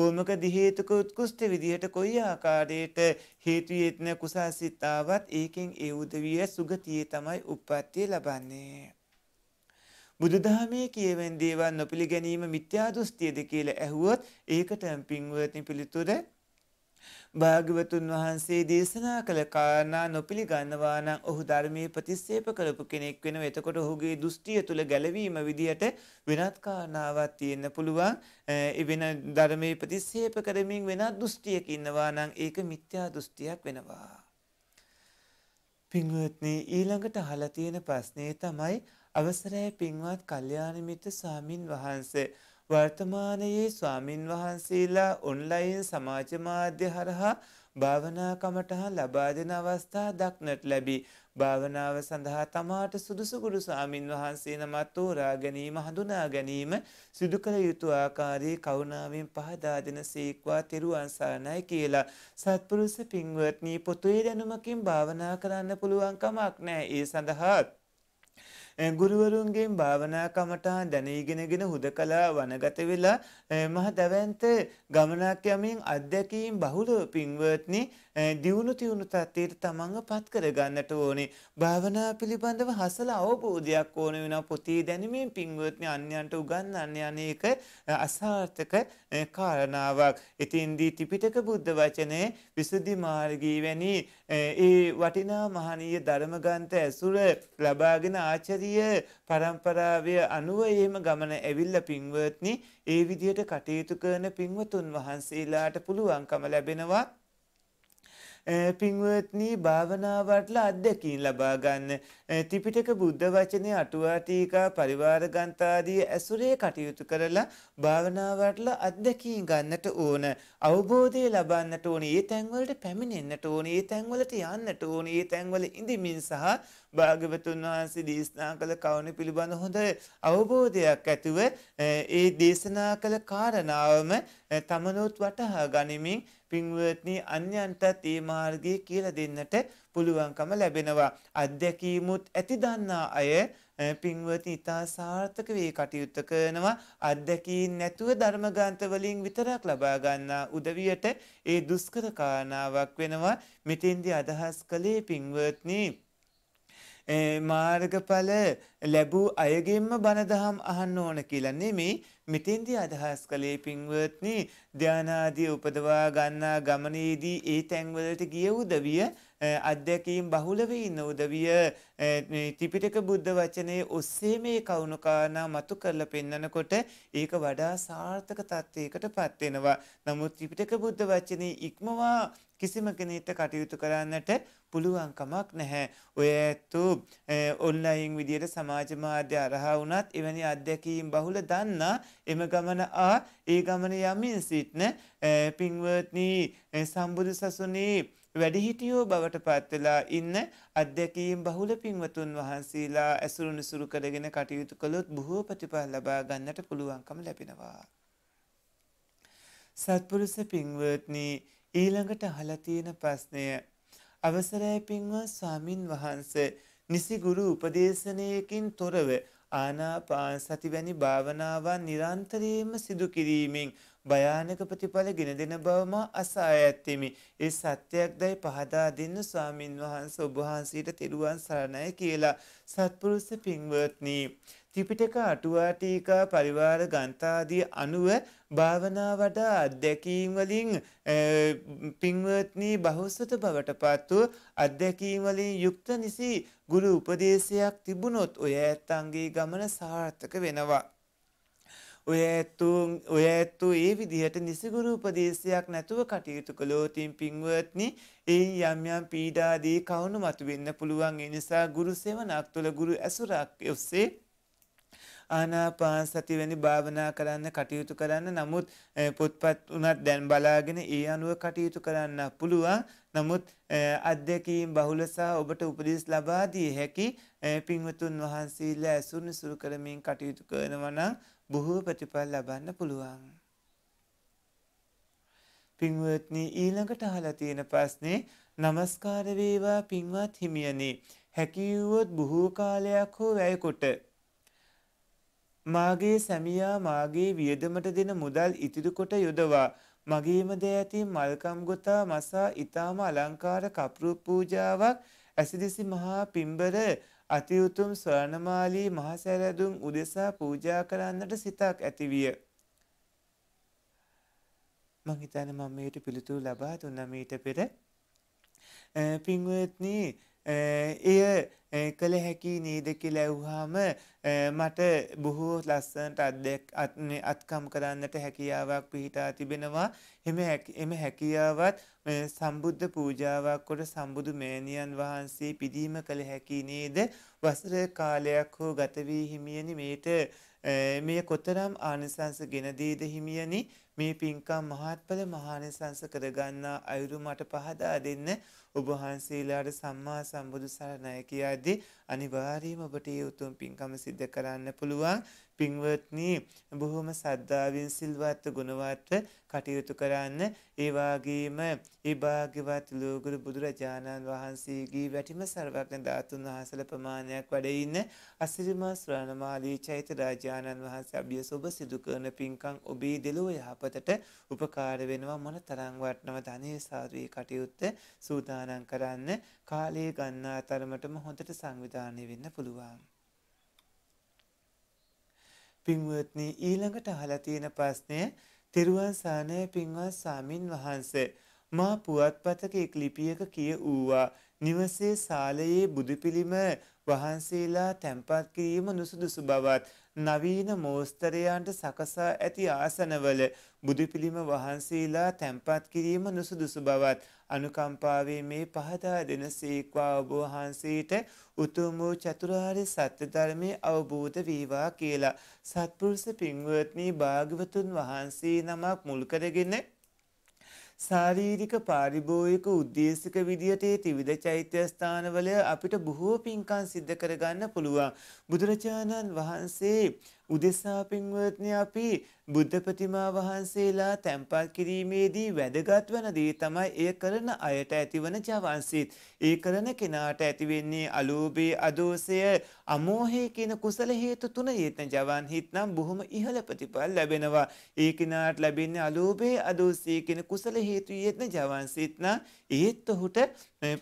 ඕමක දිහේතුක උත්කෘෂ්ට විදිහට කොයි ආකාරයට හේතු යේත්න කුසාසිතාවත් ඒකෙන් ඒ උදවිය සුගතියේ තමයි උප්පත්තිය ලබන්නේ. බුදුදහමේ කියවෙන් දේවල් නොපිළිගැනීම මිත්‍යා දෘෂ්ටියද කියලා ඇහුවොත් ඒකටම පින්වත්නි පිළිතුර භාග්‍යවතුන් වහන්සේ දේශනා කළ කාරණා නොපිළිගන්නවා නම් ඔහු ධර්මයේ ප්‍රතිස්සේප කරපු කෙනෙක් වෙනවා. එතකොට ඔහුගේ දෘෂ්ටිය තුල ගැලවීම විදියට වෙනත් කාරණාවක් තියෙන්න පුළුවන්. ඒ වෙන ධර්මයේ ප්‍රතිස්සේප කරමින් වෙනත් දෘෂ්ටියක ඉන්නවා නම් ඒක මිත්‍යා දෘෂ්ටියක් වෙනවා. පින්වත්නි ඊළඟට අහලා තියෙන ප්‍රශ්නේ තමයි අවසරයි පින්වත් කල්යාණ මිත්‍ර ස්වාමින් වහන්සේ වර්තමානයේ ස්වාමින් වහන්සේලා ඔන්ලයින් සමාජ මාධ්‍ය හරහා භාවනා කමටහන් ලබා දෙන අවස්ථා දක්නට ලැබී භාවනාව සඳහා තමාට සුදුසු ගුරු ස්වාමින් වහන්සේ නමත් තෝරා ගැනීම හඳුනා ගැනීම සිදු කළ යුතු ආකාරයේ කරුණාවෙන් පහදා දෙන සීක්වා තෙරුවන් සරණයි කියලා සත්පුරුෂ පින්වත්නි පොතේ දැනුමකින් භාවනා කරන්න පුළුවන් කමක් නැහැ ඒ සඳහාත් ගුරුවරුන්ගෙන් භාවනා කමටහා දැනීගෙනගෙන හුදකලා වනගත වෙලා මහ දැවන්ත ගමනක් යමින් අධ්‍යක්ීම් බහුල පින්වත්නි දියුණු තියුණු තත්ත්වයට තමන්ව පත් කරගන්නට ඕනේ. භාවනා පිළිබඳව හසල අවබෝධයක් ඕන වෙන පොතේ දැනීමෙන් පින්වත්නි අන්‍යයන්ට උගන්වන්න අනේක අසාර්ථක කාරණාවක්. ඉතින්දී ත්‍රිපිටක බුද්ධ වචනේ විසුද්ධි මාර්ගී වැනි ඒ වටිනා මහනීය ධර්මගන්ත ඇසුර ලබාගෙන ආචරිය පරම්පරාවය අනුව එහෙම ගමන ඇවිල්ල පින්වත්නි ඒ විදියට කටයුතු කරන පින්වතුන් වහන්සේලාට පුළුවන්කම ලැබෙනවා පින්වත්නී භාවනාවටල අත්දැකින් ලබා ගන්න. ත්‍රිපිටක බුද්ධ වචනේ අටුවා ටීකා පරිවාර ගන්ථාදී ඇසුරේ කටයුතු කරලා භාවනාවටල අත්දැකීම් ගන්නට ඕන. අවබෝධය ලබන්නට ඕන. ඒ තැන්වලට පැමිණෙන්නට ඕන. ඒ තැන්වලට යන්නට ඕන. ඒ තැන්වල ඉඳිමින් සහ භාගවතුන් වහන්සේ දේශනා කළ කවුණ පිළිබඳ හොඳ අවබෝධයක් ඇතුව ඒ දේශනා කළ කාරණාවම තමනොත් වටහා ගනිමින් පින්වත්නි අන්‍යන්ටත් ඒ මාර්ගයේ කියලා දෙන්නට පුළුවන්කම ලැබෙනවා අත්දැකීමුත් ඇති දන්නා අය පින්වති ඉතා සාර්ථක වේ කටයුත්ත කරනවා අත්දැකීන් නැතුව ධර්මගන්ත වලින් විතරක් ලබා ගන්නා උදවියට ඒ දුෂ්කර කාරණාවක් වෙනවා මෙතෙන්දී අදහස් කළේ පින්වත්නි මාර්ගඵල ලැබූ අයගෙන්ම බණදහම් අහන්න ඕන කියලා නෙමෙයි මෙතෙන්දී අදහස් කළේ පින්වත්නි ධානාදී උපදවා ගන්නා ගමනේදී ඒ තැන්වලට ගිය උදවිය අත්දැකීම් බහුලව ඉන්න උදවිය ත්‍රිපිටක බුද්ධ වචනේ ඔස්සේ මේ කවුණු කාරණා මතු කරලා පෙන්නකොට ඒක වඩා සාර්ථක තත්ත්වයකට පත් වෙනවා. නමුත් ත්‍රිපිටක බුද්ධ වචනේ ඉක්මවා කිසිම කෙනෙක්ට කටයුතු කරන්නට පුළුවන්කමක් නැහැ. ඔය ඇත්තු ඔන්ලයින් විදියට සමාජ මාධ්‍ය අරහා වුණත් එවැනි අත්දැකීම් බහුල දන්නා එම ගමන ආ ඒ ගමන යමින් සිටන පින්වත්නී සම්බුදු සසුනේ වැඩිහිටියෝ බවට පත්වෙලා ඉන්න අධ්‍යැකීම් බහුල පින්වතුන් වහන්සේලා ඇසුරුණු සුරු කරගෙන කටයුතු කළොත් බොහෝ ප්‍රතිඵල ලබා ගන්නට පුළුවන්කම ලැබෙනවා. සත්පුරුෂ පින්වත්නි ඊළඟට අහලා තියෙන ප්‍රශ්නය අවසරයි පින්වත් ස්වාමින් වහන්සේ නිසි ගුරු උපදේශනයකින් තොරව ආනාපාන සති වැනි භාවනාවන් නිරන්තරයෙන්ම සිදු කිරීමෙන් භයානක ප්‍රතිඵල ගෙන දෙන බව මා අසා ඇත්තෙමි. ඒ සත්‍යයක් දැයි පහදා දෙන්න ස්වාමින් වහන්සේ ඔබ වහන්සේට තෙරුවන් සරණයි කියලා සත්පුරුෂ පින්වත්නි. ත්‍රිපිටක අටුවා ටීකා පරිවාර ගන්ථාදී අනුව භාවනා වඩා අධ්‍යක්ීම් වලින් පින්වත්නි බහුසත බවටපත් වූ අධ්‍යක්ීම් වලින් යුක්ත නිසි ගුරු උපදේශයක් තිබුණොත් ඔය ඇත්තන්ගේ ගමන සාර්ථක වෙනවා. ඔය ඇත්තු ඔය ඇත්තු ඒ විදිහට නිසිගුරු උපදේශයක් නැතුව කටයුතු කළෝතින් පින්වත්නි ඒ යම්යම් පීඩාදී කවුණු මතුවෙන්න පුළුවන් එනිසා ගුරු සෙවනක් තුළ ගුරු ඇසුරක් ඔස්සේ ආනාපාන සති වැනි භාවනා කරන්න කටයුතු කරන්න නමුත් පොත්පත් වනත් දැන් බලාගෙන ඒ අනුව කටයුතු කරන්න පුළුවන් නමුත් අධ්‍යකීම් බහුලසා ඔබට උපදෙස් ලබාදී හැකි පින්වතුන් වහන්සේලා ඇසුරණ සුරු කරමින් කටයුතු කරනවනම් බොහෝ ප්‍රතිඵල ලබන්න පුළුවන්. පින්වත්නි ඊළඟට අහලා තියෙන ප්‍රශ්නේ নমස්කාර වේවා පින්වත් හිමියනි හැකියුවොත් බොහෝ කාලයක් හෝ වැයකොට මාගේ සැමියා මාගේ වියදමට දෙන මුදල් ඉතිරි කොට යොදවා මගේම දේ ඇති මල්කම් ගොතා මසා ඊටාම අලංකාර කප්රු පූජාවක් ඇසිදිසි මහා පින්බර අතිඋතුම් ස්වර්ණමාලී මහසැරදුම් උදෙසා පූජා කරන්නට සිතක් ඇතිවිය. මං හිතන්නේ මම මේට පිළිතුරු ලබා දුන්නා මීට පෙර. පින්වත්නි එය කළ හැකි නේද කියලා ඇහුවාම මට බොහෝ ලස්සනට අත්කම් කරන්නට හැකියාවක් පිහිටා තිබෙනවා. එම හැකියාවත් සම්බුද්ධ පූජාවක් කොට සම්බුදු මෑණියන් වහන්සේ පිදීම කළ හැකි නේද? වසර කාලයක් හෝ ගත වී හිමියනි මේට මේ කොතරම් ආනිසංස ගෙන දීද හිමියනි මේ පින්කම් මහත්ඵල මහානිසංස කරගන්නා අයුරු මට පහදා දෙන්න ඔබ වහන්සේලාට සම්මා සම්බුදු සරණයි කියද්දී අනිවාර්යයෙන්ම ඔබට මේ උතුම් පින්කම සිද්ධ කරන්න පුළුවන් පින්වත්නි බොහොම සද්ධාවෙන් සිල්වත් ගුණවත්ව කටයුතු කරන්න ඒ වගේම ඒ භාග්‍යවත් ලෝගුරු බුදුරජාණන් වහන්සේගේ වැටිම සර්වඥ ධාතුන් වහන්සේලා ප්‍රමාණයක් වැඩ ඉන්න අසිරිමා ශ්‍රාණමාලී චෛත්‍ය රාජානන් වහන්සේ අභියසොබ සිදු කරන පින්කම් ඔබේ දෙලොව යහපතට උපකාර වෙනවා මොන තරම් වටනම ධනේ සාරුවේ කටයුත්ත සූදානම් කරන්න කාලය ගන්නා තරමටම හොඳට සංවිධානය වෙන්න පුළුවන් පින්වත්නි ඊළඟට අහලා තියෙන ප්‍රශ්නය තෙරුවන් සානය පින්වත් සාමින් වහන්සේ මා පුවත්පතක එක් ලිපියක කිය වූවා නිවසේ ශාලයේ බුදුපිළිම වහන්සේලා තැන්පත් කිරීම නුසුදුසු බවත් නවීන මෝස්තරයන්ට සකසා ඇති ආසනවල බුදුපිළිම වහන්සේලා තැන්පත් කිරීම නුසුදුසු බවත් අනුකම්පාවේ මේ පහදා දෙන සීක්වා ඔබවහන්සේට උතුම් වූ චතුරාර්ය සත්‍ය ධර්මය අවබෝධ වේවා කියලා සත්පුරුෂ පින්වත්නි භාග්‍යවතුන් වහන්සේ නමක් මුල් කරගෙන ශාරීරික පාරිභෝගික උද්දේශක විදියට මේ ත්‍රිවිධ චෛත්‍ය ස්ථානවල අපිට බොහෝ පින්කම් සිද්ධ කරගන්න පුළුවන්. බුදුරජාණන් වහන්සේ උදෙසා පින්වත්නි අපි බුද්ධ ප්‍රතිමා වහන්සේලා තැන්පත් කිරීමේදී වැදගත් වන දේ තමයි එය කරන අයට ඇතිවන ජවන්සිත. ඒ කරන කෙනාට ඇතිවෙන්නේ අලෝභයේ අදෝසය අමෝහය කියන කුසල හේතු තුන යෙතන ජවන් හිත් නම් බොහොම ඉහළ ප්‍රතිඵල ලැබෙනවා. ඒ කෙනාට ලැබෙන්නේ අලෝභයේ අදෝසය කියන කුසල හේතු යෙතන ජවන්සිත නම් ඒත් ඔහුට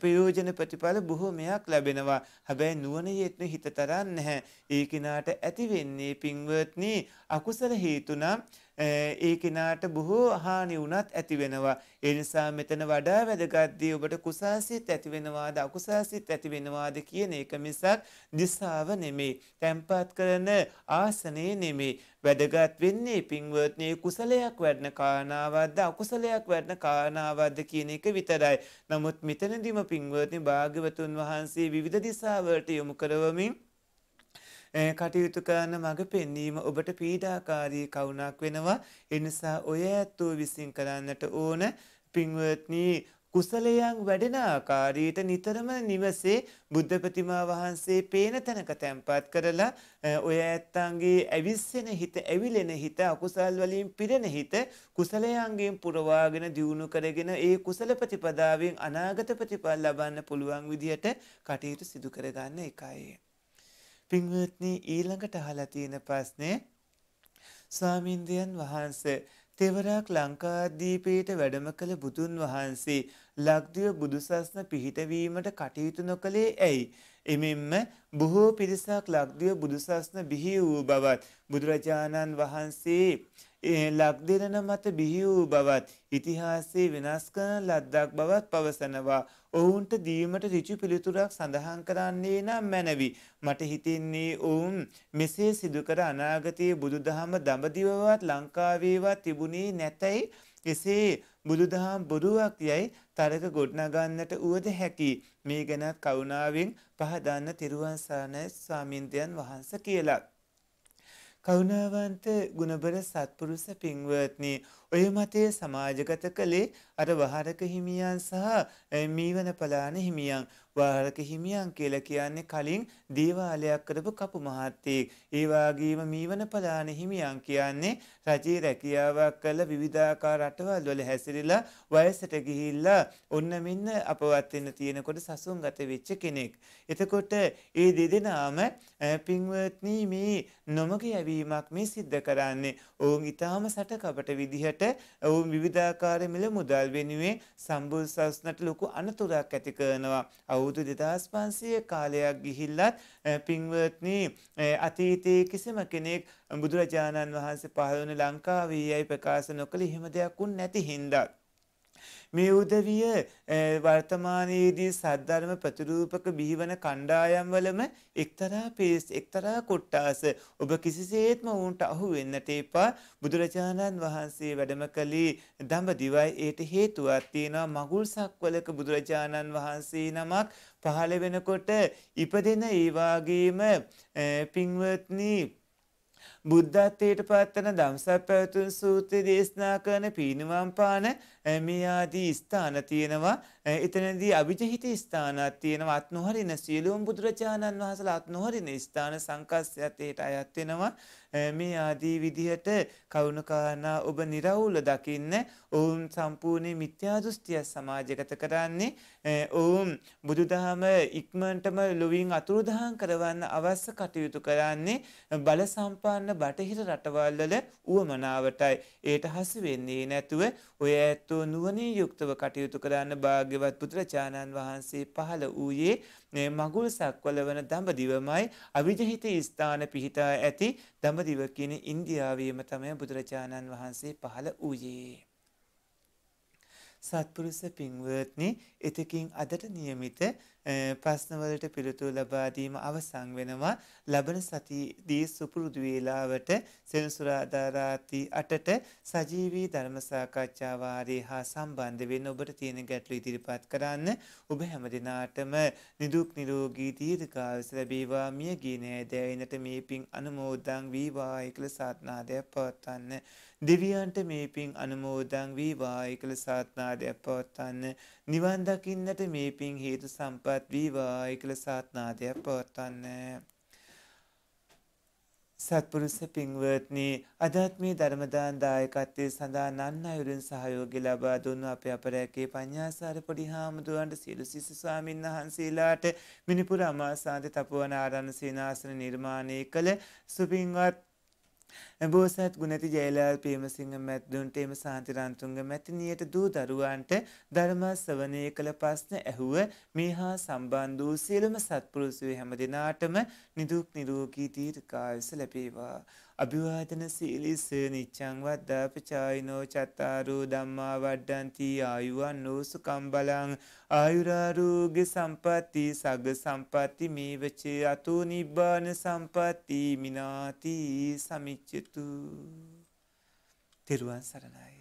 ප්‍රයෝජන ප්‍රතිඵල බොහෝමයක් ලැබෙනවා. හැබැයි නුවණ යෙත්න හිත තරන්නේ නැහැ. ඒ කිනාට ඇති වෙන්නේ පින්වත්නි අකුසල හේතු නම් ඒ කෙනාට බොහෝ හානි වුණත් ඇති වෙනවා. ඒ නිසා මෙතන වඩා වැදගත් දේ ඔබට කුසාසිත ඇති වෙනවාද අකුසාසිත ඇති වෙනවාද කියන එක මිසක් දිසාව නෙමෙයි. තැම්පත් කරන ආසනේ නෙමෙයි. වැදගත් වෙන්නේ පින්වත්නි කුසලයක් වැඩන කාරණාවක්ද අකුසලයක් වැඩන කාරණාවක්ද කියන එක විතරයි. නමුත් මෙතනදිම පින්වත්නි භාග්‍යවතුන් වහන්සේ විවිධ දිසාවලට යොමු කරවමින් කටයුතු කරන මඟ පෙන්වීම ඔබට පීඩාකාරී කවුණක් වෙනවා එනිසා ඔය ඇත්තෝ විසින් කරන්නට ඕන පින්වත්නී කුසලයන් වැඩෙන ආකාරයට නිතරම නිවසේ බුද්ධ ප්‍රතිමා වහන්සේ පේන තැනක තැන්පත් කරලා ඔය ඇත්තන්ගේ ඇවිස්සෙන හිත ඇවිලෙන හිත අකුසල් වලින් පිරෙන හිත කුසලයන්ගෙන් පුරවාගෙන දියුණු කරගෙන ඒ කුසල ප්‍රතිපදාවෙන් අනාගත ප්‍රතිඵල ලබන්න පුළුවන් විදිහට කටයුතු සිදු කරගන්න එකයි. පින්වත්නි ඊළඟට අහලා තියෙන ප්‍රශ්නේ ස්වාමින්දයන් වහන්සේ තෙවරක් ලංකාදීපයට වැඩම කළ බුදුන් වහන්සේ ලක්දිව බුදුසස්න පිහිටවීමට කටයුතු නොකළේ ඇයි. එමෙන්ම බොහෝ පිරිසක් ලක්දිව බුදුසස්න බිහි වූ බවත් බුදුරජාණන් වහන්සේ ලක්දෙරණ මත බිහි වූ බවත් ඉතිහාසයේ වෙනස් කරන ලද්දක් බවත් පවසනවා. ඔවුන්ට දීමට ඍජු පිළිතුරක් සඳහන් කරන්නේ නම් මැනවි. මට හිතෙන්නේ ඔවුන් මෙසේ සිදු කර අනාගතයේ බුදුදහම දඹදිවවත් ලංකාවේවත් තිබුණේ නැතයි එසේ බුදුදහම් බොරුවක් යයි තරක ගොඩනගන්නට වුවද හැකි මේ ගැනත් කරුණාවෙන් පහදන්න තිරුවන් සරණයි ස්වාමින්දයන් වහන්ස කියලා. කරුණාවන්ත ගුණබර සත්පුරුෂ පින්වත්නි ඔය මතය සමාජගත කළේ අර වහරක හිමියන් සහ මීවන පලාන හිමියන් වහරක හිමියන් කියලා කියන්නේ කලින් දේවාලයක් කරපු කපු මහත්තයෙක්. ඒ වගේම මීවන පලාන හිමියන් කියන්නේ රජයේ රැකියාවක් කළ විවිධාකාර රටවල් වල හැසිරিলা වයසට ගිහිල්ලා ඔන්න මෙන්න අපවත් වෙන්න තියෙනකොට සසුන්ගත වෙච්ච කෙනෙක්. එතකොට ඒ දෙදෙනාම පින්වත්නි මේ නොමග යැවීමක් මේ සිද්ධ කරන්නේ. ඔවුන් ඊටාම සටකපට විදිහට ඔවුන් විවිධාකාර මිල මුදල් දේවල් වෙනුවේ සම්බුදු සසුනට ලොකු අනතුරක් ඇති කරනවා. අවුරුදු 2500 කාලයක් ගිහිල්ලත් පින්වත්නි අතීතයේ කිසිම කෙනෙක් බුදුරජාණන් වහන්සේ පහළ වුණ ලංකාවේ යයි ප්‍රකාශ නොකළ හිම දෙයක් උන් නැති හින්දා මේ උදවිය වර්තමානයේදී සද්ධර්ම ප්‍රතිරූපක බිහිවන කණ්ඩායම්වලම එක්තරා පේස් එක්තරා කොට්ටාස ඔබ කිසිසේත්ම ඔවුන්ට අහු වෙන්නට එපා බුදුරජාණන් වහන්සේ වැඩම කළේ දඹදිවයි ඒට හේතුවක් තියෙනවා මගුල් සක්වලක බුදුරජාණන් වහන්සේ නමක් පහළ වෙනකොට ඉපදෙන ඒ වාගේම පින්වත්නි බුද්ධත්වයට පත්වන දම්සක් පැවතුන් සූත්‍රය දේශනා කරන පීනුවම්පාන මියාදී ස්ථාන තියෙනවා එතනදී අභිජහිත ස්ථානත් තියෙනවා අත් නොහරින සියලුම් බුදුරජාණන් වහසල අත් නොහරින ස්ථාන සංකස්යතයට අයත්වෙනවා මේ ආදී විදිහට කවුණකාරණා ඔබ निराවුල දකින්න ඔවුන් සම්පූර්ණ මිත්‍යා දෘෂ්ටිය සමාජගත කරන්නේ ඔවුන් බුදුදහම ඉක්මනටම ලොවින් අතුරුදහන් කරවන්න අවශ්‍ය කටයුතු කරන්නේ බල සම්පන්න බටහිර රටවල්වල උවමනාවටයි ඒට හසු වෙන්නේ නැතුව ඔය ඇත්තෝ නුවණින් යුක්තව කටයුතු කරන්න භාග්‍යවත් පුත්‍රචානන් වහන්සේ පහළ වූයේ මගුල් සක්වල වන දඹදිවමයි අවිජහිත ස්ථාන පිහිටා ඇති දඹදිව කියන ඉන්දියාවේම තමයි බුදුරජාණන් වහන්සේ පහළ වූයේ. සත්පුරුෂ පින්වත්නි එතකින් අදට નિયમિત ප්‍රශ්නවලට පිළිතුරු ලබා දීම අවසන් වෙනවා ලබන සතියේදී සුපුරුදු වේලාවට සෙනසුරාදා රාත්‍රී 8ට සජීවී ධර්ම සාකච්ඡා වාරයේ හා සම්බන්ධ වෙන්න ඔබට තියෙන ගැටලු ඉදිරිපත් කරන්න ඔබ හැම දිනාටම නිදුක් නිරෝගී දීර්ඝායුෂ ලැබේවා මියගිය නෑදෑයනට මේ පින් අනුමෝදන් වේවා කියලා සාත්නාදයක් පවත්වන්න දෙවියන්ට මේ පින් අනුමෝදන් වීවා එකල සාත්නාදයක් පවත්වන්න නිවන් දකින්නට මේ පින් හේතු සම්පත් වීවා එකල සාත්නාදයක් පවත්වන්න සත්පුරුෂ පින්වත්නි අදත් මේ ධර්මදාන දායකත්වයේ සඳහා නන් අයුරින් සහයෝගය ලබා දුන්නු අපේ අපරැකේ පඤ්ඤාසාර පොඩි හාමුදුරන්ට සියලු සිස ස්වාමීන් වහන්සේලාට මිනිපුර අමාසාන්ත තපුවන ආරණ සේනාසන නිර්මාණය කළ සුපින්වත් බෝසත් ගුණති ජයලාල් පේමසිංහ මැත්දුන්ට එම සාන්තිරන්තුන්ග මැතිනියට දූ දරුවන්ට ධර්මස්සවනය කළ පස්න ඇහුව මේ හා සම්බන්ධ වූ සියලම සත්පුරුසුවේ හැම දෙනාටම නිදුක් නිරෝගී තීර්කායස ලැබේවා. අභිවාදන සීලිස නිච්චං වද්දා පචායිනෝ චත්තාරෝ ධම්මා වඩ්ඩන්ති ආයුවන් නෝසුකම් බලං ආයුරාරෝග්‍ය සම්පatti සග්ග සම්පatti මේවච අතෝ නිබ්බාන සම්පatti මිනාති සමිච්ඡතු තෙරුවන් සරණයි